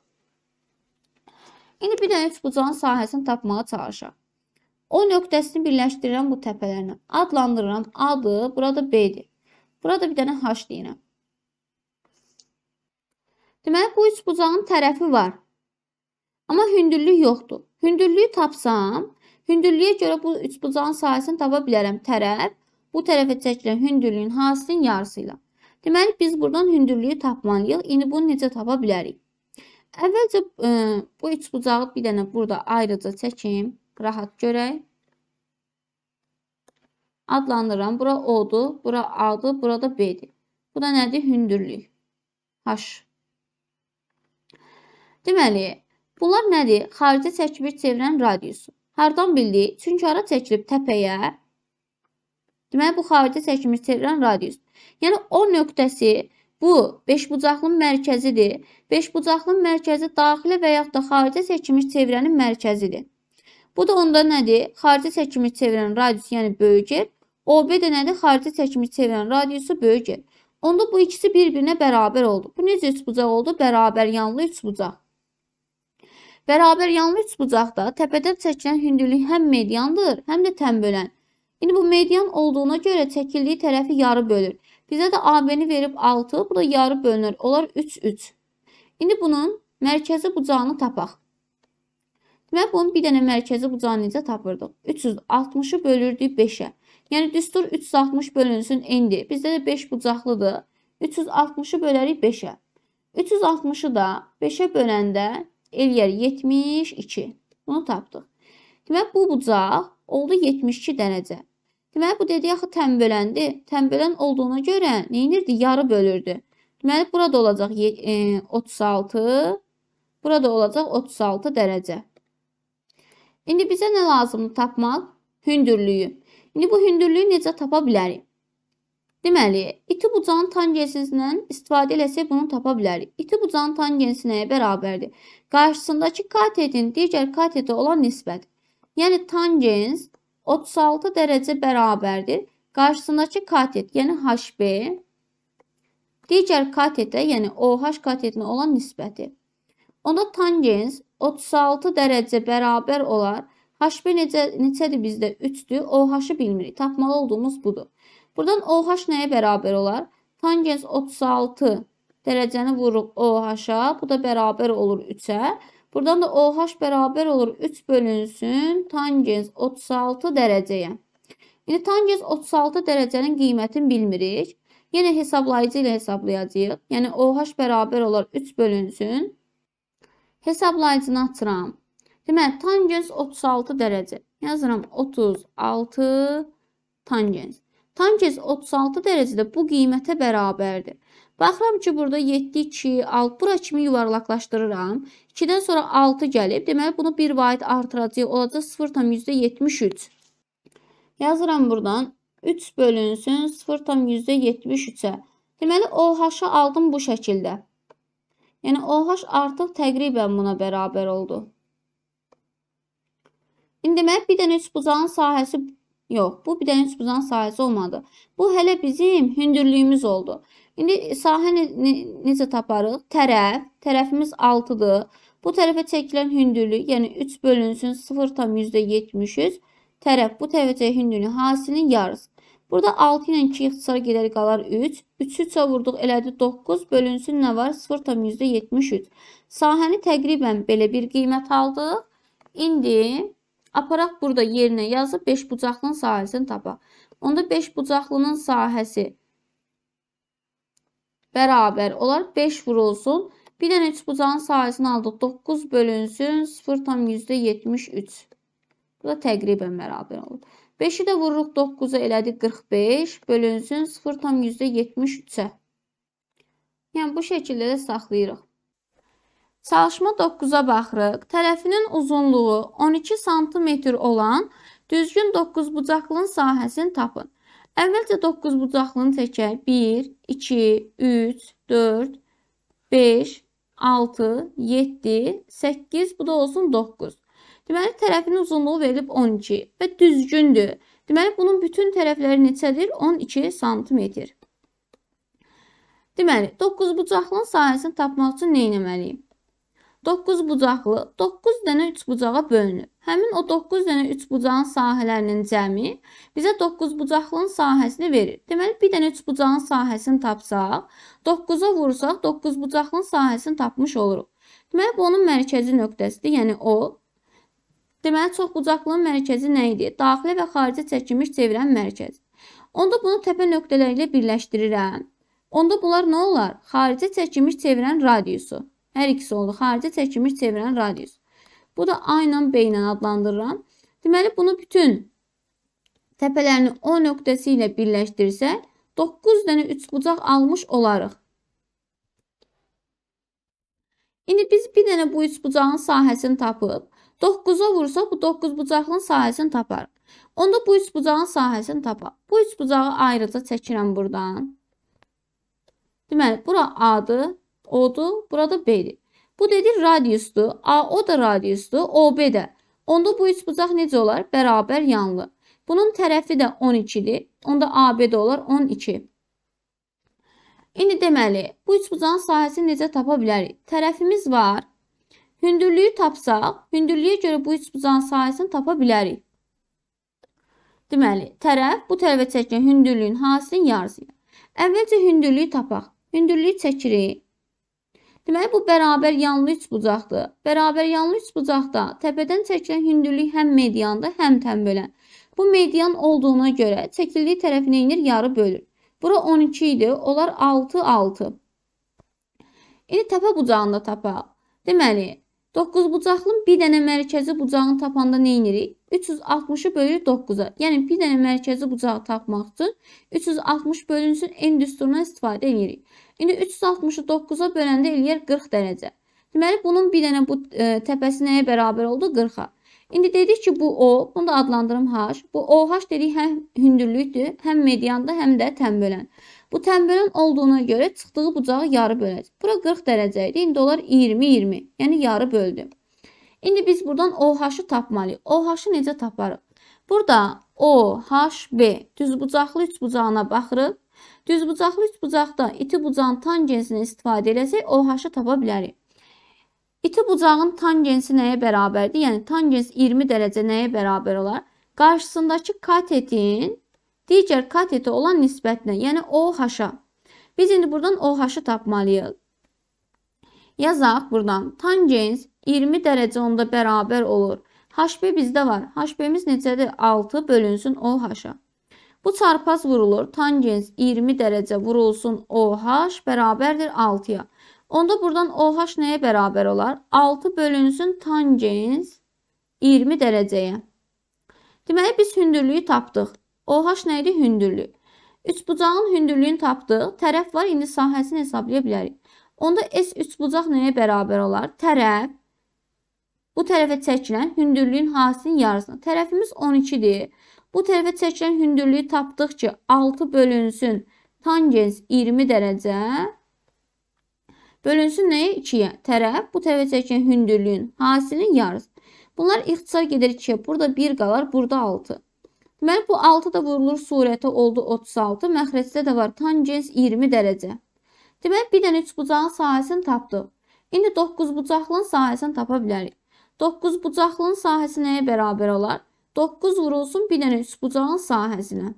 İndi bir dənə üç bucağın sahəsini tapmağa çalışaq. O nöqtəsini birləşdirirəm bu təpələrlə. Adlandırıram. Adı burada B-dir. Burada bir dənə H deyirəm. Deməli bu üç bucağın tərəfi var. Amma hündürlük yoxdur. Hündürlüyü tapsam, hündürlüyə görə bu üç bucağın sayəsini tapa bilərəm. Tərəf bu tərəfə çəkilən hündürlüyün hasisinin yarısı ilə. Deməli biz buradan hündürlüyü tapmalıyıq. İndi bunu necə tapa bilərik? Əvvəlcə ə, e, bu üç bucağı bir dənə burada ayrıca çəkim, rahat görək. Adlandıram. Bura O-dur, bura A-dır, burada B-dir. Bu da nədir? Hündürlük. H. Deməli, bunlar nədir? Xarici çəkmiş çevrənin radiusu. Hardan bildik? Çünki ara çəkilib təpəyə. Deməli, bu xarici çəkmiş çevrənin radiusudur. Yəni o nöqtəsi bu beşbucaqlının mərkəzidir. Beşbucaqlının mərkəzi daxili və yaxud da xarici çəkmiş çevrənin mərkəzidir. Bu da onda nədir? Xarici çəkmiş çevrənin radiusu, yəni böyük yer. OB də nədir? Xarici çəkmiş çevrənin radiusu böyük yer. Onda bu ikisi bir-birinə bərabər oldu. Bu necə üçbucaq oldu? Bərabər yanlı üçbucaq. Bərabəryanlı üçbucaqda təpədən çəkilən hündürlük həm mediandır, həm də tənbölən. İndi bu median olduğuna görə çəkildiyi tərəfi yarı bölür. Bizə də AB-ni verib 6, bu da yarı bölünür. Olar 3 3. İndi bunun mərkəzi bucağını tapaq. Demək, bunun bir dənə mərkəzi bucağını necə tapırdıq? 360-ı bölürdük 5-ə. Yəni, düstur 360 bölünsün indi. Bizdə də 5 bucaqlıdır. 360-ı bölərik 5-ə. 360-ı da 5-ə böləndə eləyər 72. Bunu tapdıq. Demək bu bucaq oldu 72 dənəcə. Deməli bu dedi axı tənböləndir. Tənbölən olduğuna görə nə edirdi? Yarı bölürdü. Deməli burada olacaq 36, e, burada olacaq 36 dərəcə. İndi bizə nə lazımdır tapmaq? Hündürlüyü. İndi bu hündürlüyü necə tapa bilərik? Deməli, iti bucağın tangensindən istifadə eləsək bunu tapa bilərik. İti bucağın tangensi nəyə bərabərdir? Qarşısındakı katetin digər katetə olan nisbət. Yəni tangens 36 dərəcə bərabərdir qarşısındakı katet, yəni HB digər katetə, yəni OH katetinə olan nisbəti. Onda tangens 36 dərəcə bərabər olar. HB necə, neçədir bizdə? 3-dür. OH-ı bilmirik. Tapmalı olduğumuz budur. Buradan OH nəyə bərabər olar? Tangens 36 dərəcəni vururuq OH-a. Bu da bərabər olur 3-ə. Buradan da OH bərabər olur 3 bölünsün tangens 36 dərəcəyə. İndi yəni tangens 36 dərəcənin qiymətini bilmirik. Yenə hesablayıcı ilə hesablayacağıq. Yəni OH bərabər olar 3 bölünsün. Hesablayıcını açıram. Deməli tangens 36 dərəcə. Yazıram 36 tangens. Tankez 36 dərəcədə bu qiymətə bərabərdir. Baxıram ki, burada 7, 2, 6 bura kimi yuvarlaqlaşdırıram. 2-dən sonra 6 gəlib. Deməli, bunu bir vahid artıracaq. Olacaq 0,73. Yazıram buradan. 3 bölünsün 0,73-ə. Deməli, OH-ı aldım bu şəkildə. Yəni, OH artıq təqribən buna bərabər oldu. İndi demək, bir dənə üç bucağın sahəsi Yox, bu bir dənə üçbucağın sahəsi olmadı. Bu hələ bizim hündürlüyümüz oldu. İndi sahə ne, ne, necə taparıq? Tərəf, tərəfimiz 6-dır. Bu tərəfə çəkilən hündürlük, yəni 3 bölünsün 0,73 tərəf bu tərəfə hündürlüyün hasinin yarısı. Burada 6 ilə 2 ixtisar gedər qalar 3. 3-ü çə vurduq elədi 9 bölünsün nə var? 0,73. Sahəni təqribən belə bir qiymət aldıq. İndi Aparaq burada yerinə yazıb 5 bucaqlının sahəsini tapaq. Onda 5 bucaqlının sahəsi bərabər olar 5 vurulsun. Bir dənə 3 bucağın sahəsini aldıq. 9 bölünsün 0,73. Bu da təqribən bərabər olur. 5-i də vururuq 9-a elədi 45 bölünsün 0,73-ə. Yəni bu şəkildə də saxlayırıq. Çalışma 9-a baxırıq. Tərəfinin uzunluğu 12 sm olan düzgün 9 bucaqlının sahəsini tapın. Əvvəlcə 9 bucaqlını çəkək. 1, 2, 3, 4, 5, 6, 7, 8, bu da olsun 9. Deməli, tərəfin uzunluğu verilib 12 və düzgündür. Deməli, bunun bütün tərəfləri neçədir? 12 sm. Deməli, 9 bucaqlının sahəsini tapmaq üçün nə etməliyik? 9 bucaqlı 9 dənə 3 bucağa bölünür. Həmin o 9 dənə 3 bucağın sahələrinin cəmi bizə 9 bucaqlının sahəsini verir. Deməli, bir dənə 3 bucağın sahəsini tapsaq, 9-a vursaq 9 bucaqlının sahəsini tapmış oluruq. Deməli, bu onun mərkəzi nöqtəsidir, yəni o. Deməli, çox bucaqlının mərkəzi nə idi? Daxili və xarici çəkilmiş çevirən mərkəz. Onda bunu təpə nöqtələri ilə birləşdirirəm. Onda bunlar nə olar? Xarici çəkilmiş çevirən radiusu. Hər ikisi oldu xarici çəkilmiş çevirən radius. Bu da A ilə B ilə adlandırıram. Deməli bunu bütün təpələrini O nöqtəsi ilə birləşdirsək 9 dənə üçbucaq almış olarıq. İndi biz bir dənə bu üçbucağın sahəsini tapıb 9-a vursaq bu 9 bucaqlının sahəsini taparıq. Onda bu üçbucağın sahəsini tapaq. Bu üçbucağı ayrıca çəkirəm buradan. Deməli bura A-dır, oldu. Burada B'dir. Bu nedir? Radiusdur. AO da radiusdur. OB də. Onda bu üç bucaq necə olar? Bərabər yanlı. Bunun tərəfi də 12-dir. Onda AB də olar 12. İndi deməli, bu üç bucağın sahəsini necə tapa bilərik? Tərəfimiz var. Hündürlüyü tapsaq, hündürlüyə görə bu üç bucağın sahəsini tapa bilərik. Deməli, tərəf bu tərəfə çəkən hündürlüyün hasilin yarısıdır. Əvvəlcə hündürlüyü tapaq. Hündürlüyü çəkirik. Deməli bu bərabər yanlı üçbucaqdır. Bərabər yanlı üçbucaqda təpədən çəkilən hündürlük həm mediandır, həm tənbölən. Bu median olduğuna görə çəkildiyi tərəfinə enir, yarı bölür. Bura 12 idi, onlar 6 6. İndi təpə bucağını da tapaq. Deməli 9 bucaqlının bir dənə mərkəzi bucağını tapanda nə edirik? 360-ı bölürük 9-a. Yəni bir dənə mərkəzi bucağı tapmaq üçün 360 bölünsün n düsturundan istifadə edirik. İndi 360-ı 9-a böləndə eləyər 40 dərəcə. Deməli, bunun bir dənə bu e, təpəsi nəyə bərabər oldu? 40-a. İndi dedik ki, bu O, bunu da adlandırım H. Bu OH dedik həm hündürlükdür, həm medianda, həm də tənbölən. Bu tənbölən olduğuna görə çıxdığı bucağı yarı böləcək. Bura 40 dərəcə idi, indi onlar 20-20, yəni yarı böldü. İndi biz buradan OH-ı tapmalıyıq. OH-ı necə taparıq? Burada OHB düz bucaqlı üç bucağına baxırıq. Düzbucaqlı üçbucaqda iti bucağın tangensindən istifadə eləsək, OH-ı tapa bilərik. İti bucağın tangensi nəyə bərabərdir? Yəni tangens 20 dərəcə nəyə bərabər olar? Qarşısındakı katetin digər katetə olan nisbətinə, yəni OH-a. Biz indi buradan OH-ı tapmalıyıq. Yazaq buradan tangens 20 dərəcə onda bərabər olur. HB bizdə var. HB-miz necədir? 6 bölünsün OH-a. Bu çarpaz vurulur. Tangens 20 dərəcə vurulsun OH bərabərdir 6-ya. Onda buradan OH nəyə bərabər olar? 6 bölünsün tangens 20 dərəcəyə. Deməli biz hündürlüyü tapdıq. OH nə idi? Hündürlük. Üçbucağın hündürlüyünü tapdıq. Tərəf var, indi sahəsini hesablaya bilərik. Onda S üçbucaq nəyə bərabər olar? Tərəf bu tərəfə çəkilən hündürlüyün hasinin yarısına. Tərəfimiz 12-dir. Bu tərəfə çəkilən hündürlüyü tapdıqca 6 bölünsün tangens 20 dərəcə bölünsün nəyə? 2-yə. Tərəf bu tərəfə çəkilən hündürlüyün hasilinin yarısı. Bunlar ixtisar gedir 2-yə. Burada 1 qalar, burada 6. Deməli bu 6 da vurulur surətə oldu 36. Məxrəcdə də var tangens 20 dərəcə. Deməli bir dənə 3 bucağın sahəsini tapdıq. İndi 9 bucaqlının sahəsini tapa bilərik. 9 bucaqlının sahəsi nəyə bərabər olar? 9 vurulsun bir dənə üst bucağın sahəsinə.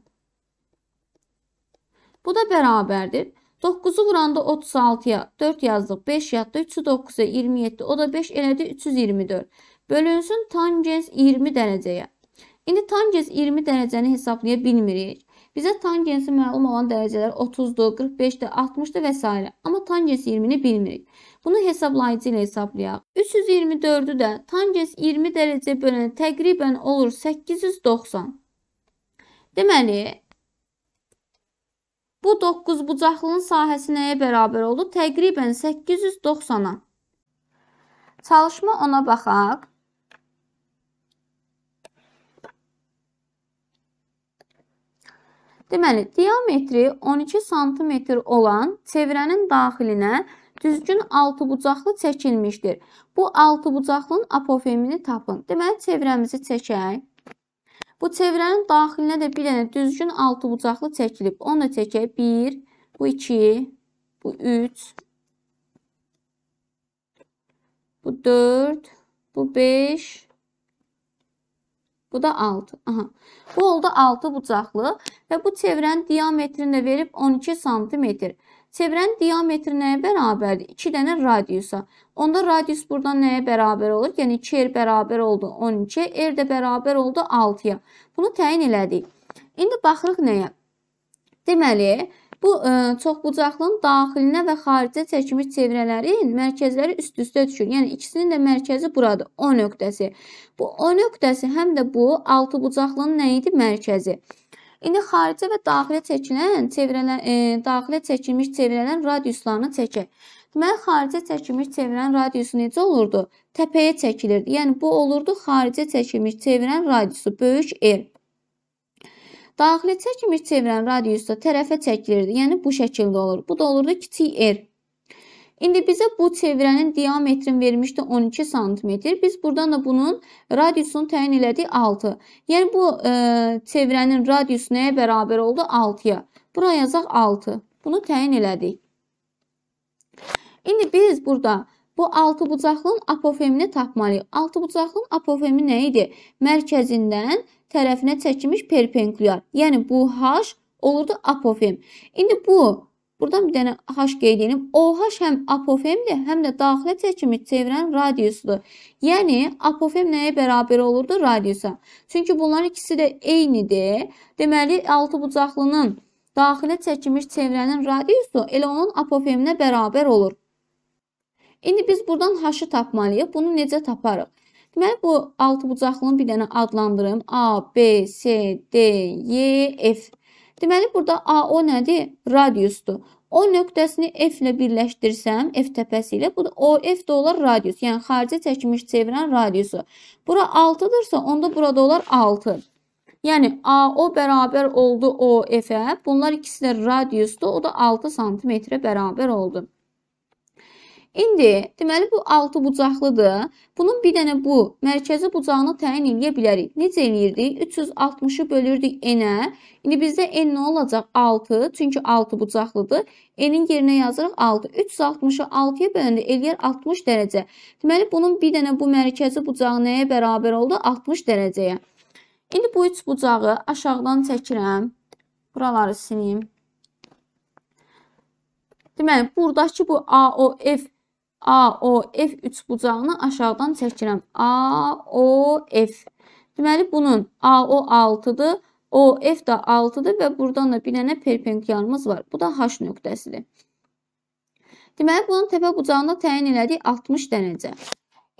Bu da bərabərdir. 9-u vuranda 36-ya 4 yazdıq. 5 yatdı. 3-ü 9-a 27. O da 5 elədi 324. Bölünsün tangens 20 dərəcəyə. İndi tangens 20 dərəcəni hesablaya bilmirik. Bizə tangensi məlum olan dərəcələr 30-dur, 45-dir, 60-dır və s. Amma tangens 20-ni bilmirik. Bunu hesablayıcı ilə hesablayaq. 324-ü də tangens 20 dərəcə bölən təqribən olur 890. Deməli, bu 9 bucaqlının sahəsi nəyə bərabər oldu? Təqribən 890-a. Çalışma ona baxaq. Deməli, diametri 12 sm olan çevrənin daxilinə 1,5 düzgün altıbucaqlı çəkilmişdir. Bu altıbucaqlının apofemini tapın. Deməli, çevrəmizi çəkək. Bu çevrənin daxilinə də bir dənə düzgün altıbucaqlı çəkilib. Onu da çəkək. 1, bu 2, bu 3, bu 4, bu 5, bu da 6. Aha. Bu oldu 6 bucaqlı və bu çevrənin diametrini də verib 12 santimetr. Çevrənin diametri nəyə bərabərdir? 2 dənə radiusa. Onda radius buradan nəyə bərabər olur? Yəni 2 r er bərabər oldu 12, r er də bərabər oldu 6-ya. Bunu təyin elədik. İndi baxırıq nəyə? Deməli, bu ə, e, çoxbucaqlının daxilinə və xaricə çəkmiş çevrələrin mərkəzləri üst-üstə düşür. Yəni ikisinin də mərkəzi buradır, O nöqtəsi. Bu O nöqtəsi həm də bu altı bucaqlının nə idi? Mərkəzi. İndi xarici və daxilə çəkilən, çevrələn, e, daxilə çəkilmiş çevrələn radiuslarını çəkək. Deməli, xarici çəkilmiş çevrən radiusu necə olurdu? Təpəyə çəkilirdi. Yəni bu olurdu xarici çəkilmiş çevrən radiusu böyük R. Daxili çəkilmiş çevrən radiusu da tərəfə çəkilirdi. Yəni bu şəkildə olur. Bu da olurdu kiçik R. İndi bizə bu çevrənin diametrini vermişdi 12 sm. Biz buradan da bunun radiusunu təyin elədik 6. Yəni bu e, çevrənin radiusu nəyə bərabər oldu? 6-ya. Bura yazaq 6. Bunu təyin elədik. İndi biz burada bu 6 bucaqlının apofemini tapmalıyıq. 6 bucaqlının apofemi nə idi? Mərkəzindən tərəfinə çəkilmiş perpendikulyar. Yəni bu H olurdu apofem. İndi bu Buradan bir dənə H qeyd edeyim. OH həm apofemdir, həm də daxili çəkimi çevirən radiusudur. Yəni apofem nəyə bərabər olurdu? Radiusa. Çünki bunların ikisi də eynidir. Deməli, altı bucaqlının daxilə çəkilmiş çevrənin radiusu elə onun apofeminə bərabər olur. İndi biz buradan h-ı tapmalıyıq. Bunu necə taparıq? Deməli, bu altı bucaqlının bir dənə adlandırım. A, B, C, D, Y, e, F. Deməli burada AO nədir? Radiusdur. O nöqtəsini F ilə birləşdirsəm, F təpəsi ilə, bu da OF də olar radius, yəni xarici çəkmiş çevirən radiusu. Bura 6-dırsa, onda burada olar 6. Yəni AO bərabər oldu OF-ə. Bunlar ikisi də radiusdur, o da 6 sm-ə bərabər oldu. İndi, deməli bu 6 bucaqlıdır. Bunun bir dənə bu mərkəzi bucağını təyin eləyə bilərik. Necə eləyirdik? 360-ı bölürdük n-ə. İndi bizdə n nə olacaq? 6, çünki 6 bucaqlıdır. N-in yerinə yazırıq 6. 360-ı 6-ya böləndə eləyər 60 dərəcə. Deməli bunun bir dənə bu mərkəzi bucağı nəyə bərabər oldu? 60 dərəcəyə. İndi bu üç bucağı aşağıdan çəkirəm. Buraları silim. Deməli, buradakı bu AOF AOF üçbucağını aşağıdan çəkirəm. AOF. Deməli bunun AO 6-dır, OF da 6-dır və burdan da bir dənə perpendiarımız var. Bu da H nöqtəsidir. Deməli bunun təpə bucağında təyin elədik 60 dərəcə.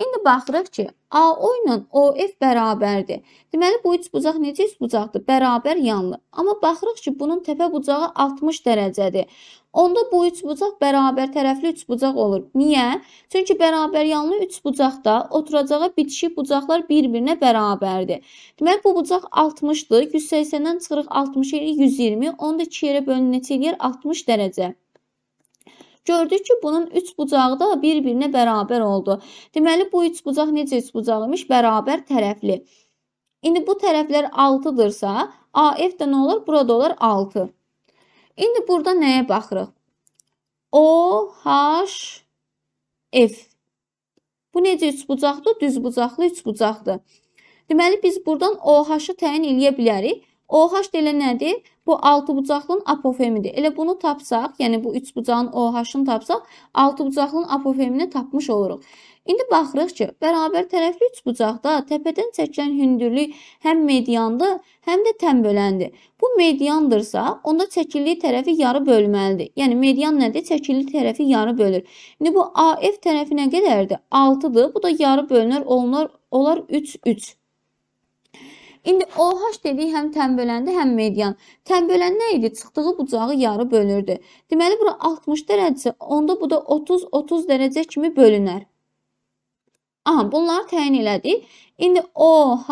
İndi baxırıq ki, AO ilə OF bərabərdir. Deməli bu üç bucaq necə üç bucaqdır? Bərabər yanlı. Amma baxırıq ki, bunun təpə bucağı 60 dərəcədir. Onda bu üç bucaq bərabər tərəfli üç bucaq olur. Niyə? Çünki bərabər yanlı üç bucaqda oturacağı bitişik bucaqlar bir-birinə bərabərdir. Deməli bu bucaq 60-dır. 180-dən çıxırıq 60 ilə 120. Onda 2 yerə bölünür neçə eləyər? 60 dərəcə. Gördük ki, bunun üç bucağı da bir-birinə bərabər oldu. Deməli, bu üç bucaq necə üç bucaq imiş? Bərabər tərəfli. İndi bu tərəflər 6-dırsa, AF də nə olur? Burada olar 6. İndi burada nəyə baxırıq? OHF. Bu necə üç bucaqdır? Düz bucaqlı üç bucaqdır. Deməli, biz buradan OH-ı təyin eləyə bilərik. OH deyilə nədir? Bu 6 bucaqlının apofemidir. Elə bunu tapsaq, yəni bu 3 bucağın OH-ını tapsaq, 6 bucaqlının apofemini tapmış oluruq. İndi baxırıq ki, bərabər tərəfli 3 bucaqda təpədən çəkilən hündürlük həm mediandır, həm də tən böləndir. Bu mediandırsa, onda çəkildiyi tərəfi yarı bölməlidir. Yəni median nədir? Çəkildiyi tərəfi yarı bölür. İndi bu AF tərəfi nə qədərdir? 6-dır. Bu da yarı bölünür, onlar, onlar 3 3. İndi OH dedik həm tənböləndə, həm median. Tənbölən nə idi? Çıxdığı bucağı yarı bölürdü. Deməli bura 60 dərəcəsə, onda bu da 30-30 dərəcə kimi bölünər. Aha, bunları təyin elədik. İndi OH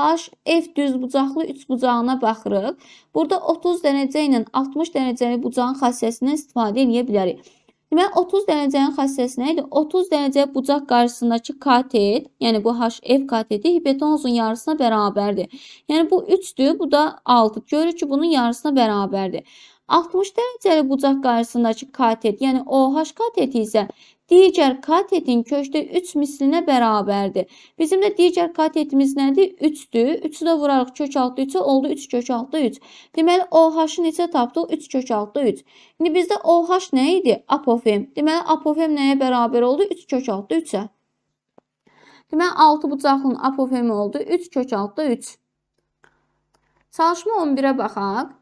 F düz bucaqlı üç bucağına baxırıq. Burada 30 dərəcə ilə 60 dərəcəli bucağın xassəsindən istifadə edə bilərik. Deməli 30 dərəcənin xassəsi nə idi? 30 dərəcə bucaq qarşısındakı katet, yəni bu HF kateti hipotenuzun yarısına bərabərdir. Yəni bu 3-dür, bu da 6. Görürük ki, bunun yarısına bərabərdir. 60 dərəcəli bucaq qarşısındakı katet, yəni OH kateti isə digər katetin kökdə 3 mislinə bərabərdir. Bizim də digər katetimiz nədir? 3-dür. 3-ü də vurarıq kök altı 3-ə oldu 3 kök altı 3. Deməli OH-ı neçə tapdıq? 3 kök altı 3. İndi bizdə OH nə idi? Apofem. Deməli apofem nəyə bərabər oldu? 3 kök altı 3-ə. Deməli 6 bucaqlının apofemi oldu 3 kök altı 3. Çalışma 11-ə baxaq.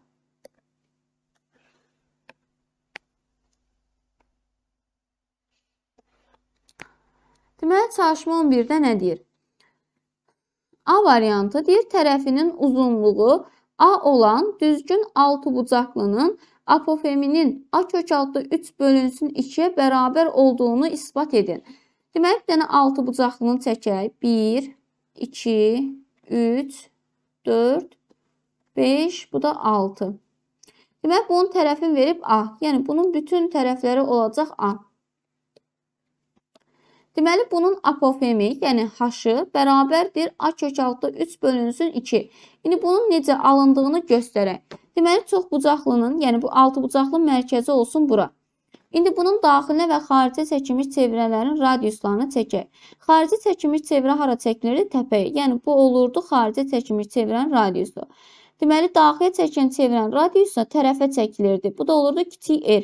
Deməli çalışma 11-də nə deyir? A variantı deyir tərəfinin uzunluğu A olan düzgün 6 bucaqlının apofeminin A kökaltı 3 bölünsün 2-yə bərabər olduğunu isbat edin. Deməli, bir dənə 6 bucaqlını çəkək. 1, 2, 3, 4, 5, bu da 6. Deməli, bunun tərəfini verib A. Yəni, bunun bütün tərəfləri olacaq A. Deməli, bunun apofemi, yəni H-ı bərabərdir A kökaltı 3 bölünsün 2. İndi bunun necə alındığını göstərək. Deməli, çox bucaqlının, yəni bu 6 bucaqlı mərkəzi olsun bura. İndi bunun daxilinə və xaricə çəkilmiş çevrələrin radiuslarını çəkək. Xarici çəkilmiş çevrə hara çəkilirdi? Təpəyə. Yəni bu olurdu xarici çəkilmiş çevrənin radiusu. Deməli daxilə çəkən çevrənin radiusu tərəfə çəkilirdi. Bu da olurdu kiçik r.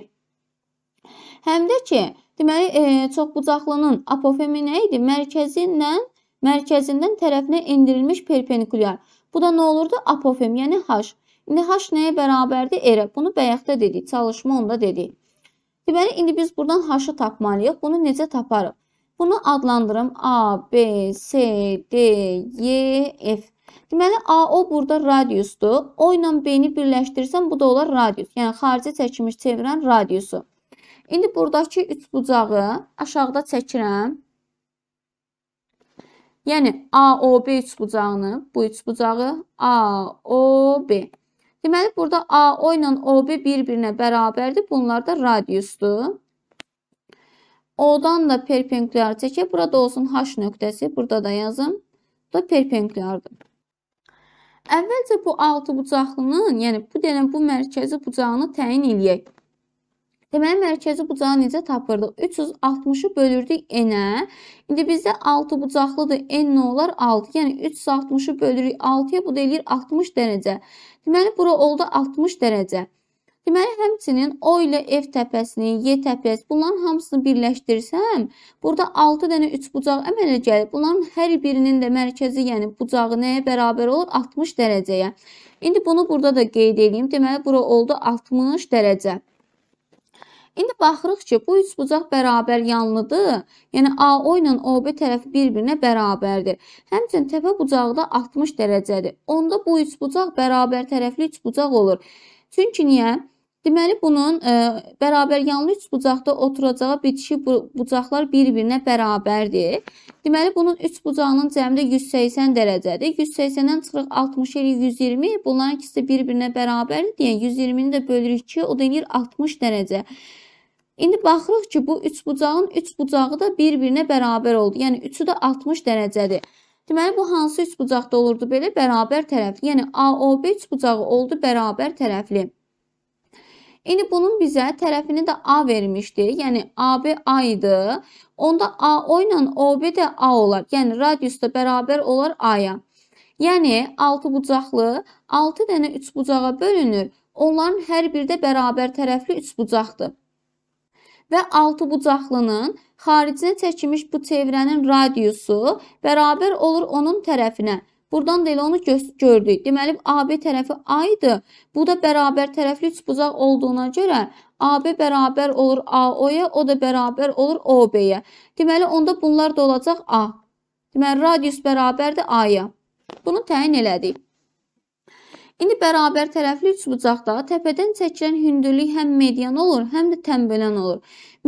Həm də ki, Deməli, e, çoxbucaqlının apofemi nə idi? Mərkəzindən mərkəzindən tərəfinə endirilmiş perpendikulyar. Bu da nə olurdu? Apofem, yəni H. İndi H nəyə bərabərdir? R. Bunu bayaqda dedik, çalışma onda dedik. Deməli, indi biz buradan H-ı tapmalıyıq. Bunu necə taparıq? Bunu adlandırım A, B, C, D, E, F. Deməli, AO burada radiusdur. O ilə B-ni birləşdirsəm, bu da olar radius. Yəni, xarici çəkmiş çevirən radiusu. İndi buradakı üç bucağı aşağıda çəkirəm. Yəni AOB üç bucağını, bu üç bucağı AOB. Deməli burada AO ilə OB bir-birinə bərabərdir. Bunlar da radiusdur. O-dan da perpendikulyar çəkək. Burada olsun H nöqtəsi, burada da yazım. Bu da perpendikulyardır. Əvvəlcə bu altı bucaqlının, yəni bu deyilən bu mərkəzi bucağını təyin eləyək. Deməli, mərkəzi bucağı necə tapırdıq? 360-ı bölürdük n-ə. İndi bizdə 6 bucaqlıdır. n nə olar? 6. Yəni 360-ı bölürük 6-ya, bu da eləyir 60 dərəcə. Deməli, bura oldu 60 dərəcə. Deməli, həmçinin O ilə F təpəsini, Y təpəsi, bunların hamısını birləşdirsəm, burada 6 dənə 3 bucaq əmələ gəlir. Bunların hər birinin də mərkəzi, yəni bucağı nəyə bərabər olur? 60 dərəcəyə. İndi bunu burada da qeyd edeyim. Deməli, bura oldu 60 dərəcə. İndi baxırıq ki, bu üç bucaq bərabər yanlıdır. Yəni AO ilə OB tərəfi bir-birinə bərabərdir. Həmçinin təpə bucağı da 60 dərəcədir. Onda bu üç bucaq bərabər tərəfli üç bucaq olur. Çünki niyə? Deməli bunun e, bərabər yanlı üç bucaqda oturacağı bitişik bucaqlar bir-birinə bərabərdir. Deməli bunun üç bucağının cəmi 180 dərəcədir. 180-dən çıxırıq 60 elə 120. Bunların ikisi bir-birinə bərabərdir deyə 120-ni də bölürük 2, o da eləyir 60 dərəcə. İndi baxırıq ki, bu üç bucağın üç bucağı da bir-birinə bərabər oldu. Yəni, üçü də 60 dərəcədir. Deməli, bu hansı üç bucaqda olurdu belə? Bərabər tərəfli. Yəni, AOB üç bucağı oldu bərabər tərəfli. İndi bunun bizə tərəfini də A vermişdi. Yəni, AB A idi. Onda AO ilə OB də A olar. Yəni, radius da bərabər olar A-ya. Yəni, 6 bucaqlı 6 dənə 3 bucağa bölünür. Onların hər bir də bərabər tərəfli 3 bucaqdır və altı bucaqlının xaricinə çəkilmiş bu çevrənin radiusu bərabər olur onun tərəfinə. Buradan da elə onu gördük. Deməli AB tərəfi A-dır. Bu da bərabər tərəfli üç bucaq olduğuna görə AB bərabər olur AO-ya, o da bərabər olur OB-yə. Deməli onda bunlar da olacaq A. Deməli radius bərabərdir A-ya. Bunu təyin elədik. İndi bərabər tərəfli üçbucaqda təpədən çəkilən hündürlük həm median olur, həm də tənbələn olur.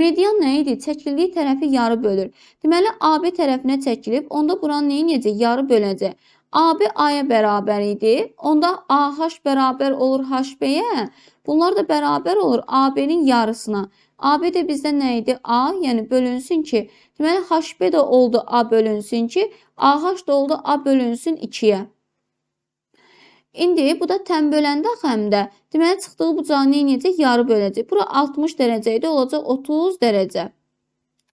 Median nə idi? Çəkildiyi tərəfi yarı bölür. Deməli AB tərəfinə çəkilib, onda buranı nəyəcək? Yarı böləcək. AB A-ya bərabər idi. Onda AH bərabər olur HB-yə. Bunlar da bərabər olur AB-nin yarısına. AB də bizdə nə idi? A, yəni bölünsün ki, deməli HB də oldu A bölünsün ki, AH da oldu A bölünsün 2-yə. İndi bu da tən böləndə xəmdə. Deməli çıxdığı bucağı nə edəcək? Yarı böləcək. Bura 60 dərəcəydi, olacaq 30 dərəcə.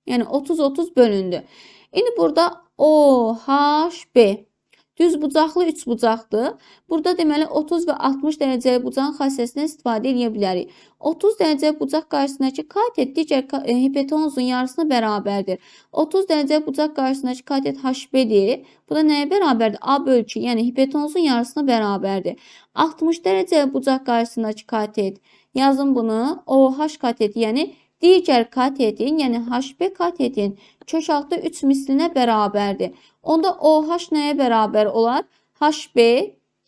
Yəni 30-30 bölündü. İndi burada OHB Düz bucaqlı 3 bucaqdır. Burada deməli 30 və 60 dərəcəli bucağın xassəsindən istifadə edə bilərik. 30 dərəcə bucaq qarşısındakı katet digər e, hipotenuzun yarısına bərabərdir. 30 dərəcə bucaq qarşısındakı katet HB-dir. Bu da nəyə bərabərdir? A bölgü, yəni hipotenuzun yarısına bərabərdir. 60 dərəcə bucaq qarşısındakı katet. Yazın bunu. OH kateti, yəni digər katetin, yəni HB katetin köşaltı 3 mislinə bərabərdir. Onda OH nəyə bərabər olar? HB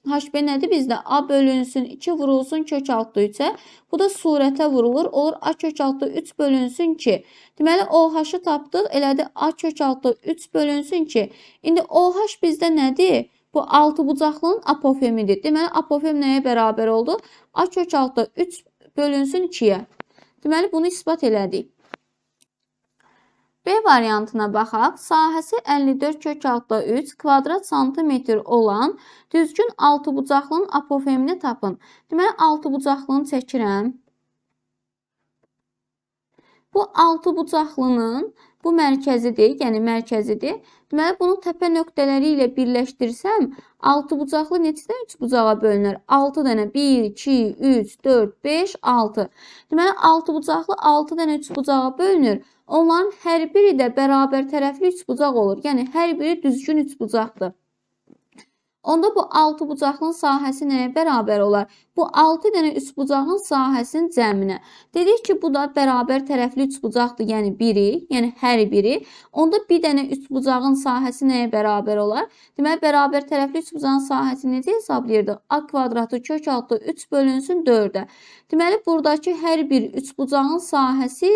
HB nədir bizdə? A bölünsün 2 vurulsun kök altı 3-ə. Bu da surətə vurulur. Olur A kök altı 3 bölünsün 2. Deməli OH-ı tapdıq. Elədi A kök altı 3 bölünsün 2. İndi OH bizdə nədir? Bu 6 bucaqlının apofemidir. Deməli apofem nəyə bərabər oldu? A kök altı 3 bölünsün 2-yə. Deməli bunu isbat elədik. B variantına baxaq. Sahəsi 54 kökaltda 3 kvadrat santimetr olan düzgün altıbucaqlının apofemini tapın. Deməli, altıbucaqlını çəkirəm. Bu altıbucaqlının Bu mərkəzidir, yəni mərkəzidir. Deməli, bunu təpə nöqtələri ilə birləşdirsəm, 6 bucaqlı neçədən 3 bucağa bölünər? 6 dənə 1, 2, 3, 4, 5, 6. Deməli, 6 bucaqlı 6 dənə 3 bucağa bölünür. Onların hər biri də bərabər tərəfli 3 bucaq olur. Yəni, hər biri düzgün 3 bucaqdır. Onda bu 6 bucaqlının sahəsi nəyə bərabər olar? Bu 6 dənə üçbucağın sahəsinin cəminə. Dedik ki, bu da bərabər tərəfli üçbucaqdır, yəni biri, yəni hər biri. Onda bir dənə üçbucağın sahəsi nəyə bərabər olar? Deməli, bərabər tərəfli üçbucağın sahəsi necə hesablayırdıq? A kvadratı kök altı 3 bölünsün 4-ə. Deməli, buradakı hər bir üçbucağın sahəsi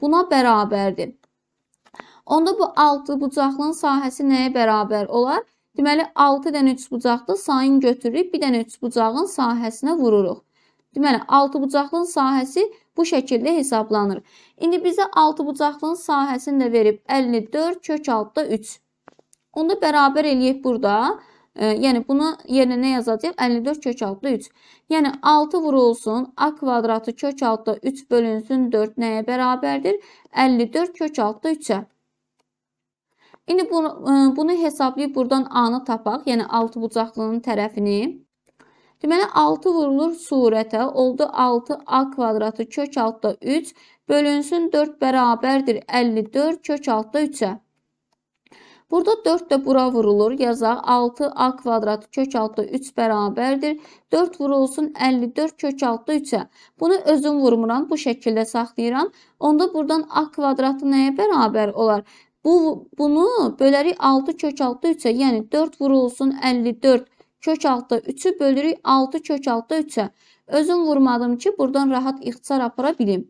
buna bərabərdir. Onda bu 6 bucaqlının sahəsi nəyə bərabər olar? Deməli 6 dənə üçbucaqlı sayını götürürük, bir dənə üçbucağın sahəsinə vururuq. Deməli 6 bucaqlının sahəsi bu şəkildə hesablanır. İndi bizə 6 bucaqlının sahəsini də verib 54 kök altda 3. Onu da bərabər eləyib burada. E, yəni bunu yerinə nə yazacağıq? 54 kök altda 3. Yəni 6 vurulsun, a kvadratı kök altda 3 bölünsün 4 nəyə bərabərdir? 54 kök altda 3-ə. İndi bunu, e, bunu hesablayıb buradan A-nı tapaq. Yəni 6 bucaqlının tərəfini. Deməli 6 vurulur surətə. Oldu 6A kvadratı kök altda 3 bölünsün 4 bərabərdir 54 kök altda 3-ə. Burada 4 də bura vurulur. Yazaq 6a kvadratı kök altda 3 bərabərdir. 4 vurulsun 54 kök altda 3-ə. Bunu özüm vurmuram. Bu şəkildə saxlayıram. Onda buradan a kvadratı nəyə bərabər olar? Bu, bunu yəni bölərik 6 kök 6 3-ə, yəni 4 vurulsun 54 kök 6 3-ü bölürük 6 kök 6 3-ə. Özüm vurmadım ki, buradan rahat ixtisar apara bilim.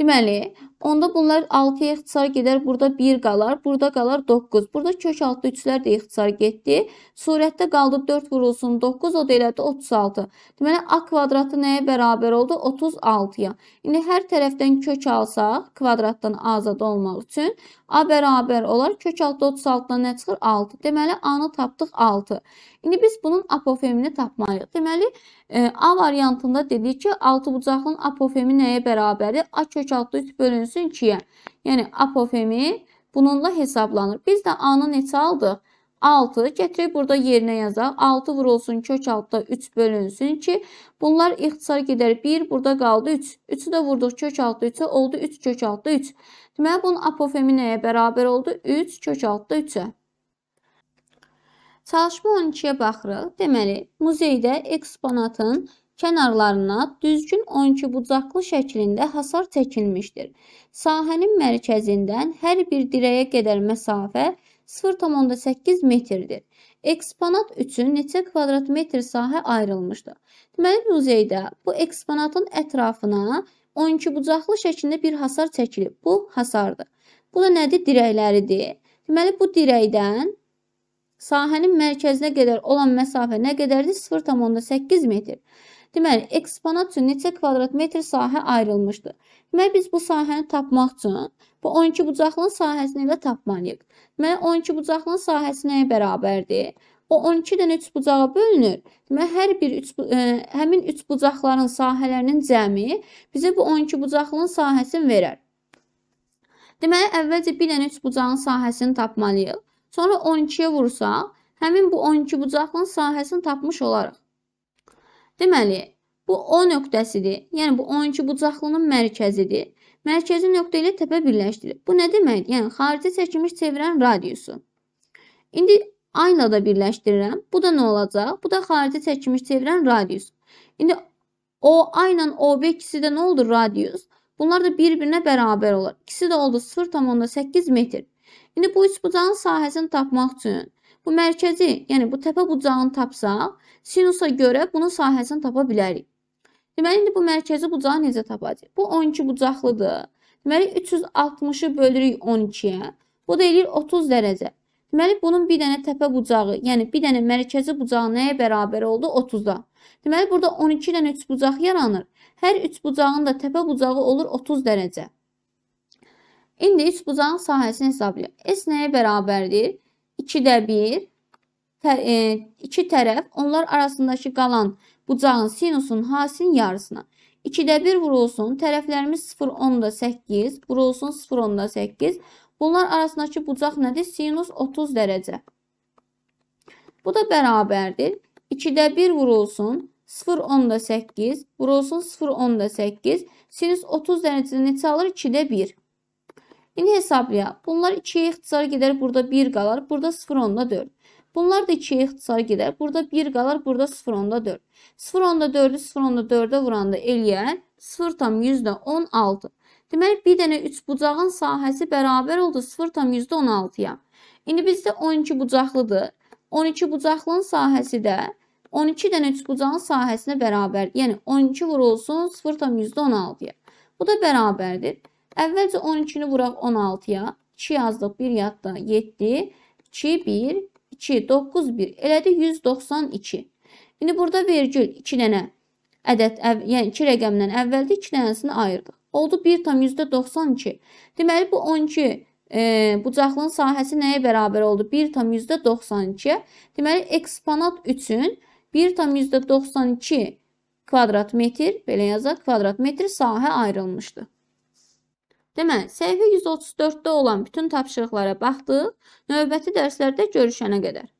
Deməli, Onda bunlar 6-ya ixtisar gedər, burada 1 qalar, burada qalar 9. Burada kök altı üçlər də ixtisar getdi. Surətdə qaldı 4 vurulsun 9, o da elədi 36. Deməli a kvadratı nəyə bərabər oldu? 36-ya. İndi hər tərəfdən kök alsaq, kvadratdan azad olmaq üçün a bərabər olar kök altı 36-dan nə çıxır? 6. Deməli a-nı tapdıq 6. İndi biz bunun apofemini tapmalıyıq. Deməli A variantında dedik ki, altıbucaqlının apofemi nəyə bərabərdir? A kökaltı 3 bölünsün 2-yə. Yəni apofemi bununla hesablanır. Biz də A-nı neçə aldıq? 6 gətirib burada yerinə yazaq. 6 vurulsun kök altda 3 bölünsün ki, bunlar ixtisar gedər 1, burada qaldı 3. 3-ü də vurduq kök altda 3-ə, oldu 3 kök altda 3. Deməli bunun apofemi nəyə bərabər oldu? 3 kök altda 3-ə. Çalışma 12-yə baxırıq. Deməli, muzeydə eksponatın kənarlarına düzgün 12 bucaqlı şəklində hasar çəkilmişdir. Sahənin mərkəzindən hər bir dirəyə qədər məsafə 0,8 metrdir. Eksponat üçün neçə kvadrat metr sahə ayrılmışdır? Deməli, muzeydə bu eksponatın ətrafına 12 bucaqlı şəklində bir hasar çəkilib. Bu hasardır. Bu da nədir? Dirəkləridir. Deməli, bu dirəkdən Sahənin mərkəzinə qədər olan məsafə nə qədərdir? 0,8 metr. Deməli, eksponat üçün neçə kvadrat metr sahə ayrılmışdı? Deməli, biz bu sahəni tapmaq üçün bu 12 bucaqlının sahəsini də tapmalıyıq. Deməli, 12 bucaqlının sahəsi nəyə bərabərdir? O 12 dənə 3 bucağa bölünür. Deməli, hər bir 3 ə, e, həmin 3 bucaqların sahələrinin cəmi bizə bu 12 bucaqlının sahəsini verər. Deməli, əvvəlcə bir dənə 3 bucağın sahəsini tapmalıyıq. Sonra 12-yə vursaq, həmin bu 12 bucaqlının sahəsini tapmış olarıq. Deməli, bu O nöqtəsidir. Yəni bu 12 bucaqlının mərkəzidir. Mərkəzi nöqtə ilə təpə birləşdirir. Bu nə deməkdir? Yəni xarici çəkilmiş çevirən radiusu. İndi A ilə də birləşdirirəm. Bu da nə olacaq? Bu da xarici çəkilmiş çevirən radius. İndi OA ilə OB ikisi də nə oldu? Radius. Bunlar da bir-birinə bərabər olur. İkisi də oldu 0,8 metr. İndi bu üç bucağın sahəsini tapmaq üçün bu mərkəzi, yəni bu təpə bucağını tapsaq, sinusa görə bunun sahəsini tapa bilərik. Deməli, indi bu mərkəzi bucağı necə tapacağıq? Bu 12 bucaqlıdır. Deməli, 360-ı bölürük 12-yə. Bu da eləyir 30 dərəcə. Deməli, bunun bir dənə təpə bucağı, yəni bir dənə mərkəzi bucağı nəyə bərabər oldu? 30-a. Deməli, burada 12 dənə 3 bucaq yaranır. Hər 3 bucağın da təpə bucağı olur 30 dərəcə. İndi üç bucağın sahəsini hesablayaq. S nəyə bərabərdir? 2-də 1, 2 tərəf onlar arasındakı qalan bucağın sinusun hasinin yarısına. 2-də 1 vurulsun, tərəflərimiz 0.8, vurulsun 0.8. Bunlar arasındakı bucaq nədir? Sinus 30 dərəcə. Bu da bərabərdir. 2-də 1 vurulsun, 0.8, vurulsun 0.8, sinus 30 dərəcədə neçə alır? 2-də 1. İndi hesablayaq. Bunlar 2-yə ixtisar gedər, burada 1 qalar, burada 0 onda 4. Bunlar da 2-yə ixtisar gedər. Burada 1 qalar, burada 0 onda 4. 0 onda 4-ü 0 onda 4-ə vuranda eləyər 0,116. Deməli, bir dənə 3 bucağın sahəsi bərabər oldu 0,16-ya. İndi bizdə 12 bucaqlıdır. 12 bucaqlının sahəsi də 12 dənə 3 bucağın sahəsinə bərabərdir. Yəni, 12 vurulsun 0,16-ya. Bu da bərabərdir. Əvvəlcə 12-ni vuraq 16-ya. 2 yazdıq, 1 yadda 7, 2, 1, 2, 9, 1. Elədi 192. İndi burada vergül 2 dənə ədəd, əv, yəni 2 rəqəmdən əvvəldə 2 dənəsini ayırdıq. Oldu 1,92. Deməli bu 12 e, bucaqlının sahəsi nəyə bərabər oldu? 1,92-yə. Deməli eksponat 3-ün 1,92 kvadrat metr, belə yazaq, kvadrat metr sahə ayrılmışdı. Demə, səhifə 134-də olan bütün tapşırıqlara baxdıq. Növbəti dərslərdə görüşənə qədər.